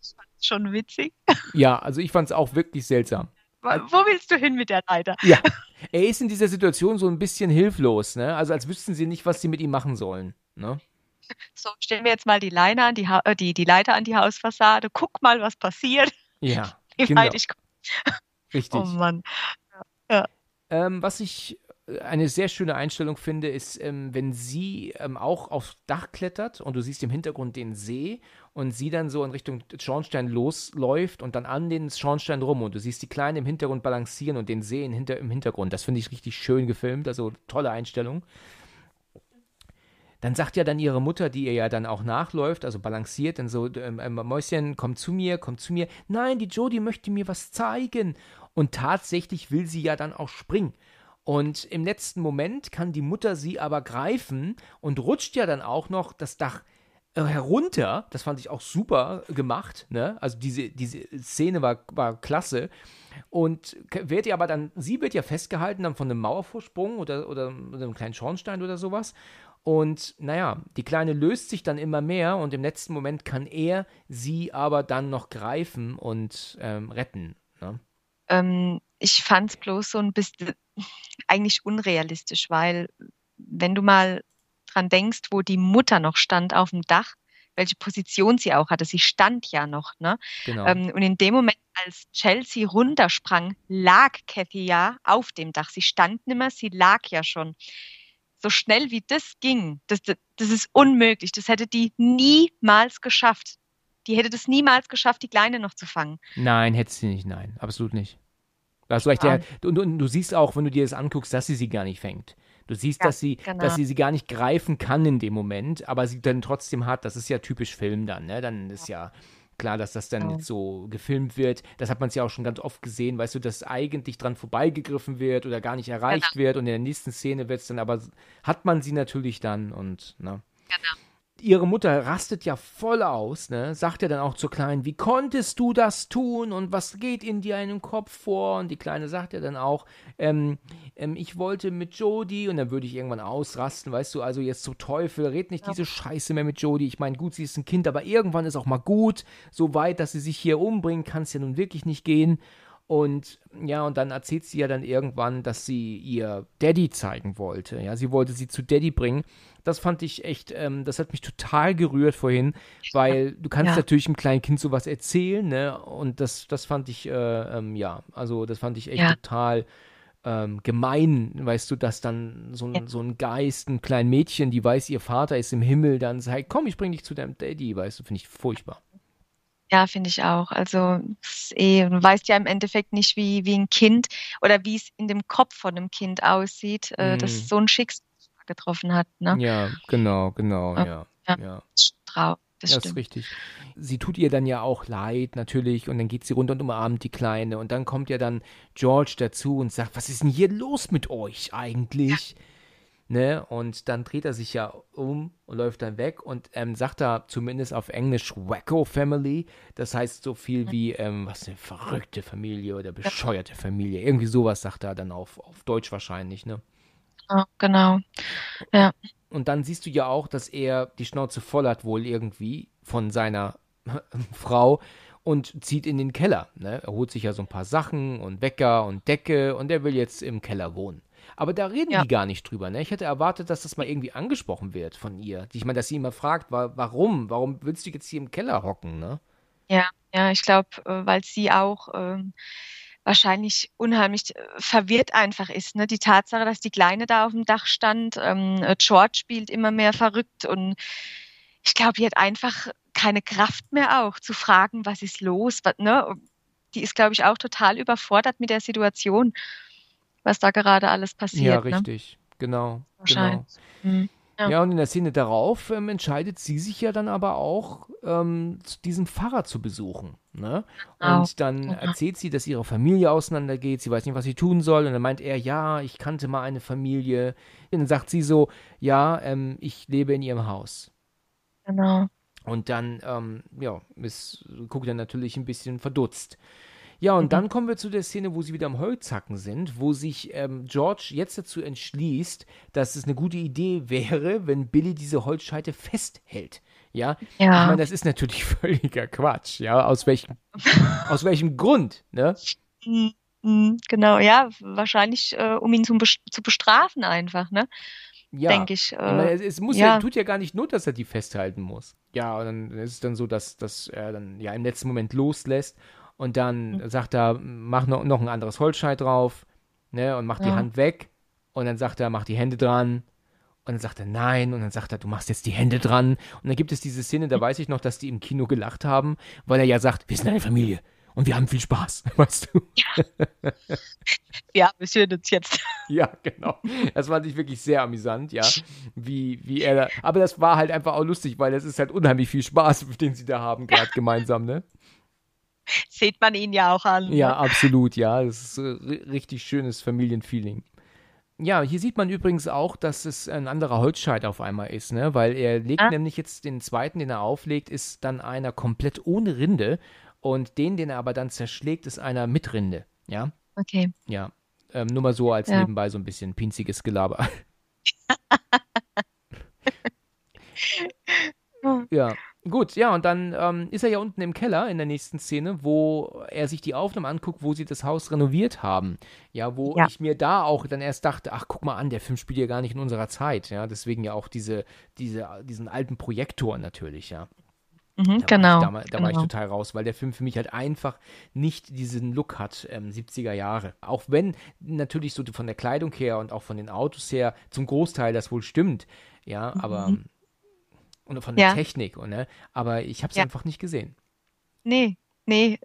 Ich fand's schon witzig. Ja, also ich fand es auch wirklich seltsam. Wo willst du hin mit der Leiter? Ja. Er ist in dieser Situation so ein bisschen hilflos, ne? Also als wüssten sie nicht, was sie mit ihm machen sollen. Ne? So, stellen wir jetzt mal die, Leine an die, ha äh, die, die Leiter an die Hausfassade, guck mal, was passiert. Ja. Wie genau. weit ich komme. Richtig. Oh Mann. Ja. Ähm, was ich eine sehr schöne Einstellung finde, ist, ähm, wenn sie ähm, auch aufs Dach klettert und du siehst im Hintergrund den See und sie dann so in Richtung Schornstein losläuft und dann an den Schornstein rum und du siehst die Kleine im Hintergrund balancieren und den See hinter, im Hintergrund. Das finde ich richtig schön gefilmt, also tolle Einstellung. Dann sagt ja dann ihre Mutter, die ihr ja dann auch nachläuft, also balanciert, dann so, ähm, ähm Mäuschen, komm zu mir, komm zu mir. Nein, die Jodie möchte mir was zeigen. Und tatsächlich will sie ja dann auch springen. Und im letzten Moment kann die Mutter sie aber greifen und rutscht ja dann auch noch das Dach äh, herunter. Das fand ich auch super gemacht. Ne? Also diese, diese Szene war, war klasse. Und wird ja aber dann, sie wird ja festgehalten dann von einem Mauervorsprung oder, oder einem kleinen Schornstein oder sowas. Und naja, die Kleine löst sich dann immer mehr und im letzten Moment kann er sie aber dann noch greifen und ähm, retten. Ne? Ähm, ich fand es bloß so ein bisschen eigentlich unrealistisch, weil wenn du mal dran denkst, wo die Mutter noch stand auf dem Dach, welche Position sie auch hatte. Sie stand ja noch. Ne? Genau. Ähm, und in dem Moment, als Chelsea runtersprang, lag Kathy ja auf dem Dach. Sie stand nimmer, sie lag ja schon. So schnell wie das ging, das, das, das ist unmöglich. Das hätte die niemals geschafft. Die hätte das niemals geschafft, die Kleine noch zu fangen. Nein, hätte sie nicht, nein, absolut nicht. Weißt du, vielleicht der, und, und, du siehst auch, wenn du dir das anguckst, dass sie sie gar nicht fängt. Du siehst, ja, dass, sie, genau. dass sie sie gar nicht greifen kann in dem Moment, aber sie dann trotzdem hat. Das ist ja typisch Film dann, ne? Dann ist ja klar, dass das dann genau. jetzt so gefilmt wird. Das hat man es ja auch schon ganz oft gesehen, weißt du, dass eigentlich dran vorbeigegriffen wird oder gar nicht erreicht genau. wird und in der nächsten Szene wird es dann, aber hat man sie natürlich dann und, ne? Genau ihre Mutter rastet ja voll aus, ne? Sagt ja dann auch zur Kleinen, wie konntest du das tun und was geht in dir einen Kopf vor? Und die Kleine sagt ja dann auch, ähm, ähm, ich wollte mit Jody und dann würde ich irgendwann ausrasten, weißt du, also jetzt zum Teufel, red nicht ja. diese Scheiße mehr mit Jody. Ich meine, gut, sie ist ein Kind, aber irgendwann ist auch mal gut, so weit, dass sie sich hier umbringen, kann es ja nun wirklich nicht gehen. Und ja, und dann erzählt sie ja dann irgendwann, dass sie ihr Daddy zeigen wollte. Ja, sie wollte sie zu Daddy bringen. Das fand ich echt, ähm, das hat mich total gerührt vorhin, weil du kannst ja. natürlich einem kleinen Kind sowas erzählen, ne? Und das, das fand ich, äh, ähm, ja, also das fand ich echt ja. total ähm, gemein, weißt du, dass dann so ein, ja. so ein Geist, ein kleines Mädchen, die weiß, ihr Vater ist im Himmel, dann sagt, komm, ich bring dich zu deinem Daddy, weißt du, finde ich furchtbar. Ja, finde ich auch. Also eh, du weißt ja im Endeffekt nicht, wie, wie ein Kind oder wie es in dem Kopf von einem Kind aussieht, äh, dass mhm. so ein Schicksal getroffen hat. Ne? Ja, genau, genau, ja. ja. ja. ja. Trau das, das ist richtig. Sie tut ihr dann ja auch leid, natürlich, und dann geht sie runter und umarmt die Kleine. Und dann kommt ja dann George dazu und sagt, was ist denn hier los mit euch eigentlich? Ja. Ne? Und dann dreht er sich ja um und läuft dann weg und ähm, sagt da zumindest auf Englisch Wacko Family. Das heißt so viel wie, ähm, was eine verrückte Familie oder bescheuerte Familie. Irgendwie sowas sagt er dann auf, auf Deutsch wahrscheinlich, ne? Oh, genau. Ja. Und dann siehst du ja auch, dass er die Schnauze voll hat, wohl irgendwie von seiner Frau und zieht in den Keller. Ne? Er holt sich ja so ein paar Sachen und Wecker und Decke und er will jetzt im Keller wohnen. Aber da reden ja. die gar nicht drüber. Ne? Ich hätte erwartet, dass das mal irgendwie angesprochen wird von ihr. Ich meine, dass sie immer fragt, warum? Warum willst du jetzt hier im Keller hocken? Ne? Ja, ja, ich glaube, äh, weil sie auch ähm, wahrscheinlich unheimlich äh, verwirrt einfach ist. Ne? Die Tatsache, dass die Kleine da auf dem Dach stand, ähm, äh, George spielt immer mehr verrückt und ich glaube, die hat einfach keine Kraft mehr auch zu fragen, was ist los. Was, ne? Die ist, glaube ich, auch total überfordert mit der Situation was da gerade alles passiert. Ja, ne? richtig, ne? genau. Wahrscheinlich. Genau. Mhm. Ja. ja. und in der Szene darauf ähm, entscheidet sie sich ja dann aber auch, ähm, diesen Pfarrer zu besuchen. Ne? Genau. Und dann ja. erzählt sie, dass ihre Familie auseinandergeht, sie weiß nicht, was sie tun soll. Und dann meint er, ja, ich kannte mal eine Familie. Und dann sagt sie so, ja, ähm, ich lebe in ihrem Haus. Genau. Und dann, ähm, ja, Miss guckt er natürlich ein bisschen verdutzt. Ja, und mhm. dann kommen wir zu der Szene, wo sie wieder am Holzhacken sind, wo sich ähm, George jetzt dazu entschließt, dass es eine gute Idee wäre, wenn Billy diese Holzscheite festhält. Ja? ja. Ich meine, das ist natürlich völliger Quatsch, ja. Aus welchem, aus welchem Grund, ne? Mhm, genau, ja, wahrscheinlich, äh, um ihn zum, zu bestrafen einfach, ne? Ja. Denke ich. Äh, es, es muss ja. ja. tut ja gar nicht Not, dass er die festhalten muss. Ja, und dann ist es dann so, dass, dass er dann ja im letzten Moment loslässt und dann mhm. sagt er, mach noch, noch ein anderes Holzscheit drauf, ne? Und mach ja. die Hand weg. Und dann sagt er, mach die Hände dran. Und dann sagt er nein. Und dann sagt er, du machst jetzt die Hände dran. Und dann gibt es diese Szene, da weiß ich noch, dass die im Kino gelacht haben, weil er ja sagt, wir sind eine Familie und wir haben viel Spaß, weißt du? Ja, ja wir sind uns jetzt. Ja, genau. Das fand ich wirklich sehr amüsant, ja. Wie, wie er da, aber das war halt einfach auch lustig, weil das ist halt unheimlich viel Spaß, den sie da haben, gerade gemeinsam, ne? Seht man ihn ja auch an. Ja, ne? absolut, ja. Es ist ein äh, richtig schönes Familienfeeling. Ja, hier sieht man übrigens auch, dass es ein anderer Holzscheit auf einmal ist, ne? Weil er legt ah. nämlich jetzt den zweiten, den er auflegt, ist dann einer komplett ohne Rinde und den, den er aber dann zerschlägt, ist einer mit Rinde, ja? Okay. Ja. Ähm, nur mal so als ja. nebenbei so ein bisschen pinziges Gelaber. ja. Gut, ja, und dann ähm, ist er ja unten im Keller in der nächsten Szene, wo er sich die Aufnahmen anguckt, wo sie das Haus renoviert haben. Ja, wo ja. ich mir da auch dann erst dachte, ach, guck mal an, der Film spielt ja gar nicht in unserer Zeit. Ja, deswegen ja auch diese, diese, diesen alten Projektor natürlich, ja. Mhm, da genau. War ich, genau, da, da genau. war ich genau. total raus, weil der Film für mich halt einfach nicht diesen Look hat, ähm, 70er Jahre. Auch wenn natürlich so von der Kleidung her und auch von den Autos her zum Großteil das wohl stimmt. Ja, aber mhm und von der ja. Technik. Und, ne? Aber ich habe es ja. einfach nicht gesehen. Nee, Nee,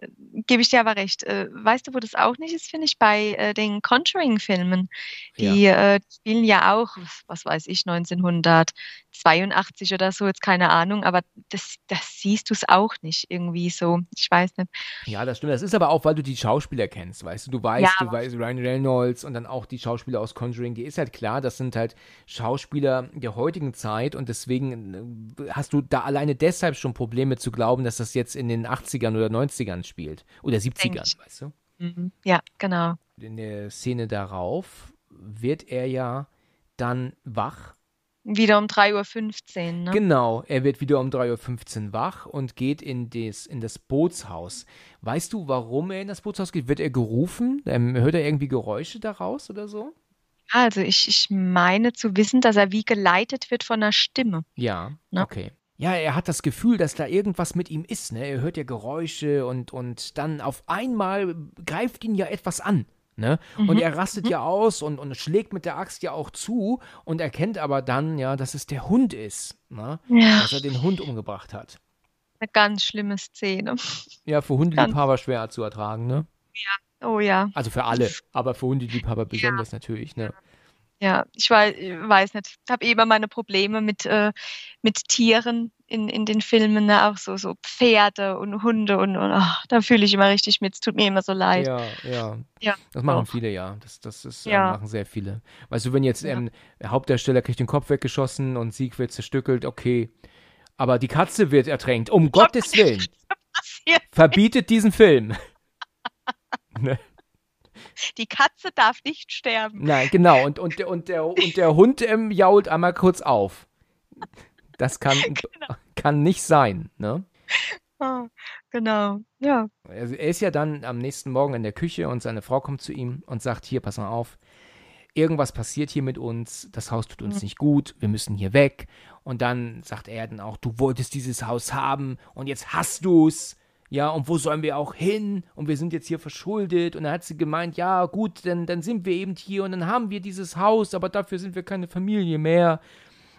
gebe ich dir aber recht. Äh, weißt du, wo das auch nicht ist, finde ich, bei äh, den Conjuring-Filmen. Die ja. Äh, spielen ja auch, was weiß ich, 1982 oder so, jetzt keine Ahnung, aber das, das siehst du es auch nicht irgendwie so. Ich weiß nicht. Ja, das stimmt. Das ist aber auch, weil du die Schauspieler kennst, weißt du. Du weißt, ja, du weißt Ryan Reynolds und dann auch die Schauspieler aus Conjuring, die ist halt klar, das sind halt Schauspieler der heutigen Zeit und deswegen hast du da alleine deshalb schon Probleme zu glauben, dass das jetzt in den 80ern oder 90ern 90ern spielt. Oder 70ern, weißt du? Mhm. Ja, genau. In der Szene darauf wird er ja dann wach. Wieder um 3.15 Uhr, ne? Genau, er wird wieder um 3.15 Uhr wach und geht in das, in das Bootshaus. Weißt du, warum er in das Bootshaus geht? Wird er gerufen? Ähm, hört er irgendwie Geräusche daraus oder so? Also ich, ich meine zu wissen, dass er wie geleitet wird von einer Stimme. Ja, ne? okay ja, er hat das Gefühl, dass da irgendwas mit ihm ist, ne? Er hört ja Geräusche und, und dann auf einmal greift ihn ja etwas an. Ne? Mhm. Und er rastet mhm. ja aus und, und schlägt mit der Axt ja auch zu und erkennt aber dann, ja, dass es der Hund ist, ne? Ja. dass er den Hund umgebracht hat. Eine ganz schlimme Szene. Ja, für Hundeliebhaber schwer zu ertragen, ne? Ja, oh ja. Also für alle, aber für Hundeliebhaber besonders ja. natürlich, ne? Ja. Ja, ich weiß, weiß nicht. Ich habe eh immer meine Probleme mit, äh, mit Tieren in, in den Filmen, ne? auch so, so Pferde und Hunde und, und ach, da fühle ich immer richtig mit. Es tut mir immer so leid. Ja, ja. ja das machen auch. viele, ja. Das, das ist, äh, ja. äh, machen sehr viele. Weißt du, wenn jetzt ähm, der Hauptdarsteller kriegt den Kopf weggeschossen und Sieg wird zerstückelt, okay. Aber die Katze wird ertränkt, um Gottes Willen. Verbietet diesen Film. ne? Die Katze darf nicht sterben. Nein, genau. Und, und, und, der, und der Hund ähm, jault einmal kurz auf. Das kann, genau. kann nicht sein, ne? Oh, genau, ja. Also er ist ja dann am nächsten Morgen in der Küche und seine Frau kommt zu ihm und sagt, hier, pass mal auf, irgendwas passiert hier mit uns, das Haus tut uns mhm. nicht gut, wir müssen hier weg. Und dann sagt er dann auch, du wolltest dieses Haus haben und jetzt hast du es ja, und wo sollen wir auch hin? Und wir sind jetzt hier verschuldet. Und dann hat sie gemeint, ja, gut, dann, dann sind wir eben hier und dann haben wir dieses Haus, aber dafür sind wir keine Familie mehr.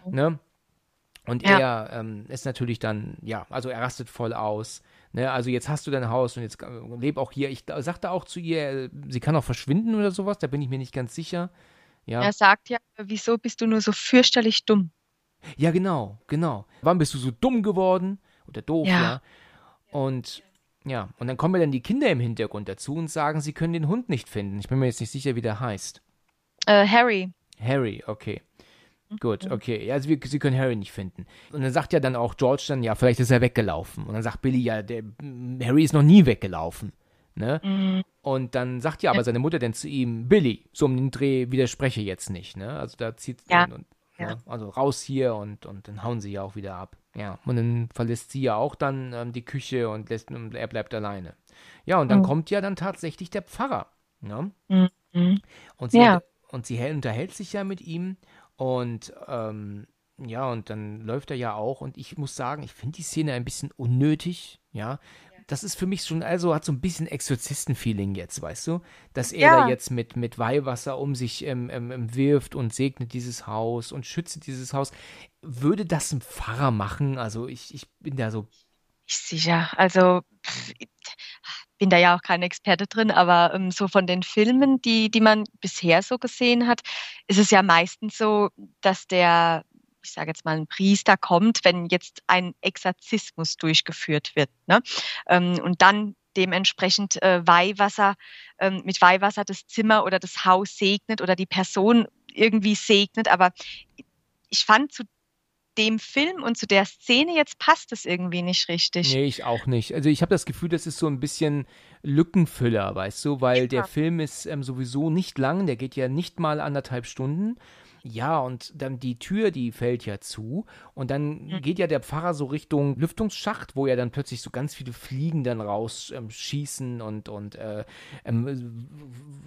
Ne? Und ja. er ähm, ist natürlich dann, ja, also er rastet voll aus. Ne? Also jetzt hast du dein Haus und jetzt äh, leb auch hier. Ich sagte auch zu ihr, äh, sie kann auch verschwinden oder sowas, da bin ich mir nicht ganz sicher. Ja. Er sagt ja, wieso bist du nur so fürchterlich dumm? Ja, genau, genau. Wann bist du so dumm geworden? Oder doof, ja. ja? Und ja, und dann kommen ja dann die Kinder im Hintergrund dazu und sagen, sie können den Hund nicht finden. Ich bin mir jetzt nicht sicher, wie der heißt. Äh, Harry. Harry, okay. Mhm. Gut, mhm. okay. Also wir, sie können Harry nicht finden. Und dann sagt ja dann auch George dann, ja, vielleicht ist er weggelaufen. Und dann sagt Billy, ja, der, hm, Harry ist noch nie weggelaufen. Ne? Mhm. Und dann sagt ja aber seine Mutter dann zu ihm, Billy, so um den Dreh widerspreche jetzt nicht. Ne? Also da zieht ja. Und, und, ja. Ne? also raus hier und, und dann hauen sie ja auch wieder ab. Ja, und dann verlässt sie ja auch dann ähm, die Küche und, lässt, er bleibt alleine. Ja, und dann mhm. kommt ja dann tatsächlich der Pfarrer. Ne? Mhm. Und, sie, ja. und sie unterhält sich ja mit ihm und ähm, ja, und dann läuft er ja auch. Und ich muss sagen, ich finde die Szene ein bisschen unnötig, ja, das ist für mich schon, also hat so ein bisschen Exorzisten-Feeling jetzt, weißt du? Dass er ja. da jetzt mit, mit Weihwasser um sich ähm, ähm, ähm, wirft und segnet dieses Haus und schützt dieses Haus. Würde das ein Pfarrer machen? Also ich, ich bin da so. Ich sicher. Also pff, bin da ja auch kein Experte drin, aber ähm, so von den Filmen, die, die man bisher so gesehen hat, ist es ja meistens so, dass der ich sage jetzt mal, ein Priester kommt, wenn jetzt ein Exorzismus durchgeführt wird. Ne? Ähm, und dann dementsprechend äh, Weihwasser, äh, mit Weihwasser das Zimmer oder das Haus segnet oder die Person irgendwie segnet. Aber ich fand zu dem Film und zu der Szene jetzt passt es irgendwie nicht richtig. Nee, ich auch nicht. Also ich habe das Gefühl, das ist so ein bisschen Lückenfüller, weißt du, weil ja. der Film ist ähm, sowieso nicht lang, der geht ja nicht mal anderthalb Stunden. Ja, und dann die Tür, die fällt ja zu. Und dann geht ja der Pfarrer so Richtung Lüftungsschacht, wo ja dann plötzlich so ganz viele Fliegen dann rausschießen ähm, und, und äh, ähm,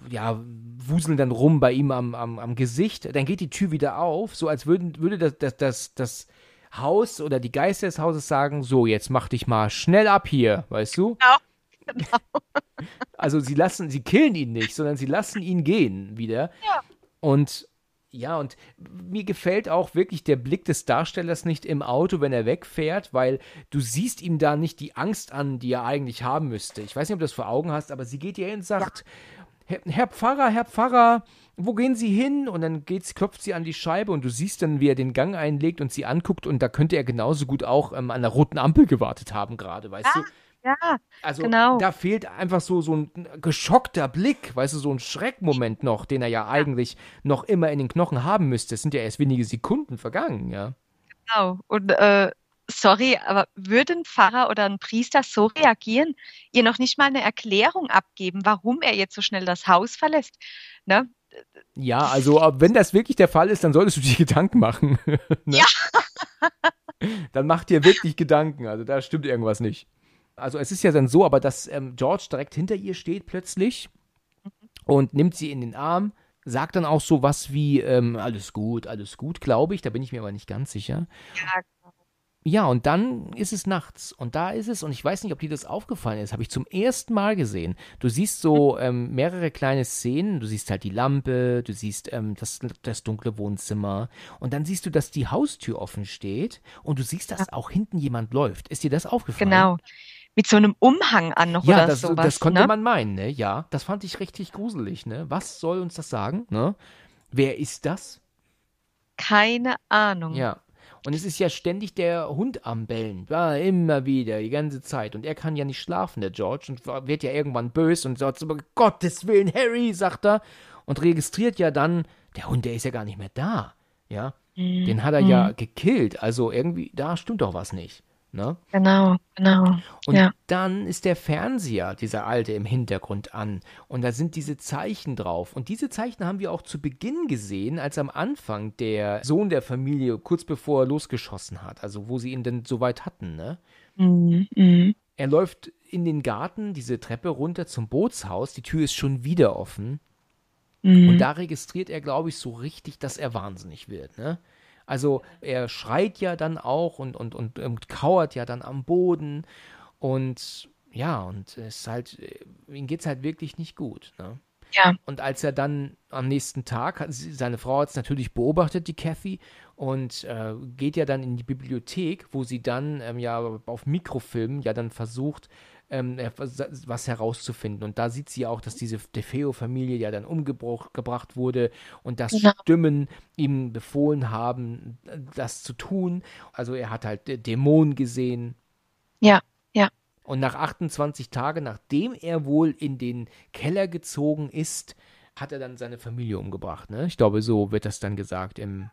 ja, wuseln dann rum bei ihm am, am, am Gesicht. Dann geht die Tür wieder auf, so als würden, würde das, das, das, das Haus oder die Geister des Hauses sagen: So, jetzt mach dich mal schnell ab hier, weißt du? Genau. genau. Also sie lassen, sie killen ihn nicht, sondern sie lassen ihn gehen wieder. Ja. Und ja, und mir gefällt auch wirklich der Blick des Darstellers nicht im Auto, wenn er wegfährt, weil du siehst ihm da nicht die Angst an, die er eigentlich haben müsste. Ich weiß nicht, ob du das vor Augen hast, aber sie geht ihr hin und sagt, Herr, Herr Pfarrer, Herr Pfarrer, wo gehen Sie hin? Und dann geht's, klopft sie an die Scheibe und du siehst dann, wie er den Gang einlegt und sie anguckt und da könnte er genauso gut auch ähm, an der roten Ampel gewartet haben gerade, weißt ah. du? Ja, also genau. da fehlt einfach so, so ein geschockter Blick, weißt du, so ein Schreckmoment noch, den er ja eigentlich noch immer in den Knochen haben müsste. Es sind ja erst wenige Sekunden vergangen, ja. Genau. Und äh, sorry, aber würde ein Pfarrer oder ein Priester so reagieren, ihr noch nicht mal eine Erklärung abgeben, warum er jetzt so schnell das Haus verlässt? Ne? Ja, also wenn das wirklich der Fall ist, dann solltest du dir Gedanken machen. ne? Ja. dann mach dir wirklich Gedanken. Also da stimmt irgendwas nicht. Also es ist ja dann so, aber dass ähm, George direkt hinter ihr steht plötzlich und nimmt sie in den Arm, sagt dann auch so was wie, ähm, alles gut, alles gut, glaube ich, da bin ich mir aber nicht ganz sicher. Ja, ja, und dann ist es nachts und da ist es, und ich weiß nicht, ob dir das aufgefallen ist, habe ich zum ersten Mal gesehen. Du siehst so ähm, mehrere kleine Szenen, du siehst halt die Lampe, du siehst ähm, das, das dunkle Wohnzimmer und dann siehst du, dass die Haustür offen steht und du siehst, dass auch hinten jemand läuft. Ist dir das aufgefallen? Genau mit so einem Umhang an noch ja, oder das, sowas. Das konnte ne? man meinen, ne? Ja, das fand ich richtig gruselig, ne? Was soll uns das sagen, ne? Wer ist das? Keine Ahnung. Ja. Und es ist ja ständig der Hund am Bellen. Ja, immer wieder, die ganze Zeit. Und er kann ja nicht schlafen, der George. Und wird ja irgendwann böse und sagt: so: Gottes Willen, Harry, sagt er. Und registriert ja dann, der Hund, der ist ja gar nicht mehr da. Ja. Mhm. Den hat er ja mhm. gekillt. Also irgendwie, da stimmt doch was nicht. Ne? Genau, genau. Und ja. dann ist der Fernseher, dieser alte, im Hintergrund an. Und da sind diese Zeichen drauf. Und diese Zeichen haben wir auch zu Beginn gesehen, als am Anfang der Sohn der Familie, kurz bevor er losgeschossen hat, also wo sie ihn denn so weit hatten, ne? Mhm. mhm. Er läuft in den Garten, diese Treppe runter zum Bootshaus, die Tür ist schon wieder offen. Mhm. Und da registriert er, glaube ich, so richtig, dass er wahnsinnig wird, ne? Also er schreit ja dann auch und, und, und, und kauert ja dann am Boden. Und ja, und es ist halt, äh, ihm geht es halt wirklich nicht gut. Ne? Ja. Und als er dann am nächsten Tag, seine Frau hat es natürlich beobachtet, die Kathy, und äh, geht ja dann in die Bibliothek, wo sie dann ähm, ja auf Mikrofilmen ja dann versucht, ähm, äh, was herauszufinden. Und da sieht sie auch, dass diese DeFeo-Familie ja dann umgebracht wurde und dass ja. Stimmen ihm befohlen haben, das zu tun. Also er hat halt Dämonen gesehen. Ja, ja. Und nach 28 Tagen, nachdem er wohl in den Keller gezogen ist, hat er dann seine Familie umgebracht. Ne? Ich glaube, so wird das dann gesagt im.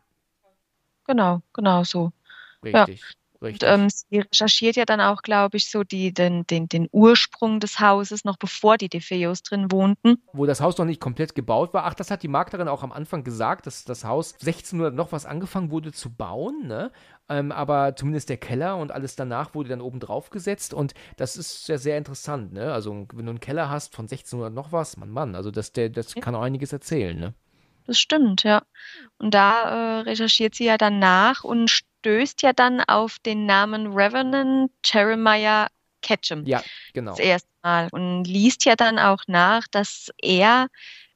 Genau, genau so. Richtig. Ja. Und ähm, sie recherchiert ja dann auch, glaube ich, so die, den, den, den Ursprung des Hauses, noch bevor die DeFeos drin wohnten. Wo das Haus noch nicht komplett gebaut war. Ach, das hat die Maklerin auch am Anfang gesagt, dass das Haus 1600 noch was angefangen wurde zu bauen, ne? Ähm, aber zumindest der Keller und alles danach wurde dann oben drauf gesetzt und das ist ja sehr interessant, ne? Also, wenn du einen Keller hast von 1600 noch was, Mann, Mann, also das, der, das ja. kann auch einiges erzählen, ne? Das stimmt, ja. Und da äh, recherchiert sie ja dann nach und stößt ja dann auf den Namen Revenant Jeremiah Ketchum. Ja, genau. Das erste Mal. Und liest ja dann auch nach, dass er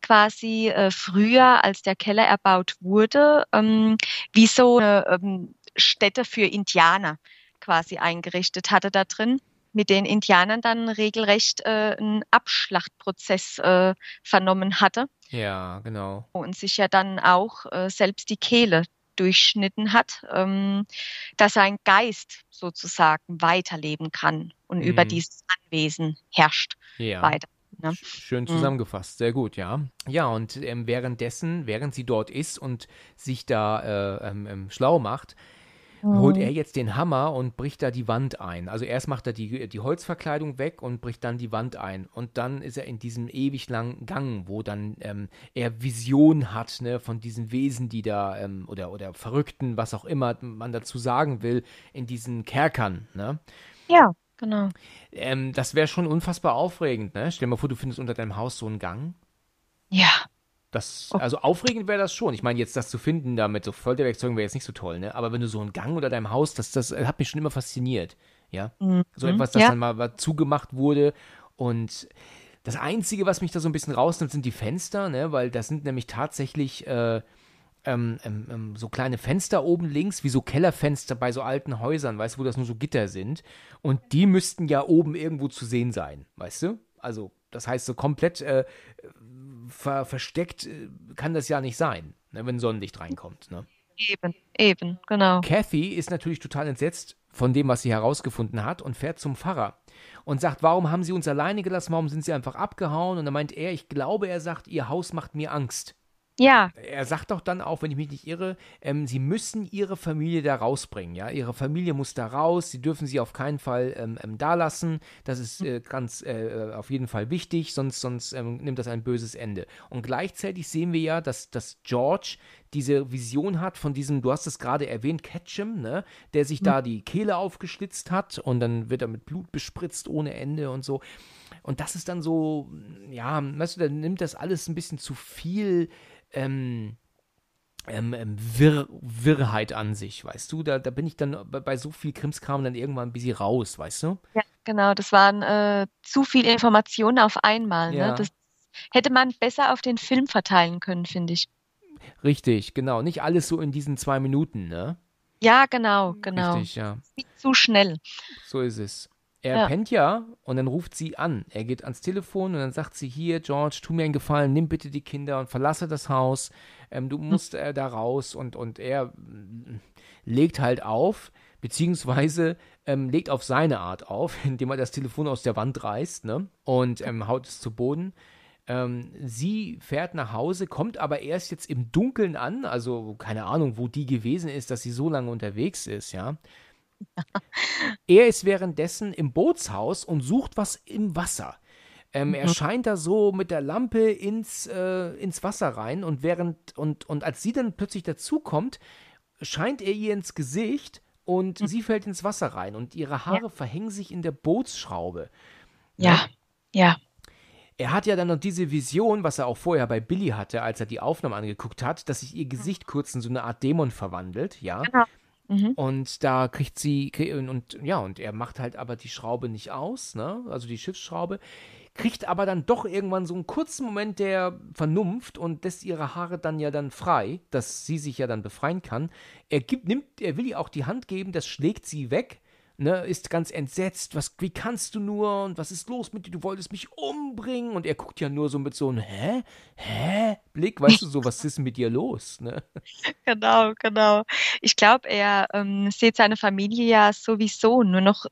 quasi äh, früher, als der Keller erbaut wurde, ähm, wie so eine ähm, Stätte für Indianer quasi eingerichtet hatte da drin mit den Indianern dann regelrecht äh, einen Abschlachtprozess äh, vernommen hatte ja, genau. Und sich ja dann auch äh, selbst die Kehle durchschnitten hat, ähm, dass sein Geist sozusagen weiterleben kann und mhm. über dieses Anwesen herrscht ja. weiter. Ne? Schön mhm. zusammengefasst, mhm. sehr gut, ja. Ja, und ähm, währenddessen, während sie dort ist und sich da äh, ähm, ähm schlau macht, mhm. holt er jetzt den Hammer und bricht da die Wand ein. Also erst macht er die, die Holzverkleidung weg und bricht dann die Wand ein. Und dann ist er in diesem ewig langen Gang, wo dann ähm, er Vision hat ne, von diesen Wesen, die da ähm, oder, oder Verrückten, was auch immer man dazu sagen will, in diesen Kerkern. Ne? Ja. Genau. Ähm, das wäre schon unfassbar aufregend, ne? Stell dir mal vor, du findest unter deinem Haus so einen Gang. Ja, das, oh. Also aufregend wäre das schon. Ich meine, jetzt das zu finden damit, so Folterwerkzeugen wäre jetzt nicht so toll, ne? Aber wenn du so einen Gang oder deinem Haus, das, das äh, hat mich schon immer fasziniert. Ja. Mhm. So etwas, das ja. dann mal zugemacht wurde. Und das Einzige, was mich da so ein bisschen rausnimmt, sind die Fenster, ne? Weil das sind nämlich tatsächlich äh, ähm, ähm, ähm, so kleine Fenster oben links, wie so Kellerfenster bei so alten Häusern, weißt du, wo das nur so Gitter sind. Und die müssten ja oben irgendwo zu sehen sein, weißt du? Also, das heißt so komplett. Äh, ver versteckt äh, kann das ja nicht sein, ne, wenn Sonnenlicht reinkommt. Ne? Eben, eben, genau. Kathy ist natürlich total entsetzt von dem, was sie herausgefunden hat und fährt zum Pfarrer und sagt, warum haben sie uns alleine gelassen, warum sind sie einfach abgehauen? Und dann meint er, ich glaube, er sagt, ihr Haus macht mir Angst. Ja. Er sagt doch dann auch, wenn ich mich nicht irre, ähm, sie müssen ihre Familie da rausbringen, ja. Ihre Familie muss da raus, sie dürfen sie auf keinen Fall ähm, ähm, da lassen. Das ist hm. äh, ganz äh, äh, auf jeden Fall wichtig, sonst, sonst ähm, nimmt das ein böses Ende. Und gleichzeitig sehen wir ja, dass, dass George diese Vision hat von diesem, du hast es gerade erwähnt, Ketchum, ne? Der sich mhm. da die Kehle aufgeschlitzt hat und dann wird er mit Blut bespritzt ohne Ende und so. Und das ist dann so, ja, weißt du, dann nimmt das alles ein bisschen zu viel ähm, ähm, ähm Wirr, Wirrheit an sich, weißt du? Da, da bin ich dann bei, so viel Krimskram dann irgendwann ein bisschen raus, weißt du? Ja, genau. Das waren äh, zu viel Informationen auf einmal. Ne? Ja. Ne? Das hätte man besser auf den Film verteilen können, finde ich. Richtig, genau. Nicht alles so in diesen zwei Minuten, ne? Ja, genau, genau. Richtig, ja. Zu schnell. So ist es. Er ja. pennt ja und dann ruft sie an. Er geht ans Telefon und dann sagt sie hier, George, tu mir einen Gefallen, nimm bitte die Kinder und verlasse das Haus. Ähm, du hm. musst äh, da raus und, und er mm, legt halt auf, beziehungsweise ähm, legt auf seine Art auf, indem er das Telefon aus der Wand reißt ne? und ähm, haut es zu Boden. Ähm, sie fährt nach Hause, kommt aber erst jetzt im Dunkeln an, also keine Ahnung, wo die gewesen ist, dass sie so lange unterwegs ist, ja. Er ist währenddessen im Bootshaus und sucht was im Wasser. Ähm, mhm. Er scheint da so mit der Lampe ins, äh, ins Wasser rein und während und, und als sie dann plötzlich dazukommt, scheint er ihr ins Gesicht und mhm. sie fällt ins Wasser rein und ihre Haare ja. verhängen sich in der Bootsschraube. Ja, ne? ja. Er hat ja dann noch diese Vision, was er auch vorher bei Billy hatte, als er die Aufnahmen angeguckt hat, dass sich ihr mhm. Gesicht kurz in so eine Art Dämon verwandelt, ja. Genau. Mhm. Und da kriegt sie, und, und ja, und er macht halt aber die Schraube nicht aus, ne? Also die Schiffsschraube, kriegt aber dann doch irgendwann so einen kurzen Moment der Vernunft und lässt ihre Haare dann ja dann frei, dass sie sich ja dann befreien kann. Er gibt, nimmt, er will ihr auch die Hand geben, das schlägt sie weg ne, ist ganz entsetzt, was, wie kannst du nur und was ist los mit dir, du wolltest mich umbringen und er guckt ja nur so mit so einem Hä? Hä? Blick, weißt du, so was ist mit dir los, ne? Genau, genau. Ich glaube, er ähm, sieht seine Familie ja sowieso nur noch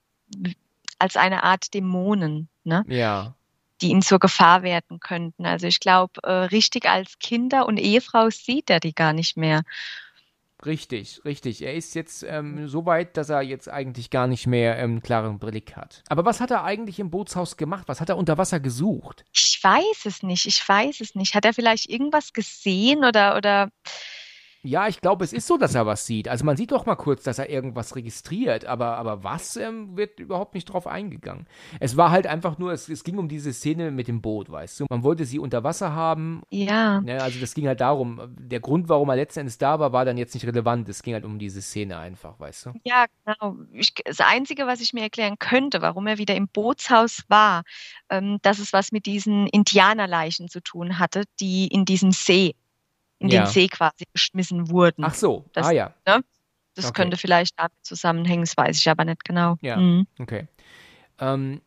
als eine Art Dämonen, ne? Ja. Die ihn zur Gefahr werden könnten. Also ich glaube, äh, richtig als Kinder und Ehefrau sieht er die gar nicht mehr. Richtig, richtig. Er ist jetzt ähm, so weit, dass er jetzt eigentlich gar nicht mehr ähm, klaren Blick hat. Aber was hat er eigentlich im Bootshaus gemacht? Was hat er unter Wasser gesucht? Ich weiß es nicht. Ich weiß es nicht. Hat er vielleicht irgendwas gesehen oder oder ja, ich glaube, es ist so, dass er was sieht. Also man sieht doch mal kurz, dass er irgendwas registriert, aber, aber was ähm, wird überhaupt nicht drauf eingegangen. Es war halt einfach nur, es, es ging um diese Szene mit dem Boot, weißt du. Man wollte sie unter Wasser haben. Ja. Ne, also das ging halt darum, der Grund, warum er letzten Endes da war, war dann jetzt nicht relevant. Es ging halt um diese Szene einfach, weißt du. Ja, genau. Ich, das Einzige, was ich mir erklären könnte, warum er wieder im Bootshaus war, ähm, dass es was mit diesen Indianerleichen zu tun hatte, die in diesem See in ja. den See quasi geschmissen wurden. Ach so, das, ah ja. Ne? Das okay. könnte vielleicht damit zusammenhängen, das weiß ich aber nicht genau. Ja, mhm. okay. Ähm,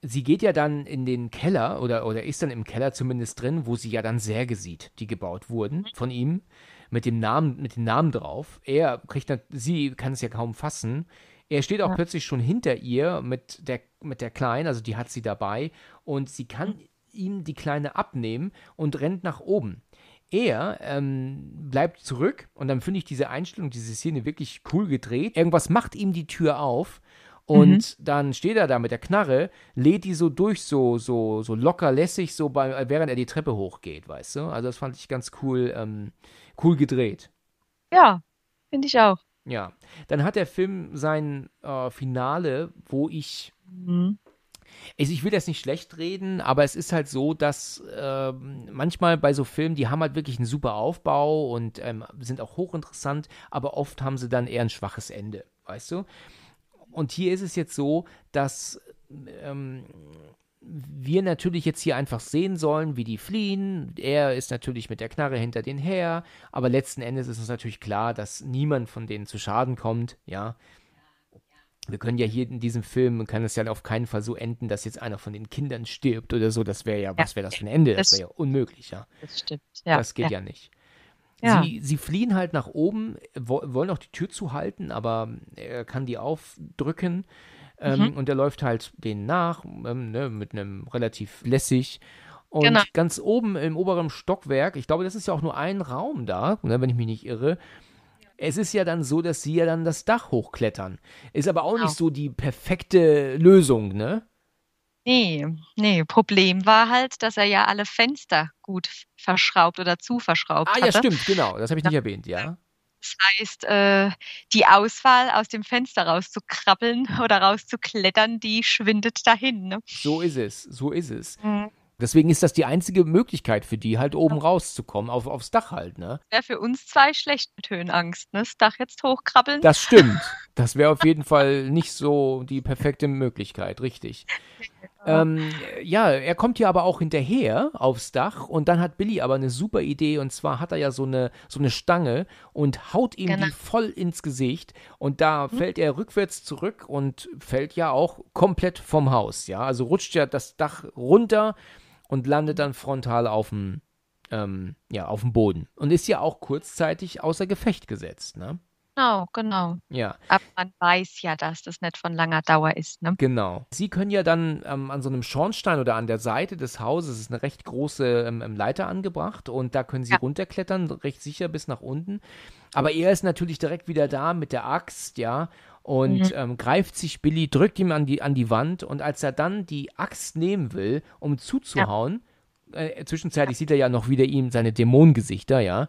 sie geht ja dann in den Keller oder, oder ist dann im Keller zumindest drin, wo sie ja dann Särge sieht, die gebaut wurden mhm. von ihm mit dem Namen, mit dem Namen drauf. Er kriegt, sie kann es ja kaum fassen. Er steht auch ja. plötzlich schon hinter ihr mit der, mit der Kleinen, also die hat sie dabei und sie kann mhm. ihm die Kleine abnehmen und rennt nach oben. Er ähm, bleibt zurück und dann finde ich diese Einstellung, diese Szene wirklich cool gedreht. Irgendwas macht ihm die Tür auf und mhm. dann steht er da mit der Knarre, lädt die so durch, so, so, so locker lässig, so bei, äh, während er die Treppe hochgeht, weißt du? Also das fand ich ganz cool, ähm, cool gedreht. Ja, finde ich auch. Ja. Dann hat der Film sein äh, Finale, wo ich mhm. Also ich will das nicht schlecht reden, aber es ist halt so, dass äh, manchmal bei so Filmen, die haben halt wirklich einen super Aufbau und ähm, sind auch hochinteressant, aber oft haben sie dann eher ein schwaches Ende, weißt du? Und hier ist es jetzt so, dass ähm, wir natürlich jetzt hier einfach sehen sollen, wie die fliehen. Er ist natürlich mit der Knarre hinter denen her, aber letzten Endes ist es natürlich klar, dass niemand von denen zu Schaden kommt, ja wir können ja hier in diesem Film, kann es ja auf keinen Fall so enden, dass jetzt einer von den Kindern stirbt oder so. Das wäre ja, ja, was wäre das für ein Ende? Das, das wäre ja unmöglich, ja. Das stimmt, ja. Das geht ja, ja nicht. Ja. Sie, sie, fliehen halt nach oben, wollen auch die Tür zuhalten, aber er kann die aufdrücken. Ähm, mhm. Und er läuft halt denen nach, ähm, ne, mit einem relativ lässig. Und genau. ganz oben im oberen Stockwerk, ich glaube, das ist ja auch nur ein Raum da, ne, wenn ich mich nicht irre, es ist ja dann so, dass sie ja dann das Dach hochklettern. Ist aber auch genau. nicht so die perfekte Lösung, ne? Nee, nee, Problem war halt, dass er ja alle Fenster gut verschraubt oder zu verschraubt hat. Ah, hatte. ja, stimmt, genau. Das habe ich nicht erwähnt, ja. Das heißt, äh, die Auswahl, aus dem Fenster rauszukrabbeln oder rauszuklettern, die schwindet dahin. Ne? So ist es, so ist es. Mhm. Deswegen ist das die einzige Möglichkeit für die, halt oben rauszukommen, auf, aufs Dach halt, ne? Wäre für uns zwei schlecht mit Höhenangst, ne? Das Dach jetzt hochkrabbeln. Das stimmt. Das wäre auf jeden Fall nicht so die perfekte Möglichkeit, richtig. Ähm, ja, er kommt hier aber auch hinterher aufs Dach und dann hat Billy aber eine super Idee und zwar hat er ja so eine, so eine Stange und haut ihm genau. die voll ins Gesicht und da mhm. fällt er rückwärts zurück und fällt ja auch komplett vom Haus, ja. Also rutscht ja das Dach runter und landet dann frontal auf dem, ähm, ja, auf dem Boden. Und ist ja auch kurzzeitig außer Gefecht gesetzt, ne? Genau, genau. Ja. Aber man weiß ja, dass das nicht von langer Dauer ist, ne? Genau. Sie können ja dann ähm, an so einem Schornstein oder an der Seite des Hauses ist eine recht große ähm, ähm, Leiter angebracht und da können Sie ja. runterklettern, recht sicher bis nach unten. Aber er ist natürlich direkt wieder da mit der Axt, ja, und mhm. ähm, greift sich Billy, drückt ihm an die, an die Wand und als er dann die Axt nehmen will, um zuzuhauen, ja. äh, zwischenzeitlich sieht er ja noch wieder ihm seine Dämonengesichter, ja.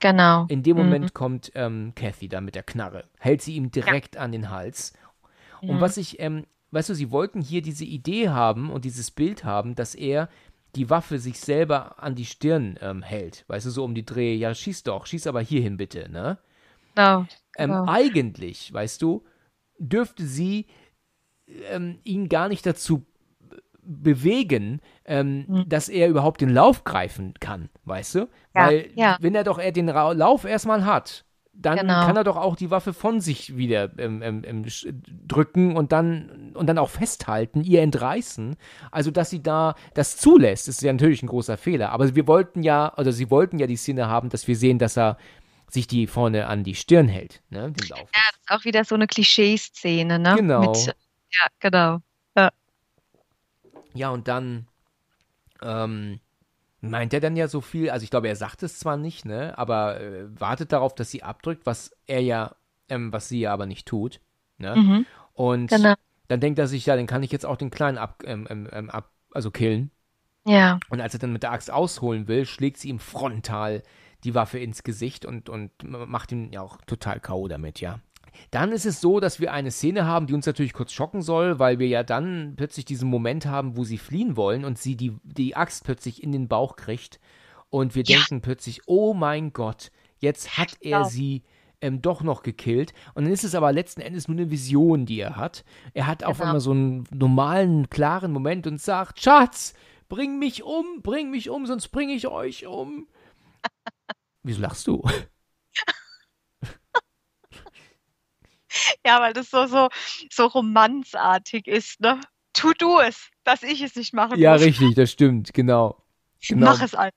Genau. In dem Moment mhm. kommt ähm, Kathy da mit der Knarre, hält sie ihm direkt ja. an den Hals. Und mhm. was ich, ähm, weißt du, sie wollten hier diese Idee haben und dieses Bild haben, dass er die Waffe sich selber an die Stirn ähm, hält. Weißt du, so um die Dreh, ja, schieß doch, schieß aber hierhin bitte, ne? Genau. Ähm, genau. eigentlich, weißt du, dürfte sie ähm, ihn gar nicht dazu bewegen, ähm, mhm. dass er überhaupt den Lauf greifen kann, weißt du? Ja, Weil ja. wenn er doch den Ra Lauf erstmal hat, dann genau. kann er doch auch die Waffe von sich wieder ähm, ähm, ähm drücken und dann, und dann auch festhalten, ihr entreißen. Also, dass sie da das zulässt, ist ja natürlich ein großer Fehler. Aber wir wollten ja, oder also sie wollten ja die Szene haben, dass wir sehen, dass er sich die vorne an die Stirn hält, ne? Den Ja, das ist auch wieder so eine Klischee-Szene, ne? Genau. Mit, ja, genau. Ja. ja, und dann ähm, meint er dann ja so viel, also ich glaube, er sagt es zwar nicht, ne? Aber äh, wartet darauf, dass sie abdrückt, was er ja, ähm, was sie ja aber nicht tut. Ne? Mhm. Und genau. dann denkt er sich, ja, dann kann ich jetzt auch den Kleinen ab, ähm, ähm, ähm ab also killen. Ja. Und als er dann mit der Axt ausholen will, schlägt sie ihm frontal die Waffe ins Gesicht und, und macht ihn ja auch total K.O. damit, ja. Dann ist es so, dass wir eine Szene haben, die uns natürlich kurz schocken soll, weil wir ja dann plötzlich diesen Moment haben, wo sie fliehen wollen und sie die, die Axt plötzlich in den Bauch kriegt. Und wir ja. denken plötzlich, oh mein Gott, jetzt hat er ja. Genau. sie ähm, doch noch gekillt. Und dann ist es aber letzten Endes nur eine Vision, die er hat. Er hat genau. auf einmal so einen normalen, klaren Moment und sagt, Schatz, bring mich um, bring mich um, sonst bringe ich euch um. Wieso lachst du? ja, weil das so, so, so romanzartig ist, ne? Tu du es, dass ich es nicht mache. Ja, muss. richtig, das stimmt, genau. genau. Mach es einfach.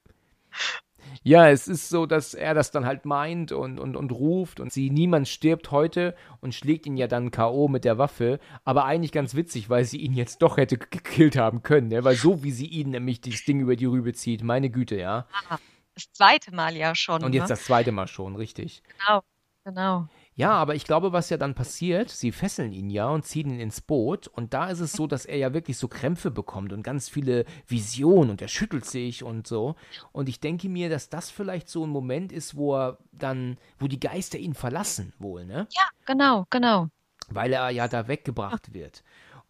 Ja, es ist so, dass er das dann halt meint und, und, und ruft und sie, niemand stirbt heute und schlägt ihn ja dann K.O. mit der Waffe. Aber eigentlich ganz witzig, weil sie ihn jetzt doch hätte gekillt haben können, ne? weil so wie sie ihn nämlich das Ding über die Rübe zieht, meine Güte, ja. Aha das zweite Mal ja schon. Und jetzt ne? das zweite Mal schon, richtig. Genau, genau. Ja, aber ich glaube, was ja dann passiert, sie fesseln ihn ja und ziehen ihn ins Boot. Und da ist es so, dass er ja wirklich so Krämpfe bekommt und ganz viele Visionen und er schüttelt sich und so. Und ich denke mir, dass das vielleicht so ein Moment ist, wo er dann, wo die Geister ihn verlassen wohl, ne? Ja, genau, genau. Weil er ja da weggebracht wird.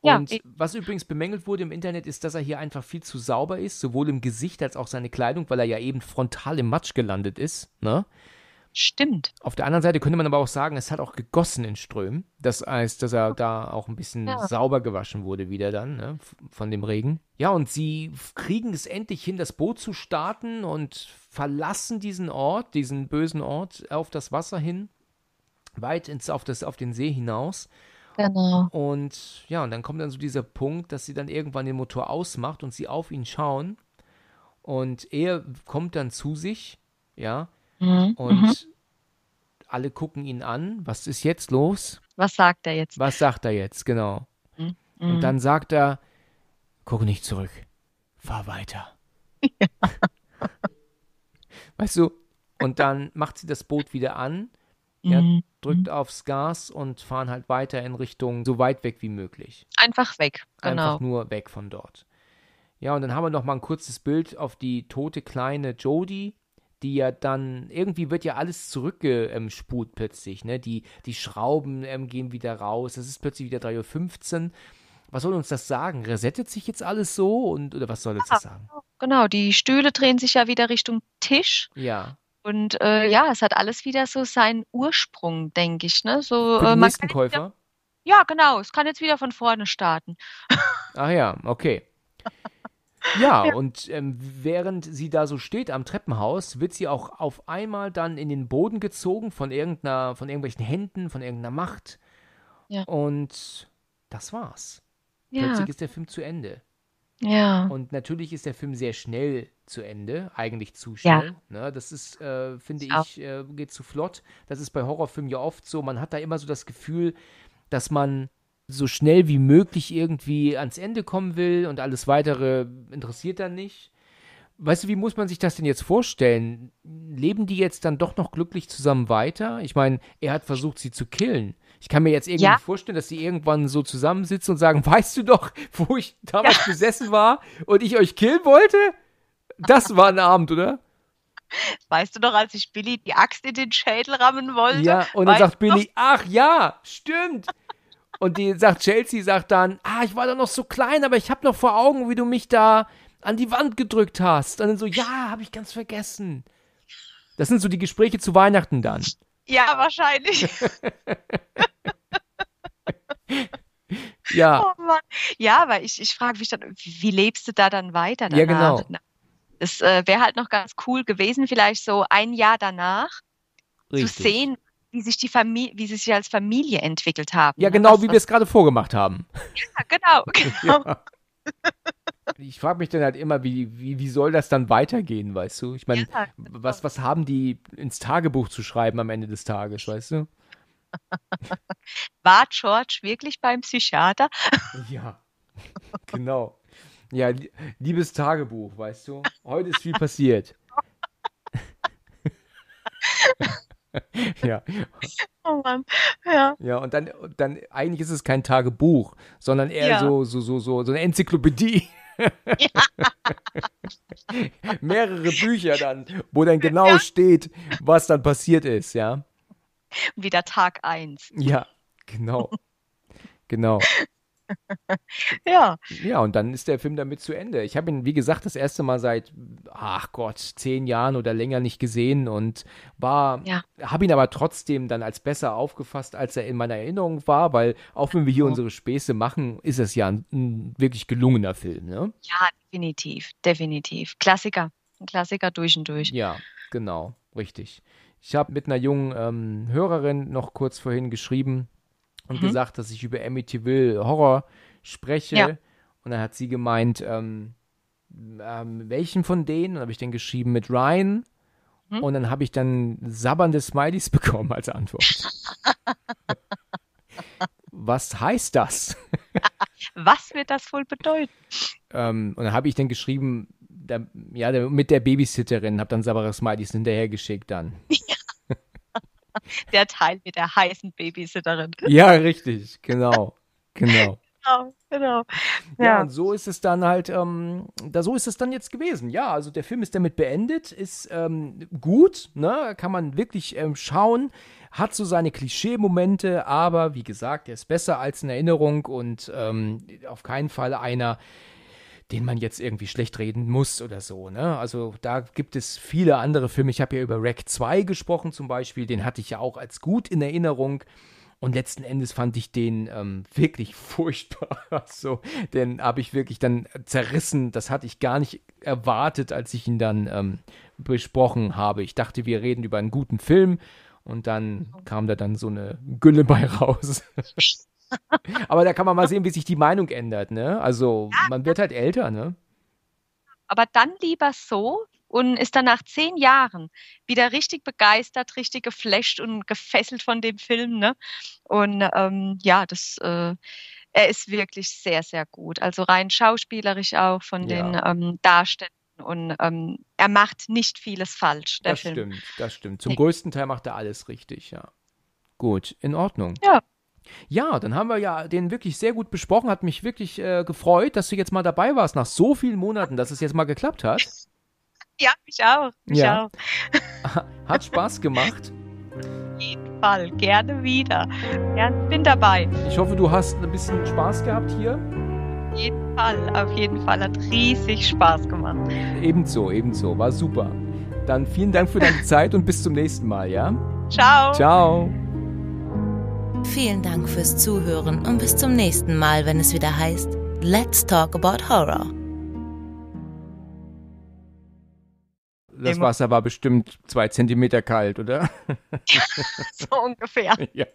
Ja, und was übrigens bemängelt wurde im Internet, ist, dass er hier einfach viel zu sauber ist, sowohl im Gesicht als auch seine Kleidung, weil er ja eben frontal im Matsch gelandet ist. Ne? Stimmt. Auf der anderen Seite könnte man aber auch sagen, es hat auch gegossen in Strömen. Das heißt, dass er da auch ein bisschen ja. sauber gewaschen wurde wieder dann ne? von dem Regen. Ja, und sie kriegen es endlich hin, das Boot zu starten und verlassen diesen Ort, diesen bösen Ort, auf das Wasser hin, weit ins, auf, das, auf den See hinaus. Genau. Und ja, und dann kommt dann so dieser Punkt, dass sie dann irgendwann den Motor ausmacht und sie auf ihn schauen. Und er kommt dann zu sich, ja, mhm. und mhm. alle gucken ihn an. Was ist jetzt los? Was sagt er jetzt? Was sagt er jetzt, genau. Mhm. Und mhm. dann sagt er, guck nicht zurück, fahr weiter. Ja. Weißt du, und dann macht sie das Boot wieder an ja, mhm. drückt aufs Gas und fahren halt weiter in Richtung so weit weg wie möglich. Einfach weg, genau. Einfach nur weg von dort. Ja, und dann haben wir noch mal ein kurzes Bild auf die tote kleine Jodie, die ja dann irgendwie wird ja alles zurückgespult plötzlich, ne? Die die Schrauben ähm, gehen wieder raus. Es ist plötzlich wieder 3:15 Uhr. Was soll uns das sagen? Resettet sich jetzt alles so und oder was soll uns ja, das sagen? Genau, die Stühle drehen sich ja wieder Richtung Tisch. Ja. Und äh, ja, es hat alles wieder so seinen Ursprung, denke ich. Ne? So, Für äh, den äh, nächsten Käufer? Wieder, ja, genau. Es kann jetzt wieder von vorne starten. Ach ja, okay. Ja, ja, und ähm, während sie da so steht am Treppenhaus, wird sie auch auf einmal dann in den Boden gezogen von irgendeiner, von irgendwelchen Händen, von irgendeiner Macht. Ja. Und das war's. Ja. Plötzlich ist der Film zu Ende. Ja. Und natürlich ist der Film sehr schnell zu Ende, eigentlich zu schnell. Ja. Ne? Das ist, äh, finde ich, äh, geht zu flott. Das ist bei Horrorfilmen ja oft so. Man hat da immer so das Gefühl, dass man so schnell wie möglich irgendwie ans Ende kommen will und alles weitere interessiert dann nicht. Weißt du, wie muss man sich das denn jetzt vorstellen? Leben die jetzt dann doch noch glücklich zusammen weiter? Ich meine, er hat versucht, sie zu killen. Ich kann mir jetzt irgendwie ja. vorstellen, dass sie irgendwann so zusammensitzen und sagen, weißt du doch, wo ich damals ja. besessen war und ich euch killen wollte? Das war ein Abend, oder? Weißt du doch, als ich Billy die Axt in den Schädel rammen wollte? Ja, und dann sagt Billy, ach ja, stimmt. und die sagt, Chelsea sagt dann, ah, ich war da noch so klein, aber ich habe noch vor Augen, wie du mich da an die Wand gedrückt hast. Und dann so, ja, habe ich ganz vergessen. Das sind so die Gespräche zu Weihnachten dann. Ja, wahrscheinlich. ja. Oh ja, weil ich, ich frage mich dann, wie lebst du da dann weiter danach? Ja, genau. Es äh, wäre halt noch ganz cool gewesen, vielleicht so ein Jahr danach Richtig. zu sehen, wie sich die Familie, wie sie sich als Familie entwickelt haben. Ja, ne? genau, was, wie wir es gerade vorgemacht haben. Ja, genau, genau. ja ich frage mich dann halt immer, wie, wie, wie soll das dann weitergehen, weißt du? Ich meine, ja, was, was haben die ins Tagebuch zu schreiben am Ende des Tages, weißt du? War George wirklich beim Psychiater? ja, genau. Ja, liebes Tagebuch, weißt du, heute ist viel passiert. ja. Oh Mann. Ja. Ja, und dann, dann eigentlich ist es kein Tagebuch, sondern eher ja. so, so, so, so, so eine Enzyklopädie. Ja. Mehrere Bücher dann, wo dann genau ja. steht, was dann passiert ist, ja. Wieder Tag 1. Ja, genau. genau. ja. Ja, und dann ist der Film damit zu Ende. Ich habe ihn, wie gesagt, das erste Mal seit, ach Gott, zehn Jahren oder länger nicht gesehen und war, ja. habe ihn aber trotzdem dann als besser aufgefasst, als er in meiner Erinnerung war, weil auch wenn wir hier oh. unsere Späße machen, ist es ja ein, ein wirklich gelungener Film, ne? Ja, definitiv, definitiv. Klassiker, ein Klassiker durch und durch. Ja, genau, richtig. Ich habe mit einer jungen ähm, Hörerin noch kurz vorhin geschrieben, und mhm. gesagt, dass ich über Amityville Horror spreche. Ja. Und dann hat sie gemeint, ähm, ähm, welchen von denen? Und dann habe ich dann geschrieben mit Ryan. Mhm. Und dann habe ich dann sabbernde Smileys bekommen als Antwort. Was heißt das? Was wird das wohl bedeuten? ähm, und dann habe ich dann geschrieben, da, ja, da, mit der Babysitterin, habe dann sabbernde Smileys hinterhergeschickt dann. Der Teil mit der heißen Babysitterin. Ja, richtig, genau. Genau. Genau, genau. Ja. ja. und so ist es dann halt, ähm, da so ist es dann jetzt gewesen. Ja, also der Film ist damit beendet, ist ähm, gut, ne? Kann man wirklich ähm, schauen, hat so seine Klischee-Momente, aber wie gesagt, er ist besser als in Erinnerung und ähm, auf keinen Fall einer, den man jetzt irgendwie schlecht reden muss oder so. Ne? Also da gibt es viele andere Filme. Ich habe ja über Rack 2 gesprochen zum Beispiel, den hatte ich ja auch als gut in Erinnerung. Und letzten Endes fand ich den ähm, wirklich furchtbar. so, den habe ich wirklich dann zerrissen. Das hatte ich gar nicht erwartet, als ich ihn dann ähm, besprochen habe. Ich dachte, wir reden über einen guten Film. Und dann kam da dann so eine Gülle bei raus. Aber da kann man mal sehen, wie sich die Meinung ändert, ne? Also ja, man wird halt älter, ne? Aber dann lieber so und ist dann nach zehn Jahren wieder richtig begeistert, richtig geflasht und gefesselt von dem Film, ne? Und ähm, ja, das äh, er ist wirklich sehr, sehr gut. Also rein schauspielerisch auch von ja. den ähm, Darstellern und ähm, er macht nicht vieles falsch. das Film. stimmt, das stimmt. Zum größten Teil macht er alles richtig, ja. Gut, in Ordnung. Ja. Ja, dann haben wir ja den wirklich sehr gut besprochen. Hat mich wirklich äh, gefreut, dass du jetzt mal dabei warst nach so vielen Monaten, dass es jetzt mal geklappt hat. Ja, ich auch. Ich ja. auch. Hat Spaß gemacht. Auf jeden Fall. Gerne wieder. Ja, bin dabei. Ich hoffe, du hast ein bisschen Spaß gehabt hier. Auf jeden Fall. Auf jeden Fall. Hat riesig Spaß gemacht. Ebenso, ebenso. War super. Dann vielen Dank für deine Zeit und bis zum nächsten Mal, ja? Ciao. Ciao. Vielen Dank fürs Zuhören und bis zum nächsten Mal, wenn es wieder heißt Let's Talk About Horror. Das Wasser war bestimmt zwei Zentimeter kalt, oder? Ja, so ungefähr. Ja,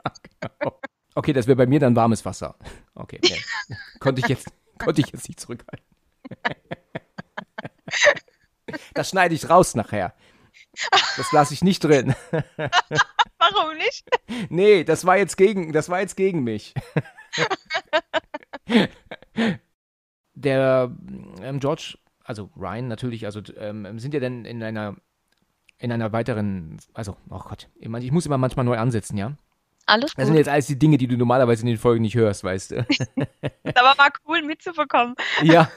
genau. Okay, das wäre bei mir dann warmes Wasser. Okay, okay. konnte, ich jetzt, konnte ich jetzt nicht zurückhalten. Das schneide ich raus nachher. Das lasse ich nicht drin. Warum nicht? Nee, das war jetzt gegen, das war jetzt gegen mich. Der ähm, George, also Ryan natürlich, also ähm, sind ja denn in einer in einer weiteren, also, oh Gott, ich muss immer manchmal neu ansetzen, ja? Alles gut. Das sind jetzt alles die Dinge, die du normalerweise in den Folgen nicht hörst, weißt du. Aber war cool mitzubekommen. Ja.